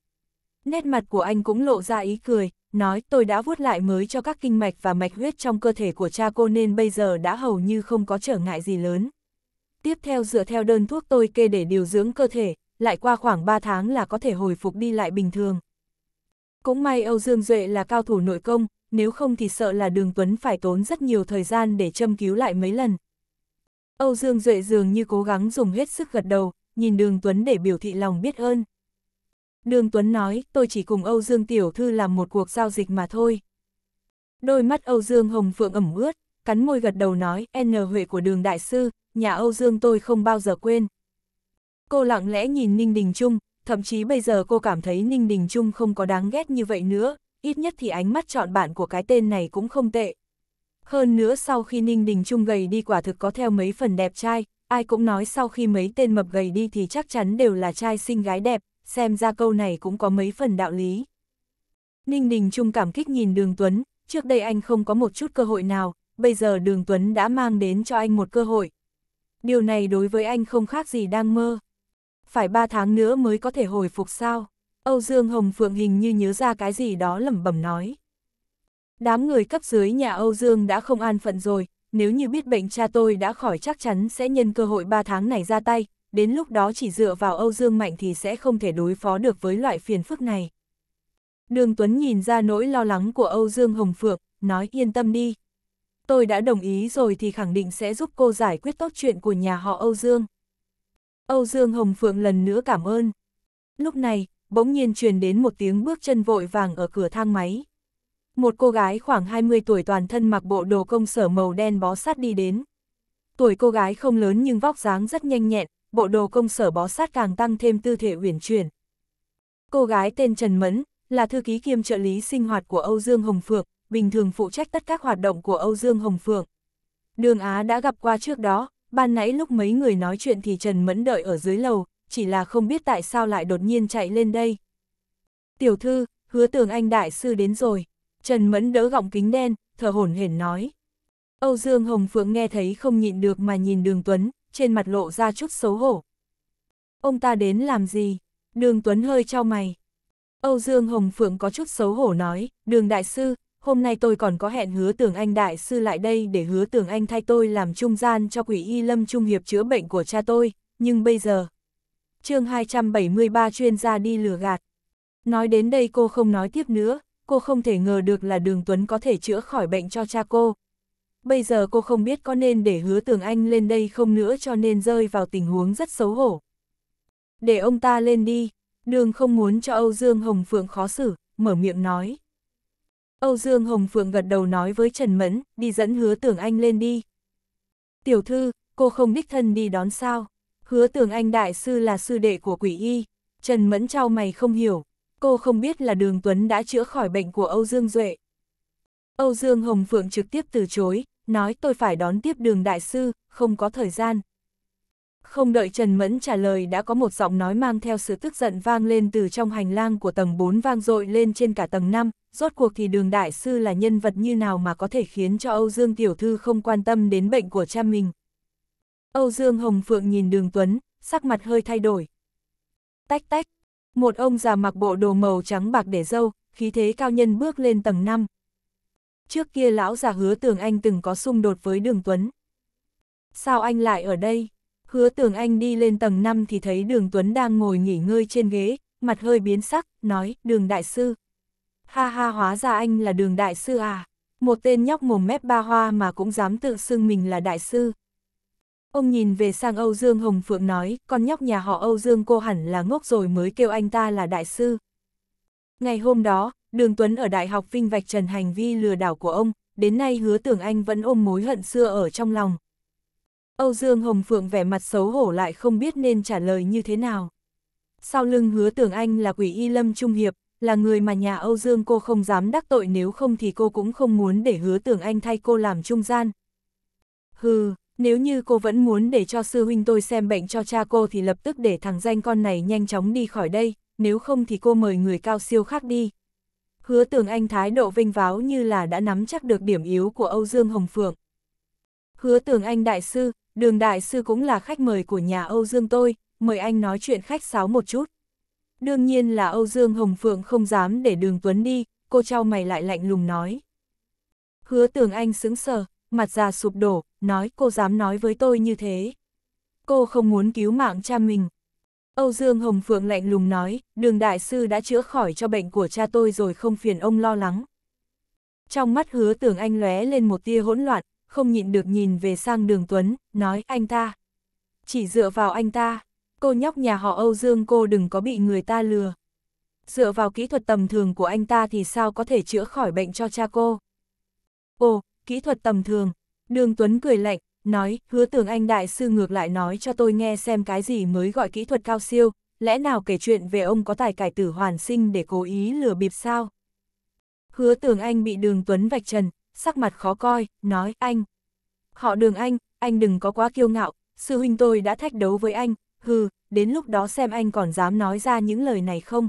Nét mặt của anh cũng lộ ra ý cười, nói tôi đã vuốt lại mới cho các kinh mạch và mạch huyết trong cơ thể của cha cô nên bây giờ đã hầu như không có trở ngại gì lớn. Tiếp theo dựa theo đơn thuốc tôi kê để điều dưỡng cơ thể, lại qua khoảng 3 tháng là có thể hồi phục đi lại bình thường. Cũng may Âu Dương Duệ là cao thủ nội công, nếu không thì sợ là Đường Tuấn phải tốn rất nhiều thời gian để châm cứu lại mấy lần. Âu Dương Duệ dường như cố gắng dùng hết sức gật đầu, nhìn Đường Tuấn để biểu thị lòng biết ơn. Đường Tuấn nói, tôi chỉ cùng Âu Dương Tiểu Thư làm một cuộc giao dịch mà thôi. Đôi mắt Âu Dương Hồng Phượng ẩm ướt, cắn môi gật đầu nói, N Huệ của đường Đại Sư, nhà Âu Dương tôi không bao giờ quên. Cô lặng lẽ nhìn Ninh Đình Trung, thậm chí bây giờ cô cảm thấy Ninh Đình Trung không có đáng ghét như vậy nữa, ít nhất thì ánh mắt chọn bạn của cái tên này cũng không tệ. Hơn nữa sau khi Ninh Đình Trung gầy đi quả thực có theo mấy phần đẹp trai, ai cũng nói sau khi mấy tên mập gầy đi thì chắc chắn đều là trai xinh gái đẹp, xem ra câu này cũng có mấy phần đạo lý. Ninh Đình Trung cảm kích nhìn Đường Tuấn, trước đây anh không có một chút cơ hội nào, bây giờ Đường Tuấn đã mang đến cho anh một cơ hội. Điều này đối với anh không khác gì đang mơ. Phải ba tháng nữa mới có thể hồi phục sao? Âu Dương Hồng Phượng hình như nhớ ra cái gì đó lẩm bẩm nói. Đám người cấp dưới nhà Âu Dương đã không an phận rồi, nếu như biết bệnh cha tôi đã khỏi chắc chắn sẽ nhân cơ hội ba tháng này ra tay, đến lúc đó chỉ dựa vào Âu Dương Mạnh thì sẽ không thể đối phó được với loại phiền phức này. Đường Tuấn nhìn ra nỗi lo lắng của Âu Dương Hồng Phượng, nói yên tâm đi. Tôi đã đồng ý rồi thì khẳng định sẽ giúp cô giải quyết tốt chuyện của nhà họ Âu Dương. Âu Dương Hồng Phượng lần nữa cảm ơn. Lúc này, bỗng nhiên truyền đến một tiếng bước chân vội vàng ở cửa thang máy. Một cô gái khoảng 20 tuổi toàn thân mặc bộ đồ công sở màu đen bó sát đi đến. Tuổi cô gái không lớn nhưng vóc dáng rất nhanh nhẹn, bộ đồ công sở bó sát càng tăng thêm tư thể uyển chuyển. Cô gái tên Trần Mẫn, là thư ký kiêm trợ lý sinh hoạt của Âu Dương Hồng Phượng, bình thường phụ trách tất các hoạt động của Âu Dương Hồng Phượng. Đường Á đã gặp qua trước đó, ban nãy lúc mấy người nói chuyện thì Trần Mẫn đợi ở dưới lầu, chỉ là không biết tại sao lại đột nhiên chạy lên đây. Tiểu thư, hứa tường anh đại sư đến rồi. Trần Mẫn đỡ gọng kính đen, thở hổn hển nói. Âu Dương Hồng Phượng nghe thấy không nhịn được mà nhìn đường Tuấn, trên mặt lộ ra chút xấu hổ. Ông ta đến làm gì? Đường Tuấn hơi trao mày. Âu Dương Hồng Phượng có chút xấu hổ nói, đường đại sư, hôm nay tôi còn có hẹn hứa tưởng anh đại sư lại đây để hứa tưởng anh thay tôi làm trung gian cho quỷ y lâm trung hiệp chữa bệnh của cha tôi, nhưng bây giờ... chương 273 chuyên gia đi lừa gạt. Nói đến đây cô không nói tiếp nữa, cô không thể ngờ được là đường Tuấn có thể chữa khỏi bệnh cho cha cô, Bây giờ cô không biết có nên để hứa tường anh lên đây không nữa cho nên rơi vào tình huống rất xấu hổ. Để ông ta lên đi, đường không muốn cho Âu Dương Hồng Phượng khó xử, mở miệng nói. Âu Dương Hồng Phượng gật đầu nói với Trần Mẫn, đi dẫn hứa tường anh lên đi. Tiểu thư, cô không đích thân đi đón sao? Hứa tường anh đại sư là sư đệ của quỷ y. Trần Mẫn trao mày không hiểu. Cô không biết là đường Tuấn đã chữa khỏi bệnh của Âu Dương Duệ. Âu Dương Hồng Phượng trực tiếp từ chối, nói tôi phải đón tiếp đường đại sư, không có thời gian. Không đợi Trần Mẫn trả lời đã có một giọng nói mang theo sự tức giận vang lên từ trong hành lang của tầng 4 vang dội lên trên cả tầng 5, rốt cuộc thì đường đại sư là nhân vật như nào mà có thể khiến cho Âu Dương Tiểu Thư không quan tâm đến bệnh của cha mình. Âu Dương Hồng Phượng nhìn đường Tuấn, sắc mặt hơi thay đổi. Tách tách, một ông già mặc bộ đồ màu trắng bạc để dâu, khí thế cao nhân bước lên tầng 5 trước kia lão già hứa tường anh từng có xung đột với đường Tuấn. Sao anh lại ở đây? Hứa tường anh đi lên tầng 5 thì thấy đường Tuấn đang ngồi nghỉ ngơi trên ghế, mặt hơi biến sắc, nói, đường đại sư. Ha ha hóa ra anh là đường đại sư à, một tên nhóc mồm mép ba hoa mà cũng dám tự xưng mình là đại sư. Ông nhìn về sang Âu Dương Hồng Phượng nói, con nhóc nhà họ Âu Dương cô hẳn là ngốc rồi mới kêu anh ta là đại sư. Ngày hôm đó, Đường Tuấn ở Đại học Vinh vạch trần hành vi lừa đảo của ông, đến nay hứa tưởng anh vẫn ôm mối hận xưa ở trong lòng. Âu Dương Hồng Phượng vẻ mặt xấu hổ lại không biết nên trả lời như thế nào. Sau lưng hứa tưởng anh là quỷ y lâm trung hiệp, là người mà nhà Âu Dương cô không dám đắc tội nếu không thì cô cũng không muốn để hứa tưởng anh thay cô làm trung gian. Hừ, nếu như cô vẫn muốn để cho sư huynh tôi xem bệnh cho cha cô thì lập tức để thằng danh con này nhanh chóng đi khỏi đây, nếu không thì cô mời người cao siêu khác đi. Hứa Tường Anh thái độ vinh váo như là đã nắm chắc được điểm yếu của Âu Dương Hồng Phượng. Hứa Tường Anh đại sư, đường đại sư cũng là khách mời của nhà Âu Dương tôi, mời anh nói chuyện khách sáo một chút. Đương nhiên là Âu Dương Hồng Phượng không dám để đường Tuấn đi, cô trao mày lại lạnh lùng nói. Hứa Tường Anh sững sờ, mặt già sụp đổ, nói cô dám nói với tôi như thế. Cô không muốn cứu mạng cha mình, Âu Dương Hồng Phượng lạnh lùng nói, đường đại sư đã chữa khỏi cho bệnh của cha tôi rồi không phiền ông lo lắng. Trong mắt hứa tưởng anh lóe lên một tia hỗn loạn, không nhịn được nhìn về sang đường Tuấn, nói anh ta. Chỉ dựa vào anh ta, cô nhóc nhà họ Âu Dương cô đừng có bị người ta lừa. Dựa vào kỹ thuật tầm thường của anh ta thì sao có thể chữa khỏi bệnh cho cha cô. Ồ, kỹ thuật tầm thường, đường Tuấn cười lạnh, nói, hứa tưởng anh đại sư ngược lại nói cho tôi nghe xem cái gì mới gọi kỹ thuật cao siêu, lẽ nào kể chuyện về ông có tài cải tử hoàn sinh để cố ý lừa bịp sao? Hứa tưởng anh bị đường Tuấn vạch trần, sắc mặt khó coi, nói, anh. Họ đường anh, anh đừng có quá kiêu ngạo, sư huynh tôi đã thách đấu với anh, hừ, đến lúc đó xem anh còn dám nói ra những lời này không.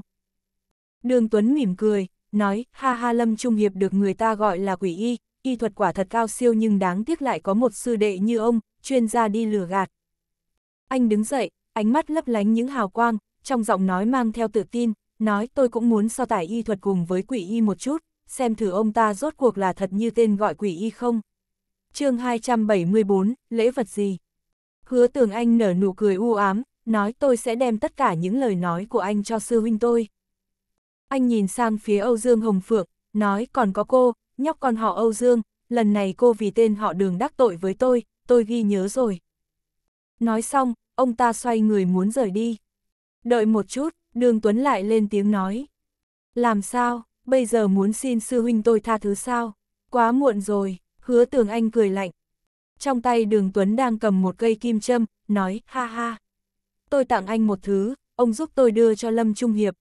Đường Tuấn mỉm cười, nói, ha ha lâm trung hiệp được người ta gọi là quỷ y, y thuật quả thật cao siêu nhưng đáng tiếc lại có một sư đệ như ông, chuyên gia đi lừa gạt. Anh đứng dậy, ánh mắt lấp lánh những hào quang, trong giọng nói mang theo tự tin, nói tôi cũng muốn so tải y thuật cùng với quỷ y một chút, xem thử ông ta rốt cuộc là thật như tên gọi quỷ y không. chương 274, lễ vật gì? Hứa tưởng anh nở nụ cười u ám, nói tôi sẽ đem tất cả những lời nói của anh cho sư huynh tôi. Anh nhìn sang phía Âu Dương Hồng Phượng, nói còn có cô, nhóc con họ Âu Dương, lần này cô vì tên họ đường đắc tội với tôi, tôi ghi nhớ rồi. Nói xong, ông ta xoay người muốn rời đi. Đợi một chút, đường Tuấn lại lên tiếng nói. Làm sao, bây giờ muốn xin sư huynh tôi tha thứ sao? Quá muộn rồi, hứa tường anh cười lạnh. Trong tay đường Tuấn đang cầm một cây kim châm, nói ha ha. Tôi tặng anh một thứ, ông giúp tôi đưa cho Lâm Trung Hiệp.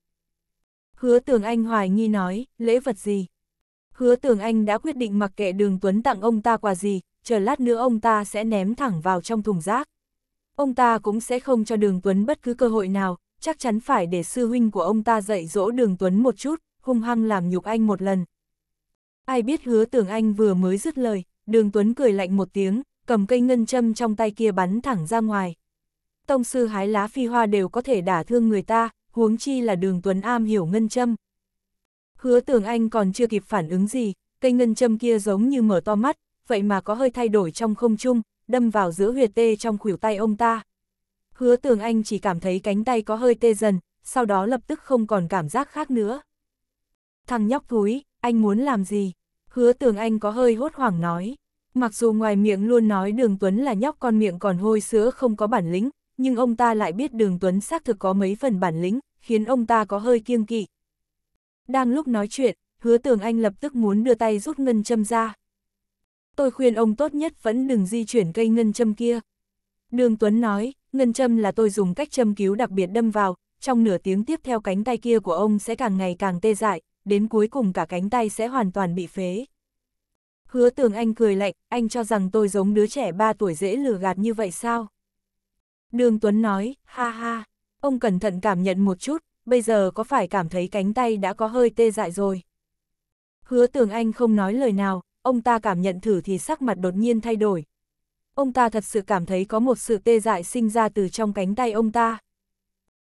Hứa tường anh hoài nghi nói, lễ vật gì? hứa tường anh đã quyết định mặc kệ đường Tuấn tặng ông ta quà gì, chờ lát nữa ông ta sẽ ném thẳng vào trong thùng rác. Ông ta cũng sẽ không cho đường Tuấn bất cứ cơ hội nào, chắc chắn phải để sư huynh của ông ta dạy dỗ đường Tuấn một chút, hung hăng làm nhục anh một lần. Ai biết hứa tường anh vừa mới dứt lời, đường Tuấn cười lạnh một tiếng, cầm cây ngân châm trong tay kia bắn thẳng ra ngoài. Tông sư hái lá phi hoa đều có thể đả thương người ta, huống chi là đường Tuấn am hiểu ngân châm. Hứa Tường Anh còn chưa kịp phản ứng gì, cây ngân châm kia giống như mở to mắt, vậy mà có hơi thay đổi trong không trung, đâm vào giữa huyệt tê trong khuỷu tay ông ta. Hứa Tường Anh chỉ cảm thấy cánh tay có hơi tê dần, sau đó lập tức không còn cảm giác khác nữa. Thằng nhóc thúi, anh muốn làm gì? Hứa Tường Anh có hơi hốt hoảng nói. Mặc dù ngoài miệng luôn nói Đường Tuấn là nhóc con miệng còn hôi sữa không có bản lĩnh, nhưng ông ta lại biết Đường Tuấn xác thực có mấy phần bản lĩnh, khiến ông ta có hơi kiêng kỵ, đang lúc nói chuyện, hứa tường anh lập tức muốn đưa tay rút ngân châm ra. Tôi khuyên ông tốt nhất vẫn đừng di chuyển cây ngân châm kia. Đường Tuấn nói, ngân châm là tôi dùng cách châm cứu đặc biệt đâm vào, trong nửa tiếng tiếp theo cánh tay kia của ông sẽ càng ngày càng tê dại, đến cuối cùng cả cánh tay sẽ hoàn toàn bị phế. Hứa tường anh cười lạnh, anh cho rằng tôi giống đứa trẻ 3 tuổi dễ lừa gạt như vậy sao? Đường Tuấn nói, ha ha, ông cẩn thận cảm nhận một chút, bây giờ có phải cảm thấy cánh tay đã có hơi tê dại rồi. Hứa tường anh không nói lời nào, ông ta cảm nhận thử thì sắc mặt đột nhiên thay đổi. Ông ta thật sự cảm thấy có một sự tê dại sinh ra từ trong cánh tay ông ta.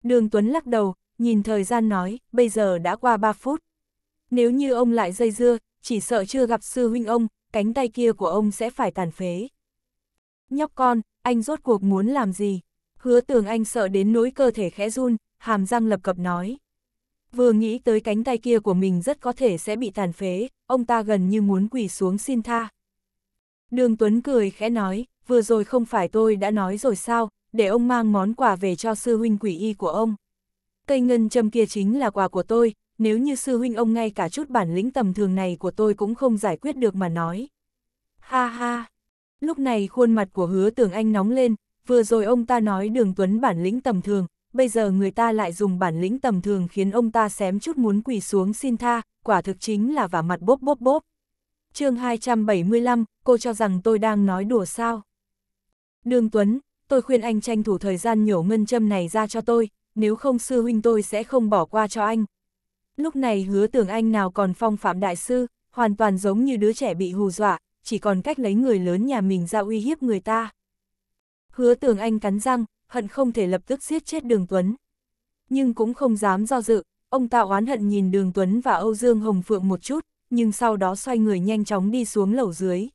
Đường Tuấn lắc đầu, nhìn thời gian nói, bây giờ đã qua 3 phút. Nếu như ông lại dây dưa, chỉ sợ chưa gặp sư huynh ông, cánh tay kia của ông sẽ phải tàn phế. Nhóc con, anh rốt cuộc muốn làm gì? Hứa tường anh sợ đến nỗi cơ thể khẽ run, hàm răng lập cập nói. Vừa nghĩ tới cánh tay kia của mình rất có thể sẽ bị tàn phế, ông ta gần như muốn quỳ xuống xin tha. Đường Tuấn cười khẽ nói, vừa rồi không phải tôi đã nói rồi sao, để ông mang món quà về cho sư huynh quỷ y của ông. Cây ngân châm kia chính là quà của tôi, nếu như sư huynh ông ngay cả chút bản lĩnh tầm thường này của tôi cũng không giải quyết được mà nói. Ha ha! Lúc này khuôn mặt của hứa tưởng anh nóng lên, vừa rồi ông ta nói đường Tuấn bản lĩnh tầm thường, bây giờ người ta lại dùng bản lĩnh tầm thường khiến ông ta xém chút muốn quỳ xuống xin tha, quả thực chính là vả mặt bốp bốp bốp. chương 275, cô cho rằng tôi đang nói đùa sao? Đường Tuấn, tôi khuyên anh tranh thủ thời gian nhổ ngân châm này ra cho tôi, nếu không sư huynh tôi sẽ không bỏ qua cho anh. Lúc này hứa tưởng anh nào còn phong phạm đại sư, hoàn toàn giống như đứa trẻ bị hù dọa, chỉ còn cách lấy người lớn nhà mình ra uy hiếp người ta. Hứa tưởng anh cắn răng, hận không thể lập tức giết chết Đường Tuấn. Nhưng cũng không dám do dự, ông ta oán hận nhìn Đường Tuấn và Âu Dương Hồng Phượng một chút, nhưng sau đó xoay người nhanh chóng đi xuống lầu dưới.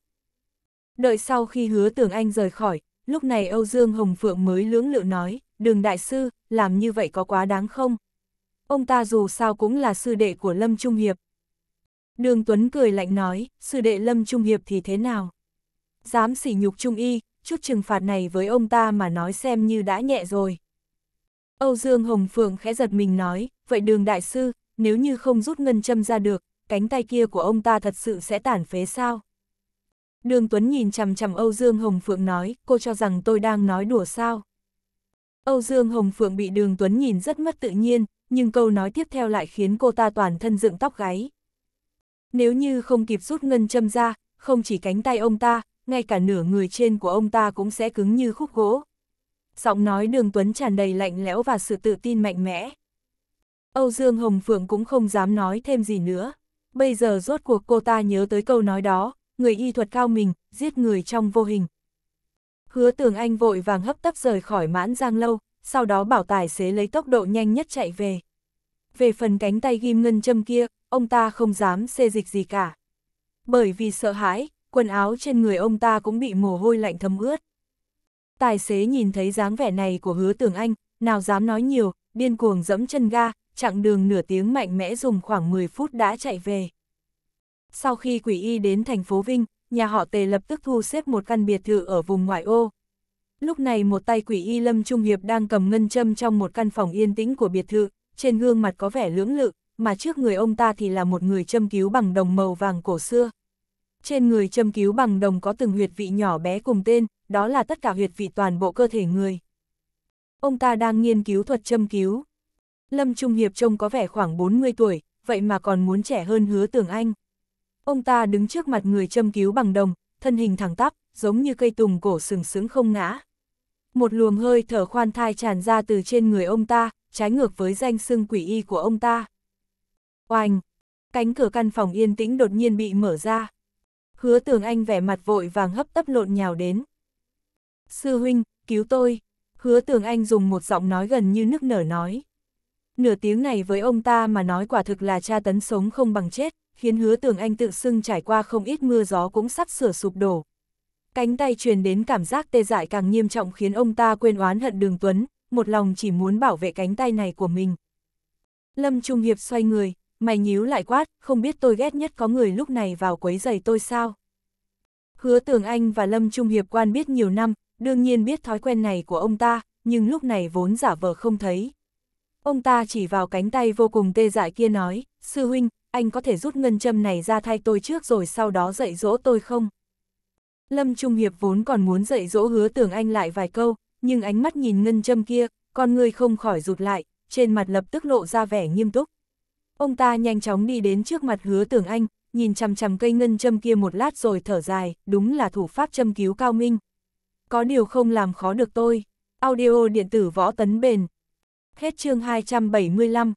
Đợi sau khi hứa tưởng anh rời khỏi, lúc này Âu Dương Hồng Phượng mới lưỡng lự nói, đường đại sư, làm như vậy có quá đáng không? Ông ta dù sao cũng là sư đệ của Lâm Trung Hiệp. Đường Tuấn cười lạnh nói, sư đệ Lâm Trung Hiệp thì thế nào? Dám sỉ nhục Trung Y, chút trừng phạt này với ông ta mà nói xem như đã nhẹ rồi. Âu Dương Hồng Phượng khẽ giật mình nói, vậy đường đại sư, nếu như không rút ngân châm ra được, cánh tay kia của ông ta thật sự sẽ tản phế sao? Đường Tuấn nhìn chằm chằm Âu Dương Hồng Phượng nói, cô cho rằng tôi đang nói đùa sao? Âu Dương Hồng Phượng bị Đường Tuấn nhìn rất mất tự nhiên, nhưng câu nói tiếp theo lại khiến cô ta toàn thân dựng tóc gáy. Nếu như không kịp rút ngân châm ra, không chỉ cánh tay ông ta, ngay cả nửa người trên của ông ta cũng sẽ cứng như khúc gỗ. Giọng nói đường Tuấn tràn đầy lạnh lẽo và sự tự tin mạnh mẽ. Âu Dương Hồng Phượng cũng không dám nói thêm gì nữa. Bây giờ rốt cuộc cô ta nhớ tới câu nói đó, người y thuật cao mình, giết người trong vô hình. Hứa Tường anh vội vàng hấp tấp rời khỏi mãn giang lâu, sau đó bảo tài xế lấy tốc độ nhanh nhất chạy về. Về phần cánh tay ghim ngân châm kia, ông ta không dám xê dịch gì cả. Bởi vì sợ hãi, quần áo trên người ông ta cũng bị mồ hôi lạnh thấm ướt. Tài xế nhìn thấy dáng vẻ này của hứa tưởng anh, nào dám nói nhiều, điên cuồng dẫm chân ga, chặng đường nửa tiếng mạnh mẽ dùng khoảng 10 phút đã chạy về. Sau khi quỷ y đến thành phố Vinh, nhà họ tề lập tức thu xếp một căn biệt thự ở vùng ngoại ô. Lúc này một tay quỷ y Lâm Trung Hiệp đang cầm ngân châm trong một căn phòng yên tĩnh của biệt thự, trên gương mặt có vẻ lưỡng lự, mà trước người ông ta thì là một người châm cứu bằng đồng màu vàng cổ xưa. Trên người châm cứu bằng đồng có từng huyệt vị nhỏ bé cùng tên, đó là tất cả huyệt vị toàn bộ cơ thể người. Ông ta đang nghiên cứu thuật châm cứu. Lâm Trung Hiệp trông có vẻ khoảng 40 tuổi, vậy mà còn muốn trẻ hơn hứa tưởng anh. Ông ta đứng trước mặt người châm cứu bằng đồng, thân hình thẳng tắp, giống như cây tùng cổ sừng sững không ngã. Một luồng hơi thở khoan thai tràn ra từ trên người ông ta, trái ngược với danh xưng quỷ y của ông ta. Oanh! Cánh cửa căn phòng yên tĩnh đột nhiên bị mở ra hứa tường anh vẻ mặt vội vàng hấp tấp lộn nhào đến. Sư huynh, cứu tôi, hứa tường anh dùng một giọng nói gần như nức nở nói. Nửa tiếng này với ông ta mà nói quả thực là cha tấn sống không bằng chết, khiến hứa tường anh tự xưng trải qua không ít mưa gió cũng sắp sửa sụp đổ. Cánh tay truyền đến cảm giác tê dại càng nghiêm trọng khiến ông ta quên oán hận đường Tuấn, một lòng chỉ muốn bảo vệ cánh tay này của mình. Lâm Trung Hiệp xoay người, mày nhíu lại quát, không biết tôi ghét nhất có người lúc này vào quấy giày tôi sao. Hứa Tường Anh và Lâm Trung Hiệp quan biết nhiều năm, đương nhiên biết thói quen này của ông ta, nhưng lúc này vốn giả vờ không thấy. Ông ta chỉ vào cánh tay vô cùng tê dại kia nói, sư huynh, anh có thể rút ngân châm này ra thay tôi trước rồi sau đó dạy dỗ tôi không? Lâm Trung Hiệp vốn còn muốn dạy dỗ hứa tưởng anh lại vài câu, nhưng ánh mắt nhìn ngân châm kia, con người không khỏi rụt lại, trên mặt lập tức lộ ra vẻ nghiêm túc. Ông ta nhanh chóng đi đến trước mặt hứa tưởng anh, nhìn chằm chằm cây ngân châm kia một lát rồi thở dài, đúng là thủ pháp châm cứu cao minh. Có điều không làm khó được tôi. Audio điện tử võ tấn bền. Hết chương 275.